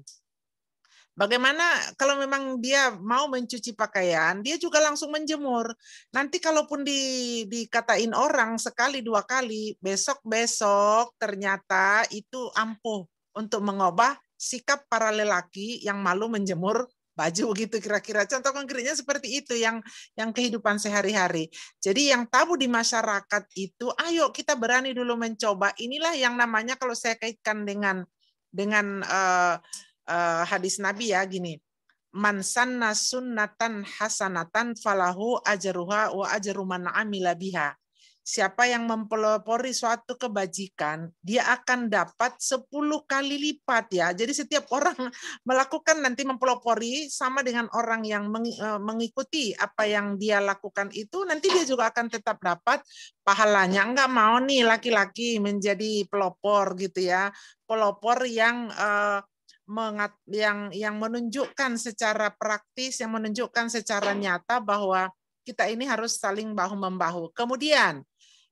Bagaimana kalau memang dia mau mencuci pakaian, dia juga langsung menjemur. Nanti kalaupun di, dikatain orang sekali dua kali, besok-besok ternyata itu ampuh untuk mengubah sikap para lelaki yang malu menjemur baju gitu kira-kira. Contoh konkretnya seperti itu yang yang kehidupan sehari-hari. Jadi yang tabu di masyarakat itu, ayo kita berani dulu mencoba. Inilah yang namanya kalau saya kaitkan dengan dengan uh, uh, hadis Nabi ya gini. Man sunnatan hasanatan falahu ajaruha wa ajaruman man amila biha siapa yang mempelopori suatu kebajikan, dia akan dapat 10 kali lipat ya. Jadi setiap orang melakukan nanti mempelopori sama dengan orang yang eh, mengikuti apa yang dia lakukan itu, nanti dia juga akan tetap dapat pahalanya. Enggak mau nih laki-laki menjadi pelopor gitu ya. Pelopor yang uh, yang yang menunjukkan secara praktis, yang menunjukkan secara nyata bahwa kita ini harus saling bahu membahu. Kemudian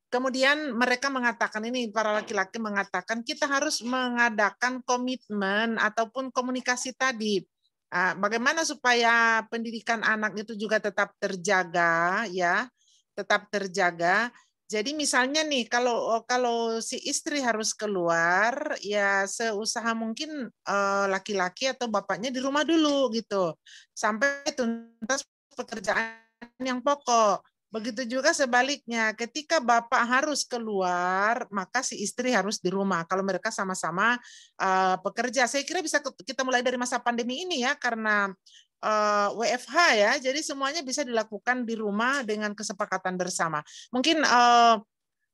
Kemudian mereka mengatakan ini para laki-laki mengatakan kita harus mengadakan komitmen ataupun komunikasi tadi. Ah, bagaimana supaya pendidikan anak itu juga tetap terjaga ya, tetap terjaga. Jadi misalnya nih kalau oh, kalau si istri harus keluar ya seusaha mungkin eh, laki-laki atau bapaknya di rumah dulu gitu sampai tuntas pekerjaan yang pokok Begitu juga sebaliknya, ketika bapak harus keluar, maka si istri harus di rumah. Kalau mereka sama-sama uh, eh, pekerja, saya kira bisa kita mulai dari masa pandemi ini ya, karena uh, eh, WFH ya, jadi semuanya bisa dilakukan di rumah dengan kesepakatan bersama. Mungkin uh,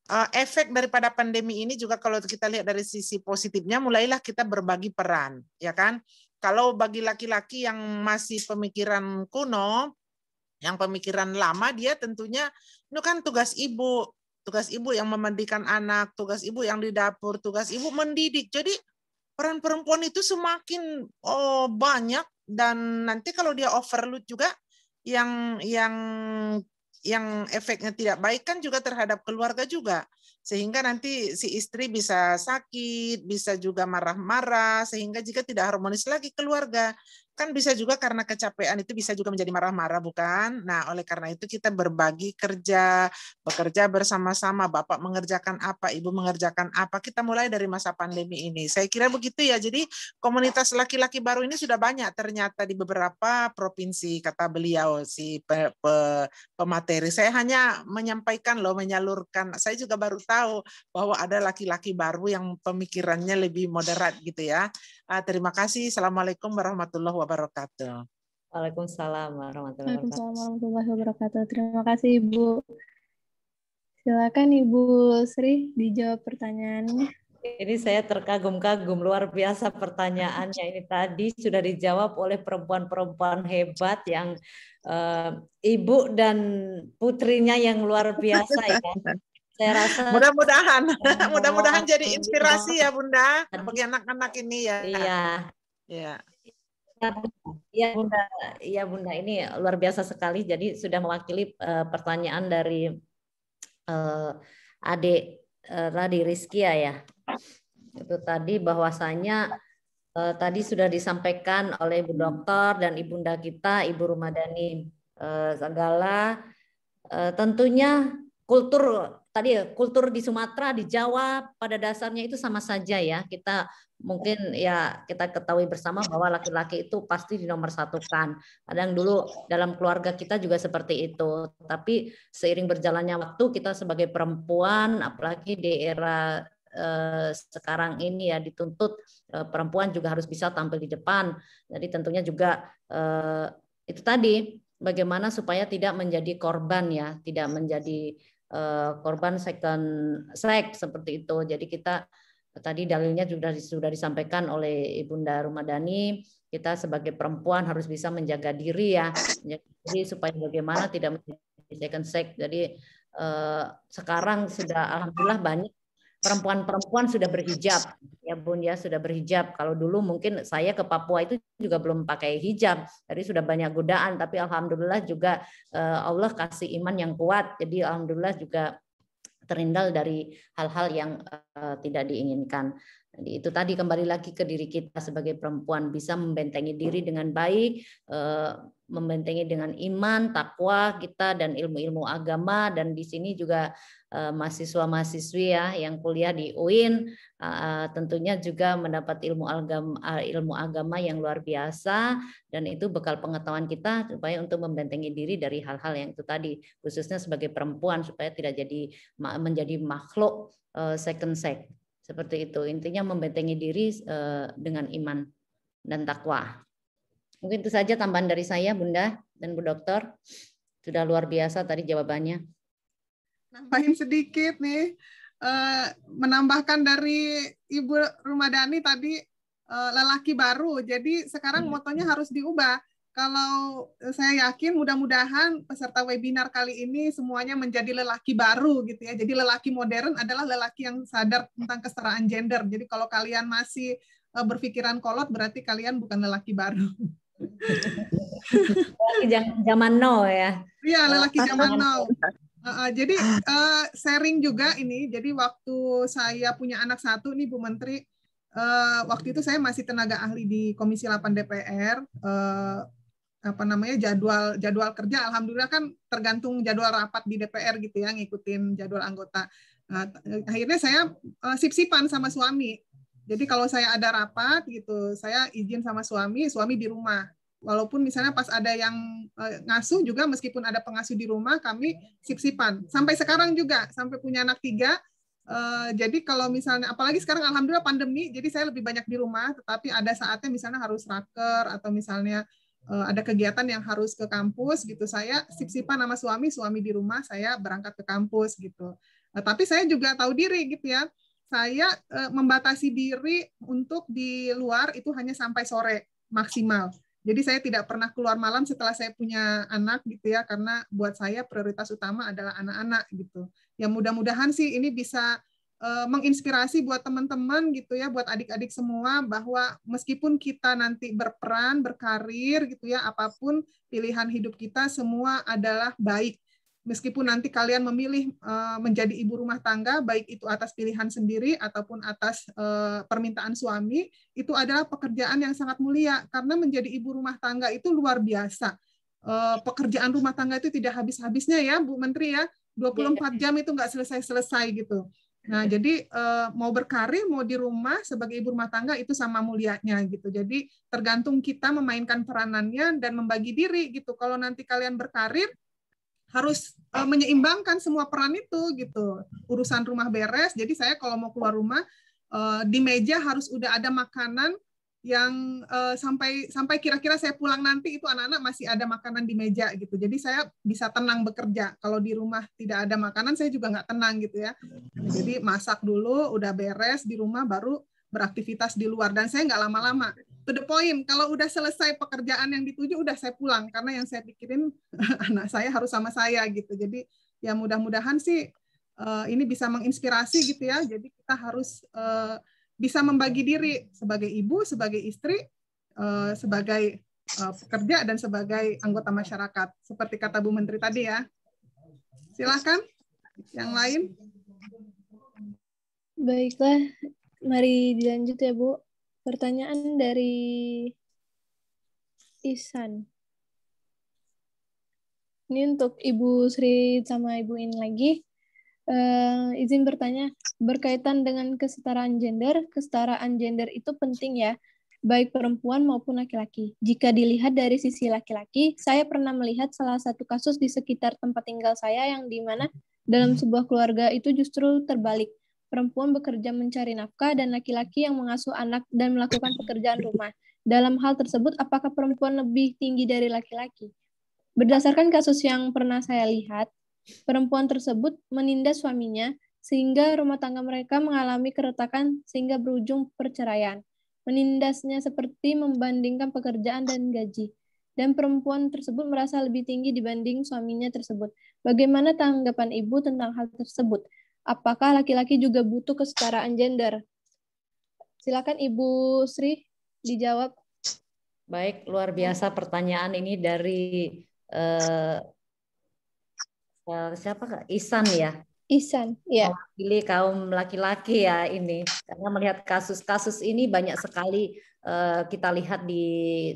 uh, efek daripada pandemi ini juga kalau kita lihat dari sisi positifnya, mulailah kita berbagi peran, ya kan? Kalau bagi laki-laki yang masih pemikiran kuno, yang pemikiran lama dia tentunya itu kan tugas ibu, tugas ibu yang memandikan anak, tugas ibu yang di dapur, tugas ibu mendidik. Jadi peran perempuan itu semakin oh, banyak dan nanti kalau dia overload juga yang yang yang efeknya tidak baik kan juga terhadap keluarga juga sehingga nanti si istri bisa sakit bisa juga marah-marah sehingga jika tidak harmonis lagi keluarga kan bisa juga karena kecapean itu bisa juga menjadi marah-marah bukan? Nah, oleh karena itu kita berbagi kerja, bekerja bersama-sama, Bapak mengerjakan apa, Ibu mengerjakan apa. Kita mulai dari masa pandemi ini. Saya kira begitu ya. Jadi komunitas laki-laki baru ini sudah banyak ternyata di beberapa provinsi kata beliau si pe, pe, pemateri. Saya hanya menyampaikan loh, menyalurkan. Saya juga baru tahu bahwa ada laki-laki baru yang pemikirannya lebih moderat gitu ya. Ah, terima kasih. Assalamualaikum warahmatullahi wabarakatuh. Waalaikumsalam warahmatullahi wabarakatuh. Terima kasih Ibu. Silakan Ibu Sri dijawab pertanyaannya. Ini saya terkagum-kagum luar biasa pertanyaannya ini tadi sudah dijawab oleh perempuan-perempuan hebat yang uh, ibu dan putrinya yang luar biasa ya. Saya rasa mudah-mudahan oh, mudah-mudahan jadi inspirasi ya Bunda bagi anak-anak ini ya. Iya. Iya. Iya, iya Bunda, iya Bunda ini luar biasa sekali. Jadi sudah mewakili uh, pertanyaan dari uh, adik uh, Rizky Rizkia ya, ya. Itu tadi bahwasanya uh, tadi sudah disampaikan oleh Ibu Dokter dan Ibunda kita, Ibu Rumadani uh, eh, segala uh, tentunya kultur tadi ya kultur di Sumatera, di Jawa pada dasarnya itu sama saja ya. Kita mungkin ya kita ketahui bersama bahwa laki-laki itu pasti dinomorsatukan. Kadang dulu dalam keluarga kita juga seperti itu. Tapi seiring berjalannya waktu kita sebagai perempuan apalagi di era eh, sekarang ini ya dituntut eh, perempuan juga harus bisa tampil di depan. Jadi tentunya juga eh, itu tadi bagaimana supaya tidak menjadi korban ya, tidak menjadi Eh, korban second sex seperti itu. Jadi kita tadi dalilnya sudah sudah disampaikan oleh Ibunda Rumadani, kita sebagai perempuan harus bisa menjaga diri ya. menjaga diri supaya bagaimana tidak menjadi second sex. Jadi eh, sekarang sudah alhamdulillah banyak perempuan-perempuan sudah berhijab ya Bun ya sudah berhijab. Kalau dulu mungkin saya ke Papua itu juga belum pakai hijab. Jadi sudah banyak godaan tapi alhamdulillah juga eh, Allah kasih iman yang kuat. Jadi alhamdulillah juga terindal dari hal-hal yang eh, tidak diinginkan. Jadi itu tadi kembali lagi ke diri kita sebagai perempuan bisa membentengi diri dengan baik, eh, membentengi dengan iman, takwa kita dan ilmu-ilmu agama dan di sini juga eh, mahasiswa-mahasiswi ya yang kuliah di UIN eh, tentunya juga mendapat ilmu agama ilmu agama yang luar biasa dan itu bekal pengetahuan kita supaya untuk membentengi diri dari hal-hal yang itu tadi khususnya sebagai perempuan supaya tidak jadi menjadi makhluk second sex seperti itu. Intinya membentengi diri eh, dengan iman dan takwa. Mungkin itu saja tambahan dari saya, Bunda dan Bu Dokter. Sudah luar biasa tadi jawabannya. Nambahin sedikit nih, eh, menambahkan dari Ibu Rumadani tadi eh, lelaki baru. Jadi sekarang iya. motonya harus diubah kalau eh, saya yakin mudah-mudahan peserta webinar kali ini semuanya menjadi lelaki baru gitu ya. Jadi lelaki modern adalah lelaki yang sadar tentang kesetaraan gender. Jadi kalau kalian masih eh, berpikiran kolot berarti kalian bukan lelaki baru. Lelaki zaman now ya. Iya, lelaki zaman now. Uh, uh, jadi uh, sharing juga ini. Jadi waktu saya punya anak satu nih Bu Menteri, uh, waktu itu saya masih tenaga ahli di Komisi 8 DPR. Uh, apa namanya jadwal jadwal kerja alhamdulillah kan tergantung jadwal rapat di DPR gitu ya ngikutin jadwal anggota nah, eh, akhirnya saya uh, sip-sipan sama suami jadi kalau saya ada rapat gitu saya izin sama suami suami di rumah walaupun misalnya pas ada yang uh, ngasuh juga meskipun ada pengasuh di rumah kami sip-sipan sampai sekarang juga sampai punya anak tiga Uh, jadi kalau misalnya, apalagi sekarang alhamdulillah pandemi, jadi saya lebih banyak di rumah. Tetapi ada saatnya misalnya harus raker atau misalnya Eh, ada kegiatan yang harus ke kampus gitu saya sip-sipan sama suami suami di rumah saya berangkat ke kampus gitu nah, tapi saya juga tahu diri gitu ya saya eh, membatasi diri untuk di luar itu hanya sampai sore maksimal jadi saya tidak pernah keluar malam setelah saya punya anak gitu ya karena buat saya prioritas utama adalah anak-anak gitu ya mudah-mudahan sih ini bisa Eh, menginspirasi buat teman-teman gitu ya, buat adik-adik semua bahwa meskipun kita nanti berperan, berkarir gitu ya, apapun pilihan hidup kita semua adalah baik. Meskipun nanti kalian memilih eh, menjadi ibu rumah tangga, baik itu atas pilihan sendiri ataupun atas eh, permintaan suami, itu adalah pekerjaan yang sangat mulia karena menjadi ibu rumah tangga itu luar biasa. pekerjaan rumah tangga itu tidak habis-habisnya ya, Bu Menteri ya. 24 iya. jam itu nggak selesai-selesai gitu. Nah, iya. jadi eh, mau berkarir, mau di rumah sebagai ibu rumah tangga itu sama mulianya gitu. Jadi tergantung kita memainkan peranannya dan membagi diri gitu. Kalau nanti kalian berkarir harus eh, menyeimbangkan semua peran itu gitu. Urusan rumah beres. Jadi saya kalau mau keluar rumah eh, di meja harus udah ada makanan yang uh, sampai sampai kira-kira saya pulang nanti itu anak-anak masih ada makanan di meja gitu. Jadi saya bisa tenang bekerja. Kalau di rumah tidak ada makanan saya juga nggak tenang gitu ya. Jadi masak dulu, udah beres di rumah baru beraktivitas di luar dan saya nggak lama-lama. To the point, kalau udah selesai pekerjaan yang dituju udah saya pulang karena yang saya pikirin anak saya harus sama saya gitu. Jadi ya mudah-mudahan sih uh, ini bisa menginspirasi gitu ya. Jadi kita harus uh, bisa membagi diri sebagai ibu, sebagai istri, eh, sebagai eh, pekerja dan sebagai anggota masyarakat seperti kata Bu Menteri tadi ya. Silahkan yang lain. Baiklah, mari dilanjut ya Bu. Pertanyaan dari Isan. Ini untuk Ibu Sri sama Ibu In lagi. Uh, izin bertanya, berkaitan dengan kesetaraan gender, kesetaraan gender itu penting ya, baik perempuan maupun laki-laki. Jika dilihat dari sisi laki-laki, saya pernah melihat salah satu kasus di sekitar tempat tinggal saya yang dimana dalam sebuah keluarga itu justru terbalik. Perempuan bekerja mencari nafkah dan laki-laki yang mengasuh anak dan melakukan pekerjaan rumah. Dalam hal tersebut, apakah perempuan lebih tinggi dari laki-laki? Berdasarkan kasus yang pernah saya lihat, Perempuan tersebut menindas suaminya sehingga rumah tangga mereka mengalami keretakan sehingga berujung perceraian. Menindasnya seperti membandingkan pekerjaan dan gaji. Dan perempuan tersebut merasa lebih tinggi dibanding suaminya tersebut. Bagaimana tanggapan ibu tentang hal tersebut? Apakah laki-laki juga butuh kesetaraan gender? Silakan Ibu Sri dijawab. Baik, luar biasa pertanyaan ini dari eh, Eh, siapa kak Isan ya Ihsan, ya. pilih kaum laki-laki ya ini, karena melihat kasus-kasus ini banyak sekali eh, kita lihat di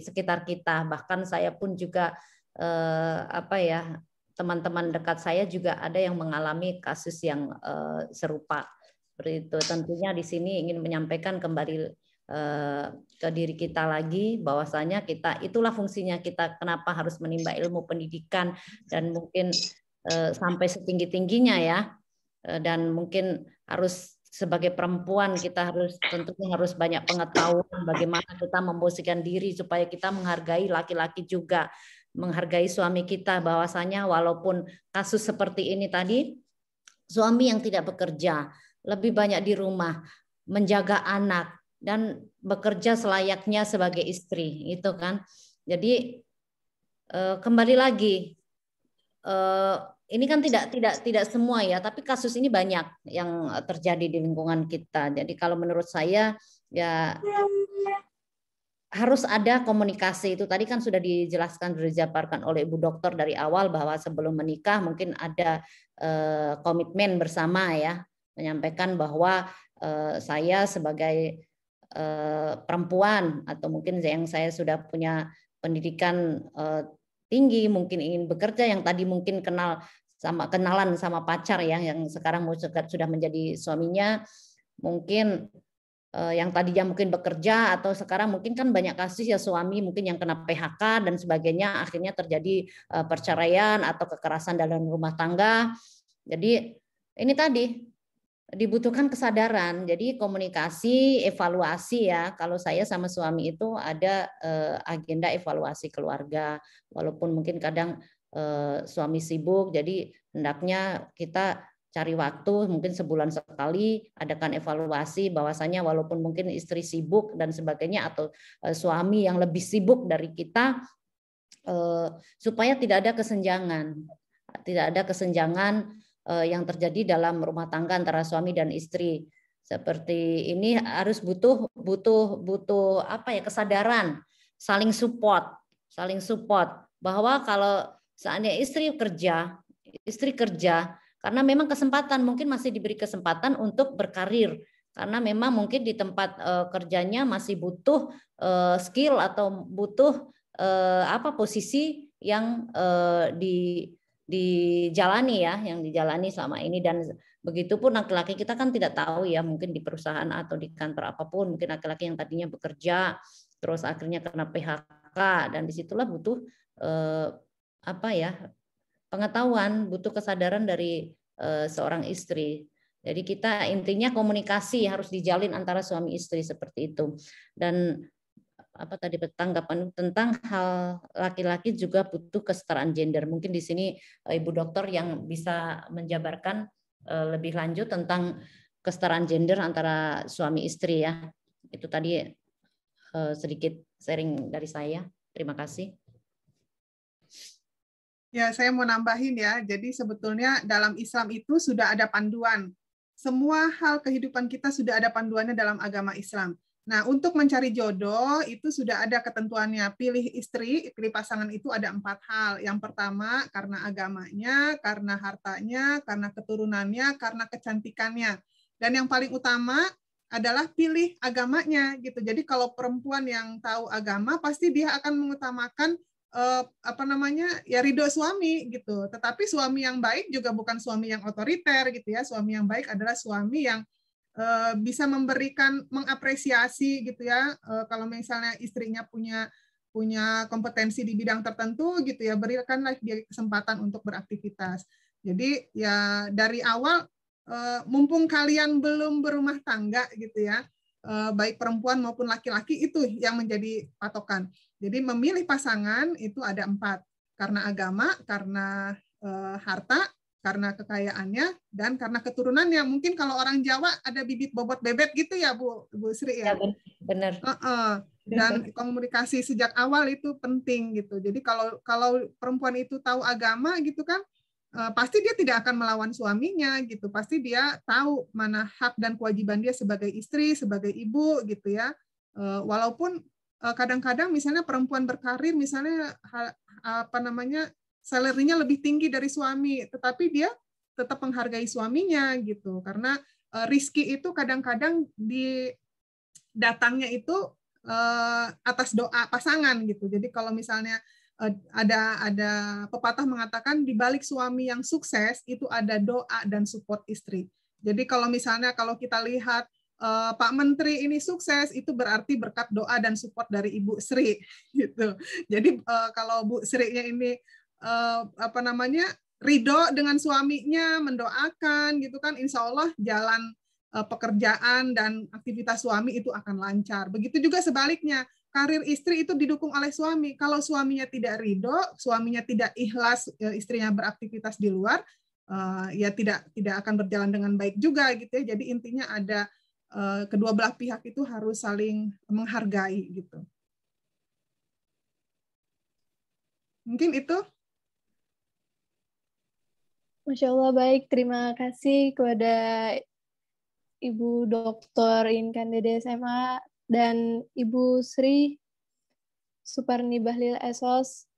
sekitar kita. Bahkan saya pun juga eh, apa ya teman-teman dekat saya juga ada yang mengalami kasus yang serupa seperti itu. Tentunya di sini ingin menyampaikan kembali ke diri kita lagi bahwasanya kita itulah fungsinya kita kenapa harus menimba ilmu pendidikan dan mungkin Eh, sampai setinggi-tingginya ya. Eh, dan mungkin harus sebagai perempuan kita harus tentunya harus banyak pengetahuan bagaimana kita memposisikan diri supaya kita menghargai laki-laki juga, menghargai suami kita bahwasanya walaupun kasus seperti ini tadi suami yang tidak bekerja, lebih banyak di rumah, menjaga anak dan bekerja selayaknya sebagai istri, itu kan. Jadi eh, kembali lagi ini kan tidak tidak tidak semua ya, tapi kasus ini banyak yang eh, terjadi di lingkungan kita. Jadi kalau menurut saya ya harus ada komunikasi itu tadi kan sudah dijelaskan sudah dijabarkan oleh ibu dokter dari awal bahwa sebelum menikah mungkin ada eh, komitmen bersama ya menyampaikan bahwa eh, saya sebagai eh, perempuan atau mungkin yang saya sudah punya pendidikan eh, tinggi, mungkin ingin bekerja yang tadi mungkin kenal sama kenalan sama pacar yang yang sekarang sudah menjadi suaminya mungkin eh, yang tadinya mungkin bekerja atau sekarang mungkin kan banyak kasus ya suami mungkin yang kena PHK dan sebagainya akhirnya terjadi eh, perceraian atau kekerasan dalam rumah tangga. Jadi ini tadi dibutuhkan kesadaran. Jadi komunikasi, evaluasi ya. Kalau saya sama suami itu ada eh, agenda evaluasi keluarga, walaupun mungkin kadang eh, suami sibuk, jadi hendaknya kita cari waktu mungkin sebulan sekali adakan evaluasi bahwasanya walaupun mungkin istri sibuk dan sebagainya atau eh, suami yang lebih sibuk dari kita supaya tidak ada kesenjangan tidak ada kesenjangan Eh, yang terjadi dalam rumah tangga antara suami dan istri. Seperti ini harus butuh butuh butuh apa ya kesadaran, saling support, saling support bahwa kalau seandainya istri kerja, istri kerja karena memang kesempatan mungkin masih diberi kesempatan untuk berkarir karena memang mungkin di tempat uh, kerjanya masih butuh uh, skill atau butuh uh, apa posisi yang di dijalani ya, yang dijalani selama ini dan begitupun laki-laki kita kan tidak tahu ya, mungkin di perusahaan atau di kantor apapun, mungkin laki-laki yang tadinya bekerja terus akhirnya kena PHK dan disitulah butuh eh, apa ya pengetahuan, butuh kesadaran dari eh, seorang istri. Jadi kita intinya komunikasi harus dijalin antara suami istri seperti itu. Dan apa tadi tanggapan tentang hal laki-laki juga butuh kesetaraan gender. Mungkin di sini eh, Ibu dokter yang bisa menjabarkan eh, lebih lanjut tentang kesetaraan gender antara suami istri ya. Itu tadi eh, sedikit sharing dari saya. Terima kasih. Ya, saya mau nambahin ya. Jadi sebetulnya dalam Islam itu sudah ada panduan. Semua hal kehidupan kita sudah ada panduannya dalam agama Islam Nah, untuk mencari jodoh itu sudah ada ketentuannya. Pilih istri, pilih pasangan itu ada empat hal. Yang pertama, karena agamanya, karena hartanya, karena keturunannya, karena kecantikannya. Dan yang paling utama adalah pilih agamanya gitu. Jadi kalau perempuan yang tahu agama pasti dia akan mengutamakan eh, apa namanya ya ridho suami gitu. Tetapi suami yang baik juga bukan suami yang otoriter gitu ya. Suami yang baik adalah suami yang Eh, bisa memberikan mengapresiasi gitu ya eh, kalau misalnya istrinya punya punya kompetensi di bidang tertentu gitu ya berikanlah dia kesempatan untuk beraktivitas jadi ya dari awal eh, mumpung kalian belum berumah tangga gitu ya baik perempuan maupun laki-laki itu yang menjadi patokan jadi memilih pasangan itu ada empat karena agama karena harta karena kekayaannya dan karena keturunannya. Mungkin kalau orang Jawa ada bibit bobot bebet gitu ya Bu Bu Sri ya. ya benar. Uh -uh. Dan komunikasi sejak awal itu penting gitu. Jadi kalau kalau perempuan itu tahu agama gitu kan uh, pasti dia tidak akan melawan suaminya gitu. Pasti dia tahu mana hak dan kewajiban dia sebagai istri, sebagai ibu gitu ya. Uh, walaupun eh, kadang-kadang misalnya perempuan berkarir misalnya apa namanya salarinya lebih tinggi dari suami, tetapi dia tetap menghargai suaminya gitu. Karena uh, Rizky itu kadang-kadang di datangnya itu uh, atas doa pasangan gitu. Jadi kalau misalnya uh, ada ada pepatah mengatakan di balik suami yang sukses itu ada doa dan support istri. Jadi kalau misalnya kalau kita lihat uh, Pak Menteri ini sukses itu berarti berkat doa dan support dari Ibu Sri gitu. Jadi uh, kalau Bu Sri-nya ini uh, apa namanya ridho dengan suaminya, mendoakan gitu kan, insya Allah jalan uh, pekerjaan dan aktivitas suami itu akan lancar. Begitu juga sebaliknya, karir istri itu didukung oleh suami. Kalau suaminya tidak ridho, suaminya tidak ikhlas, eh, istrinya beraktivitas di luar, uh, ya tidak tidak akan berjalan dengan baik juga gitu ya. Jadi intinya ada kedua belah pihak itu harus saling menghargai gitu. Mungkin itu Masya Allah, baik. Terima kasih kepada Ibu Dr. Inkan Dede SMA dan Ibu Sri Suparni Bahlil Esos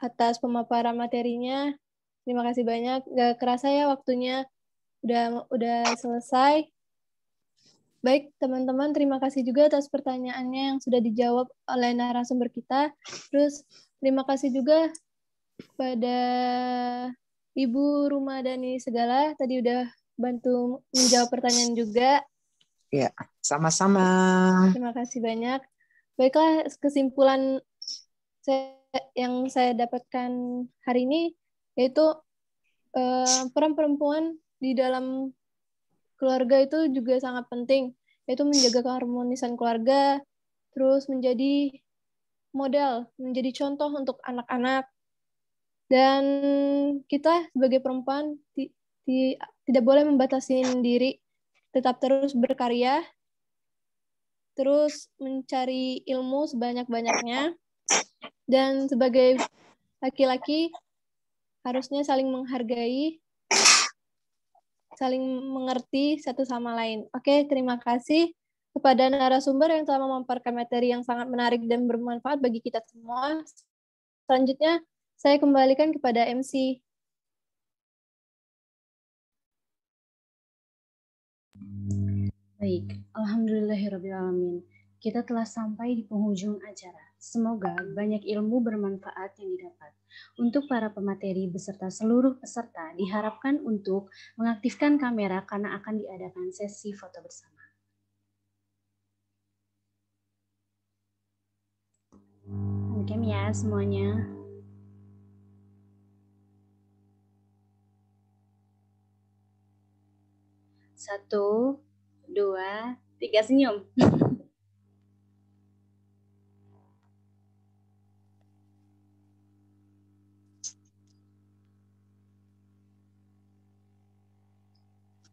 atas pemaparan materinya. Terima kasih banyak. Gak kerasa ya waktunya udah udah selesai. Baik, teman-teman, terima kasih juga atas pertanyaannya yang sudah dijawab oleh narasumber kita. Terus, terima kasih juga kepada Ibu Rumah Dani Segala tadi udah bantu menjawab pertanyaan juga. Ya, sama-sama. Terima kasih banyak. Baiklah, kesimpulan saya, yang saya dapatkan hari ini yaitu eh, peran perempuan di dalam keluarga itu juga sangat penting, yaitu menjaga keharmonisan keluarga, terus menjadi model, menjadi contoh untuk anak-anak, dan kita sebagai perempuan di, di, tidak boleh membatasi diri tetap terus berkarya terus mencari ilmu sebanyak-banyaknya dan sebagai laki-laki harusnya saling menghargai saling mengerti satu sama lain. Oke, terima kasih kepada narasumber yang telah memaparkan materi yang sangat menarik dan bermanfaat bagi kita semua. Selanjutnya saya kembalikan kepada MC. Baik, Alhamdulillahirrahmanirrahim. Kita telah sampai di penghujung acara. Semoga banyak ilmu bermanfaat yang didapat. Untuk para pemateri beserta seluruh peserta diharapkan untuk mengaktifkan kamera karena akan diadakan sesi foto bersama. Demikian ya semuanya. Satu, dua, tiga senyum.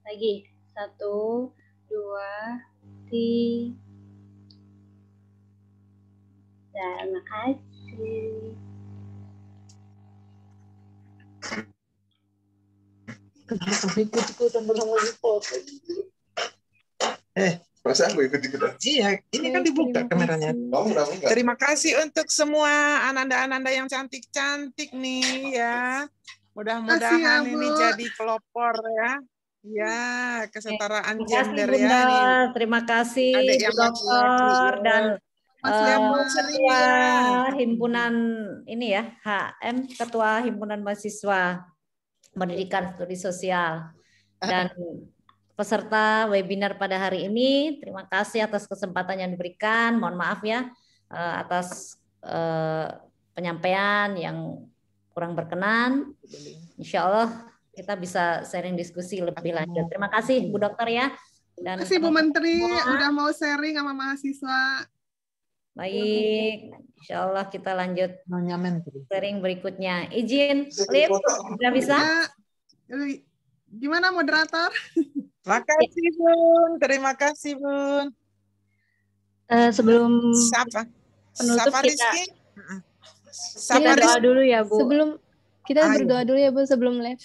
Lagi. Satu, dua, tiga. Terima kasih. Kenapa ikut-ikutan bersama Ipot? Eh, Masa aku ikut-ikutan? Iya, ini kan dibuka kameranya. Terima kasih untuk semua ananda-ananda yang cantik-cantik nih ya. Mudah-mudahan ini jadi pelopor ya. Ya, kesetaraan Terima gender kasih, ya. Ini. Terima kasih, Dokter dan Mas uh, eh, Ketua ya. Himpunan ini ya, HM Ketua Himpunan Mahasiswa pendidikan studi sosial. Ah. Dan peserta webinar pada hari ini, terima kasih atas kesempatan yang diberikan. Mohon maaf ya eh, atas eh, penyampaian yang kurang berkenan. Insya Allah kita bisa sharing diskusi lebih lanjut. Terima kasih Bu Dokter ya. Dan Terima kasih Bu Menteri sudah mau sharing sama mahasiswa. Baik, insya Allah kita lanjut sering berikutnya. Izin, Lip, sudah bisa? Iya. Gimana moderator? Makasih Bun, terima kasih Bun. Uh, sebelum Sapa? penutup Sapa kita, kita berdoa dulu ya Bu. Sebelum kita Ayo. berdoa dulu ya Bu sebelum live.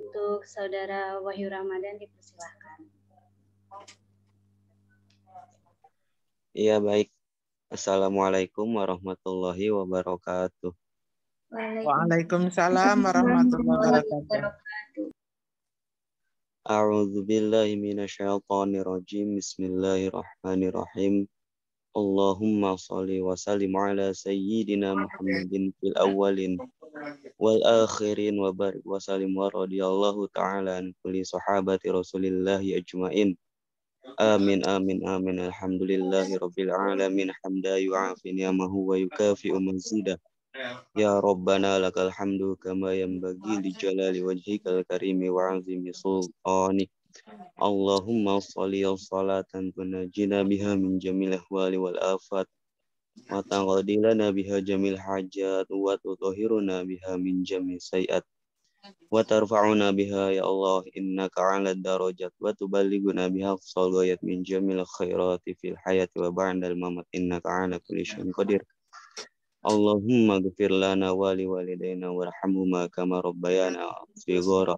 Untuk saudara Wahyu Ramadan di Iya baik. Assalamualaikum warahmatullahi wabarakatuh. Waalaikumsalam warahmatullahi wabarakatuh. A'udzu billahi minasyaitonir rajim. Bismillahirrahmanirrahim. Allahumma shalli wa sallim ala sayyidina Muhammadin fil awwalin wal akhirin wa barik wa sallim wa radhiyallahu ta'ala an kulli sahabati Rasulillah ajmain. Amin amin amin alhamdulillahi rabbil alamin hamda yu'afi yukafi umzida ya rabbana lakal hamdu kama yanbaghi li jalali wajhikal karimi wa 'azimi sulthani Allahumma shalli wa salatan tunajina biha min jamil wal afat matangadila nabiha jamil hajat wa tutahhiruna min jamil sayiat وترفعنا بها يا الله إنك على الدرجات وتبلغنا بها الصلوات من جميع الخيرات في الحياة وبعد الممات إنك على كل شيء قدير اللهم اغفر لنا ولوالدينا وارحمهما كما ربيانا صغارا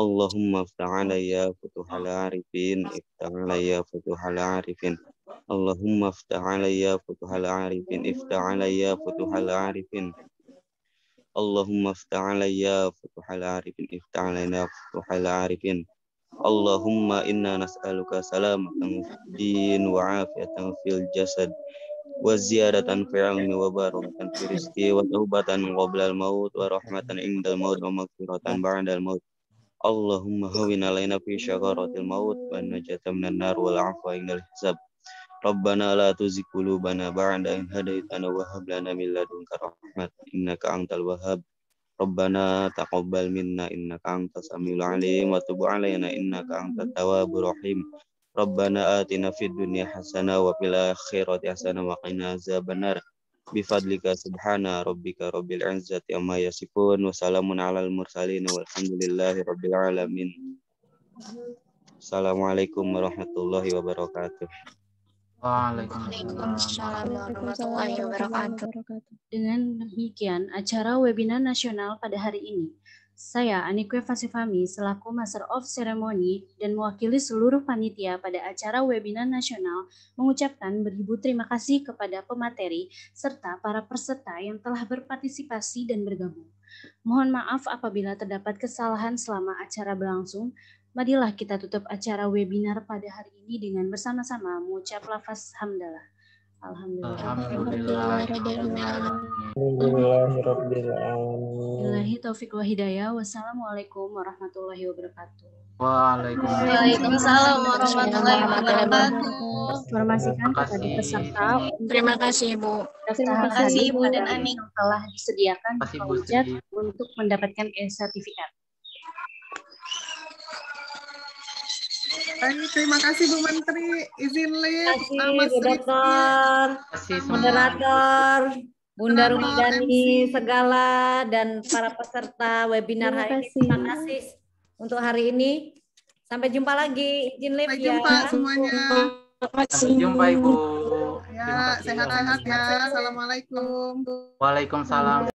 اللهم افتح علي فتوح العارفين افتح علي فتوح العارفين اللهم افتح علي فتوح العارفين افتح علي فتوح العارفين اللهم افتح علي فتح العارفين افتح علينا فتح العارفين اللهم إنا نسألك سلامة في الدين وعافية في الجسد وزيادة في علم وبركة في رزقي وتوبة قبل الموت ورحمة عند الموت ومغفرة بعد الموت اللهم هون علينا في شغارة الموت والنجاة من النار والعفو عند الحساب Rabbana la tuzigh qulubana ba'da idh hadaytana wa hab lana min ladunka rahmat innaka antal wahhab. Rabbana taqabbal minna innaka antas samiul alim wa tub alaina innaka antat tawwabur rahim. Rabbana atina fid dunya hasanah wa fil akhirati hasanah wa qina azabannar. Bifadlika subhana rabbika rabbil izzati amma yasifun wa salamun alal mursalin walhamdulillahi rabbil alamin. Assalamualaikum warahmatullahi wabarakatuh. Waalaikumsalam Dengan demikian, acara webinar nasional pada hari ini. Saya Anikwe Fasifami selaku Master of Ceremony dan mewakili seluruh panitia pada acara webinar nasional mengucapkan beribu terima kasih kepada pemateri serta para peserta yang telah berpartisipasi dan bergabung. Mohon maaf apabila terdapat kesalahan selama acara berlangsung Marilah kita tutup acara webinar pada hari ini dengan bersama-sama mengucap lafaz hamdalah. Alhamdulillah. Alhamdulillah. taufik wa hidayah. Wassalamualaikum warahmatullahi wabarakatuh. Waalaikumsalam warahmatullahi wabarakatuh. Informasikan kepada peserta. Terima kasih Ibu. Terima kasih Ibu dan Ani telah disediakan hujat untuk mendapatkan e-sertifikat. Baik, terima kasih Bu Menteri. Izin lihat Mas Moderator, moderator, Bunda Rumi segala dan para peserta webinar hari ini. Terima kasih untuk hari ini. Sampai jumpa lagi. Izin lihat ya. jumpa semuanya. Sampai jumpa Ibu. Ya, sehat-sehat ya. Assalamualaikum. Waalaikumsalam.